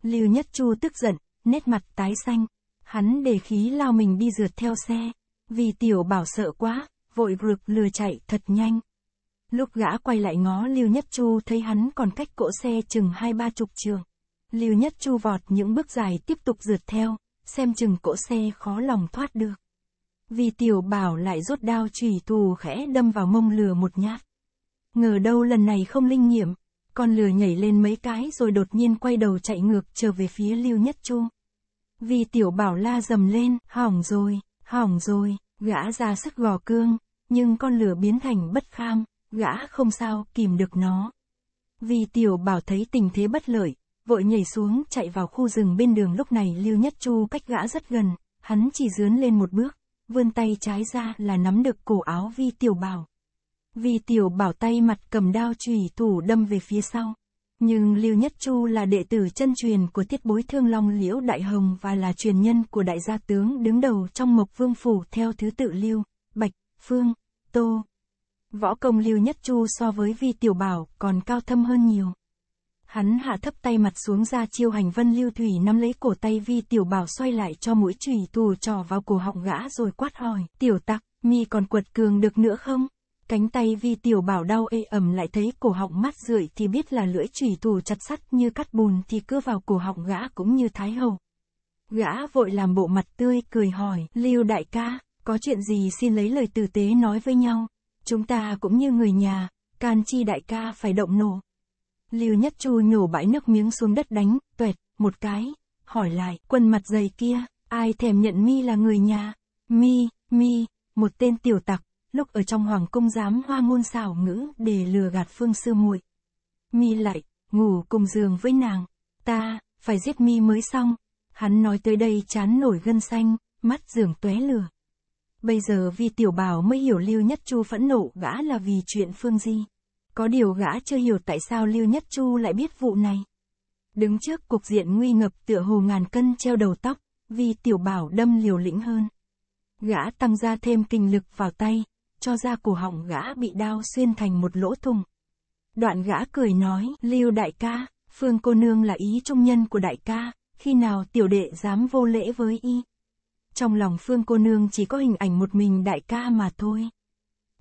Lưu Nhất Chu tức giận, nét mặt tái xanh, hắn để khí lao mình đi rượt theo xe, vì tiểu bảo sợ quá, vội rực lừa chạy thật nhanh. Lúc gã quay lại ngó Lưu Nhất Chu thấy hắn còn cách cỗ xe chừng hai ba chục trường. Lưu Nhất Chu vọt những bước dài tiếp tục rượt theo, xem chừng cỗ xe khó lòng thoát được. Vì tiểu bảo lại rút đao chùy tù khẽ đâm vào mông lừa một nhát. Ngờ đâu lần này không linh nghiệm, con lừa nhảy lên mấy cái rồi đột nhiên quay đầu chạy ngược trở về phía Lưu Nhất Chu. Vì tiểu bảo la dầm lên, hỏng rồi, hỏng rồi, gã ra sức gò cương, nhưng con lừa biến thành bất kham, gã không sao kìm được nó. Vì tiểu bảo thấy tình thế bất lợi, vội nhảy xuống chạy vào khu rừng bên đường lúc này Lưu Nhất Chu cách gã rất gần, hắn chỉ dướn lên một bước, vươn tay trái ra là nắm được cổ áo Vi Tiểu Bảo. Vi Tiểu Bảo tay mặt cầm đao chùy thủ đâm về phía sau. Nhưng Lưu Nhất Chu là đệ tử chân truyền của tiết bối thương long liễu Đại Hồng và là truyền nhân của đại gia tướng đứng đầu trong mộc vương phủ theo thứ tự Lưu, Bạch, Phương, Tô. Võ công Lưu Nhất Chu so với Vi Tiểu Bảo còn cao thâm hơn nhiều. Hắn hạ thấp tay mặt xuống ra chiêu hành vân lưu thủy nắm lấy cổ tay vi tiểu bảo xoay lại cho mũi chùy tù trò vào cổ họng gã rồi quát hỏi. Tiểu tặc, mi còn quật cường được nữa không? Cánh tay vi tiểu bảo đau ê ẩm lại thấy cổ họng mắt rượi thì biết là lưỡi chùy tù chặt sắt như cắt bùn thì cứ vào cổ họng gã cũng như thái hầu. Gã vội làm bộ mặt tươi cười hỏi. Lưu đại ca, có chuyện gì xin lấy lời tử tế nói với nhau. Chúng ta cũng như người nhà, can chi đại ca phải động nổ. Lưu Nhất Chu nhổ bãi nước miếng xuống đất đánh, tuệt, một cái, hỏi lại, quần mặt dày kia, ai thèm nhận mi là người nhà? Mi, mi, một tên tiểu tặc, lúc ở trong hoàng cung dám hoa ngôn xảo ngữ để lừa gạt Phương Sư muội. Mi lại ngủ cùng giường với nàng, ta phải giết mi mới xong. Hắn nói tới đây chán nổi gân xanh, mắt giường tóe lửa. Bây giờ vì tiểu bảo mới hiểu Lưu Nhất Chu phẫn nộ gã là vì chuyện Phương Di. Có điều gã chưa hiểu tại sao Lưu Nhất Chu lại biết vụ này. Đứng trước cục diện nguy ngập tựa hồ ngàn cân treo đầu tóc, vì tiểu bảo đâm liều lĩnh hơn. Gã tăng ra thêm kinh lực vào tay, cho ra cổ họng gã bị đau xuyên thành một lỗ thùng. Đoạn gã cười nói, Lưu đại ca, Phương cô nương là ý trung nhân của đại ca, khi nào tiểu đệ dám vô lễ với y. Trong lòng Phương cô nương chỉ có hình ảnh một mình đại ca mà thôi.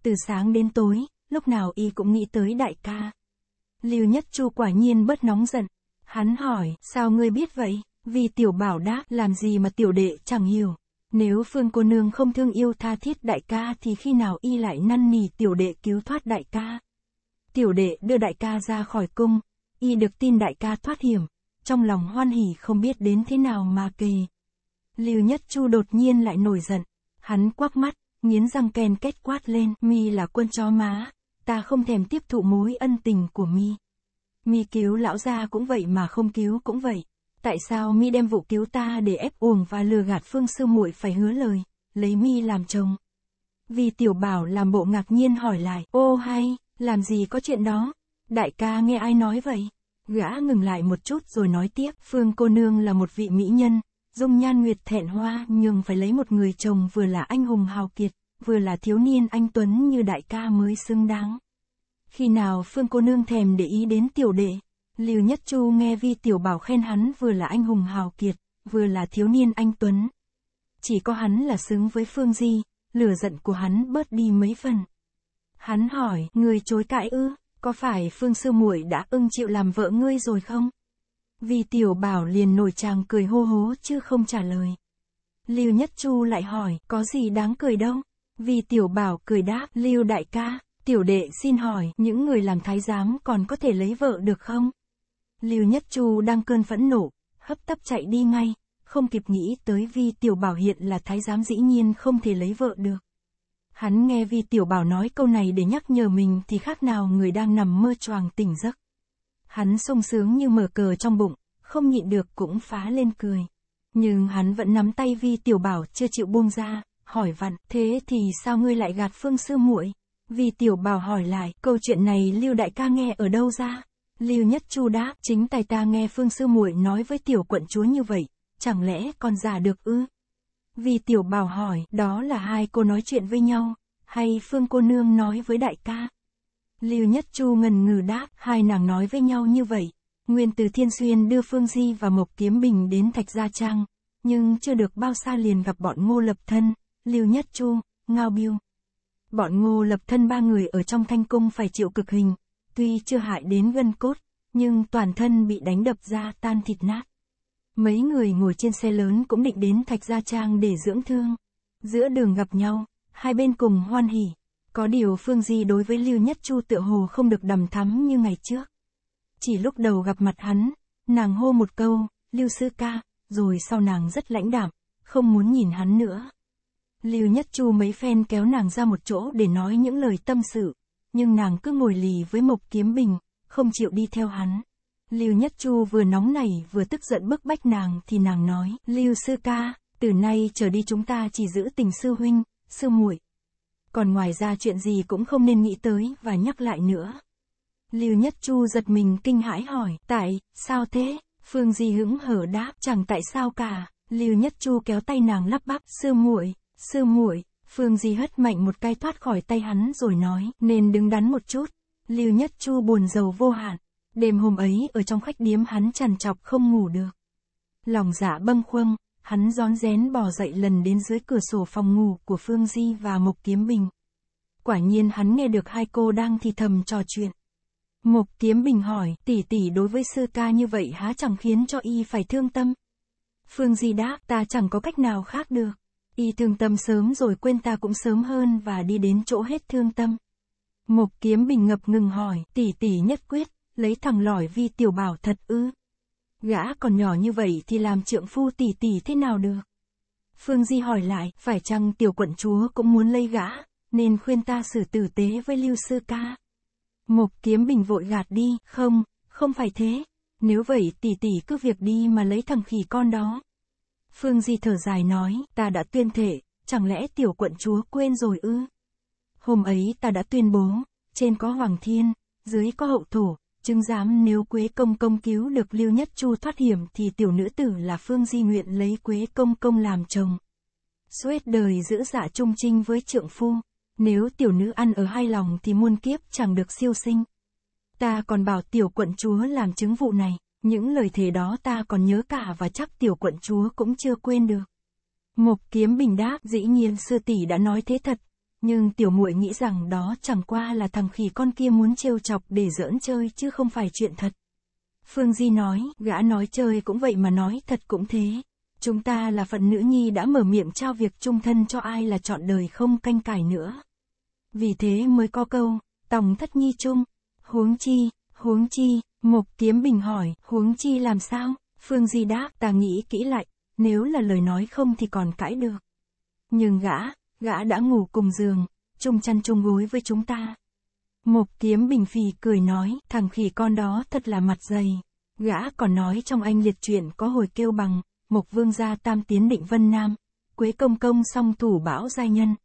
Từ sáng đến tối, lúc nào y cũng nghĩ tới đại ca. Lưu Nhất Chu quả nhiên bớt nóng giận. Hắn hỏi, sao ngươi biết vậy? Vì tiểu bảo đáp, làm gì mà tiểu đệ chẳng hiểu. Nếu phương cô nương không thương yêu tha thiết đại ca thì khi nào y lại năn nỉ tiểu đệ cứu thoát đại ca. Tiểu đệ đưa đại ca ra khỏi cung, y được tin đại ca thoát hiểm, trong lòng hoan hỉ không biết đến thế nào mà kỳ Lưu Nhất Chu đột nhiên lại nổi giận, hắn quắc mắt, nghiến răng ken kết quát lên, mi là quân chó má, ta không thèm tiếp thụ mối ân tình của mi. Mi cứu lão gia cũng vậy mà không cứu cũng vậy. Tại sao mi đem vụ cứu ta để ép uồng và lừa gạt phương sư muội phải hứa lời, lấy mi làm chồng? Vì tiểu bảo làm bộ ngạc nhiên hỏi lại, ô hay, làm gì có chuyện đó? Đại ca nghe ai nói vậy? Gã ngừng lại một chút rồi nói tiếp, phương cô nương là một vị mỹ nhân, dung nhan nguyệt thẹn hoa nhưng phải lấy một người chồng vừa là anh hùng hào kiệt, vừa là thiếu niên anh Tuấn như đại ca mới xứng đáng. Khi nào Phương cô nương thèm để ý đến tiểu đệ, Lưu Nhất Chu nghe Vi Tiểu Bảo khen hắn vừa là anh hùng hào kiệt, vừa là thiếu niên anh Tuấn. Chỉ có hắn là xứng với Phương Di, lửa giận của hắn bớt đi mấy phần. Hắn hỏi, người chối cãi ư, có phải Phương Sư muội đã ưng chịu làm vợ ngươi rồi không? vi Tiểu Bảo liền nổi chàng cười hô hố chứ không trả lời. Lưu Nhất Chu lại hỏi, có gì đáng cười đâu? Vì tiểu bảo cười đáp, lưu đại ca, tiểu đệ xin hỏi, những người làm thái giám còn có thể lấy vợ được không? Lưu Nhất Chu đang cơn phẫn nộ, hấp tấp chạy đi ngay, không kịp nghĩ tới Vi Tiểu Bảo hiện là thái giám dĩ nhiên không thể lấy vợ được. Hắn nghe Vi Tiểu Bảo nói câu này để nhắc nhở mình thì khác nào người đang nằm mơ choàng tỉnh giấc. Hắn sung sướng như mở cờ trong bụng, không nhịn được cũng phá lên cười. Nhưng hắn vẫn nắm tay Vi Tiểu Bảo chưa chịu buông ra hỏi vặn, thế thì sao ngươi lại gạt phương sư muội? Vì tiểu bảo hỏi lại, câu chuyện này Lưu đại ca nghe ở đâu ra? Lưu Nhất Chu đáp, chính tài ta nghe phương sư muội nói với tiểu quận chúa như vậy, chẳng lẽ còn giả được ư? Vì tiểu bảo hỏi, đó là hai cô nói chuyện với nhau, hay phương cô nương nói với đại ca? Lưu Nhất Chu ngần ngừ đáp, hai nàng nói với nhau như vậy. Nguyên từ Thiên Xuyên đưa Phương Di và Mộc Kiếm Bình đến Thạch Gia Trang, nhưng chưa được bao xa liền gặp bọn Ngô Lập Thân. Lưu Nhất Chu, Ngao Biêu. Bọn ngô lập thân ba người ở trong thanh cung phải chịu cực hình, tuy chưa hại đến gân cốt, nhưng toàn thân bị đánh đập ra tan thịt nát. Mấy người ngồi trên xe lớn cũng định đến Thạch Gia Trang để dưỡng thương. Giữa đường gặp nhau, hai bên cùng hoan hỉ. Có điều Phương Di đối với Lưu Nhất Chu tựa hồ không được đầm thắm như ngày trước. Chỉ lúc đầu gặp mặt hắn, nàng hô một câu, Lưu Sư Ca, rồi sau nàng rất lãnh đạm, không muốn nhìn hắn nữa. Lưu Nhất Chu mấy phen kéo nàng ra một chỗ để nói những lời tâm sự, nhưng nàng cứ ngồi lì với Mộc Kiếm Bình, không chịu đi theo hắn. Lưu Nhất Chu vừa nóng nảy vừa tức giận bức bách nàng thì nàng nói, Lưu Sư Ca, từ nay trở đi chúng ta chỉ giữ tình sư huynh, sư muội. Còn ngoài ra chuyện gì cũng không nên nghĩ tới và nhắc lại nữa. Lưu Nhất Chu giật mình kinh hãi hỏi, tại, sao thế? Phương Di hững hở đáp, chẳng tại sao cả. Lưu Nhất Chu kéo tay nàng lắp bắp, sư muội, Sư muội, Phương Di hất mạnh một cái thoát khỏi tay hắn rồi nói, nên đứng đắn một chút. Lưu Nhất Chu buồn giàu vô hạn. Đêm hôm ấy ở trong khách điếm hắn trằn trọc không ngủ được. Lòng dạ bâng khuâng, hắn rón rén bò dậy lần đến dưới cửa sổ phòng ngủ của Phương Di và Mộc Kiếm Bình. Quả nhiên hắn nghe được hai cô đang thì thầm trò chuyện. Mộc Kiếm Bình hỏi, tỷ tỷ đối với sư ca như vậy há chẳng khiến cho y phải thương tâm. Phương Di đáp, ta chẳng có cách nào khác được. Y thương tâm sớm rồi quên ta cũng sớm hơn và đi đến chỗ hết thương tâm. Mục kiếm bình ngập ngừng hỏi, tỷ tỷ nhất quyết, lấy thằng lỏi vi tiểu bảo thật ư. Gã còn nhỏ như vậy thì làm trượng phu tỷ tỷ thế nào được? Phương Di hỏi lại, phải chăng tiểu quận chúa cũng muốn lấy gã, nên khuyên ta xử tử tế với Lưu Sư Ca. Mục kiếm bình vội gạt đi, không, không phải thế. Nếu vậy tỷ tỷ cứ việc đi mà lấy thằng khỉ con đó. Phương Di thở dài nói, ta đã tuyên thể, chẳng lẽ tiểu quận chúa quên rồi ư? Hôm ấy ta đã tuyên bố, trên có hoàng thiên, dưới có hậu thổ, chứng giám nếu Quế Công Công cứu được Lưu Nhất Chu thoát hiểm thì tiểu nữ tử là Phương Di nguyện lấy Quế Công Công làm chồng. Suốt đời giữ dạ trung trinh với trượng phu, nếu tiểu nữ ăn ở hai lòng thì muôn kiếp chẳng được siêu sinh. Ta còn bảo tiểu quận chúa làm chứng vụ này. Những lời thề đó ta còn nhớ cả và chắc tiểu quận chúa cũng chưa quên được. Mộc kiếm bình đáp dĩ nhiên sư tỷ đã nói thế thật, nhưng tiểu muội nghĩ rằng đó chẳng qua là thằng khỉ con kia muốn trêu chọc để giỡn chơi chứ không phải chuyện thật. Phương Di nói, gã nói chơi cũng vậy mà nói thật cũng thế. Chúng ta là phận nữ nhi đã mở miệng trao việc trung thân cho ai là chọn đời không canh cải nữa. Vì thế mới có câu, tòng thất nhi chung, huống chi, huống chi, Mộc Kiếm Bình hỏi, huống chi làm sao? Phương Di đáp, ta nghĩ kỹ lại, nếu là lời nói không thì còn cãi được. Nhưng gã, gã đã ngủ cùng giường, chung chăn chung gối với chúng ta. Mộc Kiếm Bình phì cười nói, thằng khỉ con đó thật là mặt dày. Gã còn nói trong anh liệt chuyện có hồi kêu bằng, Mộc Vương gia tam tiến định Vân Nam, Quế Công Công song thủ bão giai nhân.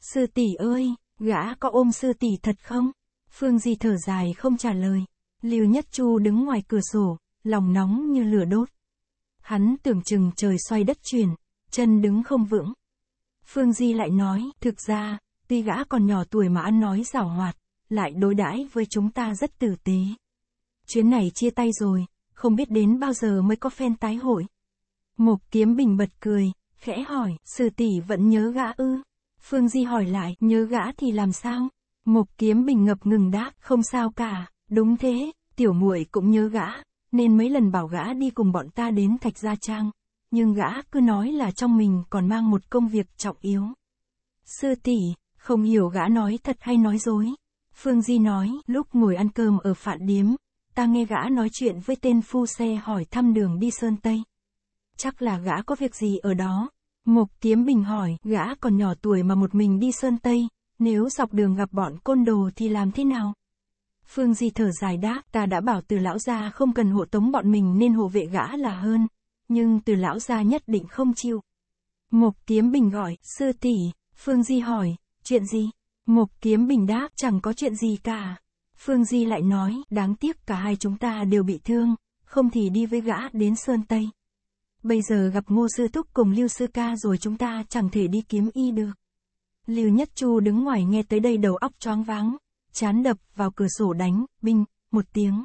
Sư tỷ ơi, gã có ôm sư tỷ thật không? Phương Di thở dài không trả lời. Lưu Nhất Chu đứng ngoài cửa sổ, lòng nóng như lửa đốt. Hắn tưởng chừng trời xoay đất chuyển, chân đứng không vững. Phương Di lại nói, thực ra, tuy gã còn nhỏ tuổi mà ăn nói giảo hoạt, lại đối đãi với chúng ta rất tử tế. Chuyến này chia tay rồi, không biết đến bao giờ mới có phen tái hội. Mộc Kiếm Bình bật cười, khẽ hỏi, sư tỷ vẫn nhớ gã ư? Phương Di hỏi lại, nhớ gã thì làm sao? Mục Kiếm Bình ngập ngừng đáp, không sao cả, đúng thế, tiểu muội cũng nhớ gã, nên mấy lần bảo gã đi cùng bọn ta đến Thạch Gia Trang, nhưng gã cứ nói là trong mình còn mang một công việc trọng yếu. Sư tỷ, không hiểu gã nói thật hay nói dối. Phương Di nói, lúc ngồi ăn cơm ở phạn điếm, ta nghe gã nói chuyện với tên phu xe hỏi thăm đường đi Sơn Tây. Chắc là gã có việc gì ở đó. Mộc Kiếm Bình hỏi, gã còn nhỏ tuổi mà một mình đi Sơn Tây, nếu dọc đường gặp bọn côn đồ thì làm thế nào? Phương Di thở dài đáp, ta đã bảo từ lão gia không cần hộ tống bọn mình nên hộ vệ gã là hơn. Nhưng từ lão gia nhất định không chịu. Mộc Kiếm Bình gọi, sư tỷ, Phương Di hỏi, chuyện gì? Mộc Kiếm Bình đáp, chẳng có chuyện gì cả. Phương Di lại nói, đáng tiếc cả hai chúng ta đều bị thương, không thì đi với gã đến Sơn Tây. Bây giờ gặp Ngô Sư thúc cùng Lưu Sư Ca rồi chúng ta chẳng thể đi kiếm y được. Lưu Nhất Chu đứng ngoài nghe tới đây đầu óc choáng váng, chán đập vào cửa sổ đánh, binh, một tiếng.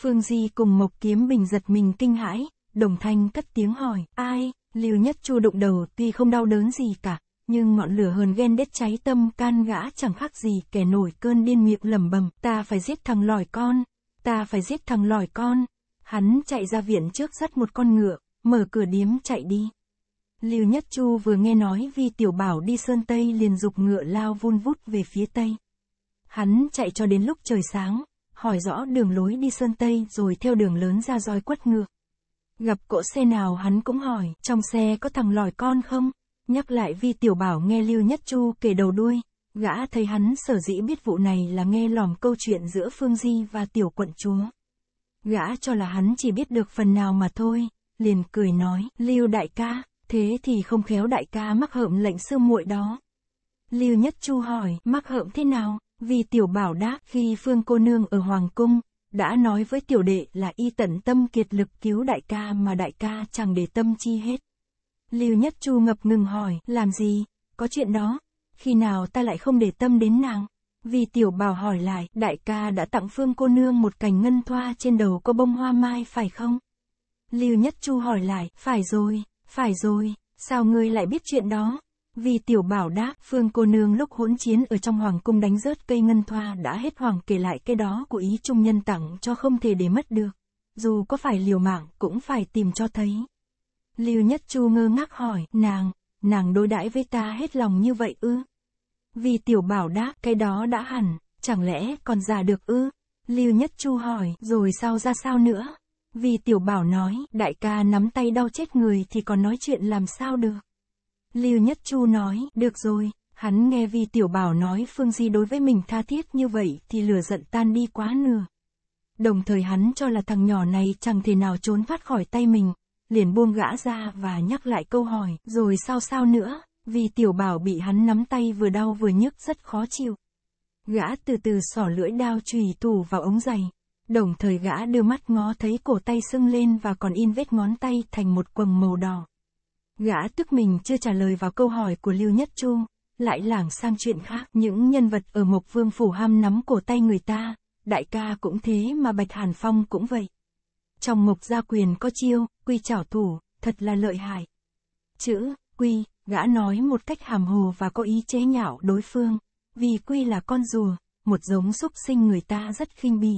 Phương Di cùng Mộc Kiếm Bình giật mình kinh hãi, đồng thanh cất tiếng hỏi, ai, Lưu Nhất Chu đụng đầu tuy không đau đớn gì cả, nhưng ngọn lửa hờn ghen đết cháy tâm can gã chẳng khác gì kẻ nổi cơn điên miệng lẩm bẩm, ta phải giết thằng lòi con, ta phải giết thằng lòi con. Hắn chạy ra viện trước dắt một con ngựa, mở cửa điếm chạy đi. Lưu Nhất Chu vừa nghe nói Vi Tiểu Bảo đi Sơn Tây liền dục ngựa lao vun vút về phía Tây. Hắn chạy cho đến lúc trời sáng, hỏi rõ đường lối đi Sơn Tây rồi theo đường lớn ra roi quất ngược. Gặp cỗ xe nào hắn cũng hỏi, trong xe có thằng lòi con không? Nhắc lại Vi Tiểu Bảo nghe Lưu Nhất Chu kể đầu đuôi, gã thấy hắn sở dĩ biết vụ này là nghe lòm câu chuyện giữa Phương Di và Tiểu Quận Chúa. Gã cho là hắn chỉ biết được phần nào mà thôi, liền cười nói, Lưu Đại ca, thế thì không khéo đại ca mắc hợm lệnh sư muội đó. Lưu Nhất Chu hỏi, mắc hợm thế nào? Vì tiểu bảo đáp khi phương cô nương ở Hoàng Cung, đã nói với tiểu đệ là y tận tâm kiệt lực cứu đại ca mà đại ca chẳng để tâm chi hết. Lưu Nhất Chu ngập ngừng hỏi, làm gì, có chuyện đó, khi nào ta lại không để tâm đến nàng? Vì tiểu bảo hỏi lại, đại ca đã tặng phương cô nương một cành ngân thoa trên đầu có bông hoa mai phải không? Lưu Nhất Chu hỏi lại, phải rồi, phải rồi, sao ngươi lại biết chuyện đó? Vì tiểu bảo đáp, phương cô nương lúc hỗn chiến ở trong hoàng cung đánh rớt cây ngân thoa đã hết hoàng kể lại cái đó của ý trung nhân tặng cho không thể để mất được. Dù có phải liều mạng cũng phải tìm cho thấy. Lưu Nhất Chu ngơ ngác hỏi, nàng, nàng đối đãi với ta hết lòng như vậy ư? Vì tiểu bảo đáp, cái đó đã hẳn, chẳng lẽ còn già được ư? Lưu Nhất Chu hỏi, rồi sao ra sao nữa? Vì tiểu bảo nói, đại ca nắm tay đau chết người thì còn nói chuyện làm sao được. Lưu Nhất Chu nói, được rồi, hắn nghe vì tiểu bảo nói Phương Di đối với mình tha thiết như vậy thì lửa giận tan đi quá nửa. Đồng thời hắn cho là thằng nhỏ này chẳng thể nào trốn thoát khỏi tay mình, liền buông gã ra và nhắc lại câu hỏi, rồi sao sao nữa, vì tiểu bảo bị hắn nắm tay vừa đau vừa nhức rất khó chịu. Gã từ từ sỏ lưỡi đao chùy tù vào ống giày, Đồng thời gã đưa mắt ngó thấy cổ tay sưng lên và còn in vết ngón tay thành một quầng màu đỏ. Gã tức mình chưa trả lời vào câu hỏi của Lưu Nhất Chu, lại lảng sang chuyện khác. Những nhân vật ở Mộc Vương Phủ ham nắm cổ tay người ta, đại ca cũng thế mà Bạch Hàn Phong cũng vậy. Trong Mộc Gia Quyền có chiêu, quy trảo thủ, thật là lợi hại. Chữ, quy, gã nói một cách hàm hồ và có ý chế nhạo đối phương, vì quy là con rùa, một giống súc sinh người ta rất khinh bỉ.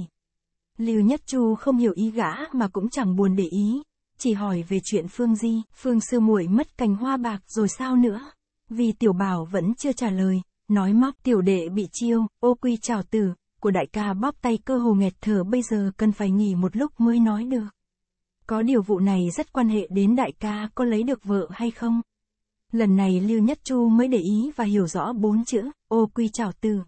Lưu Nhất Chu không hiểu ý gã mà cũng chẳng buồn để ý, chỉ hỏi về chuyện Phương Di, Phương sư muội mất cành hoa bạc rồi sao nữa? Vì tiểu bảo vẫn chưa trả lời, nói móc tiểu đệ bị chiêu, ô quy chào tử, của đại ca bóp tay cơ hồ nghẹt thở bây giờ cần phải nghỉ một lúc mới nói được. Có điều vụ này rất quan hệ đến đại ca có lấy được vợ hay không. Lần này Lưu Nhất Chu mới để ý và hiểu rõ bốn chữ, ô quy chào tử,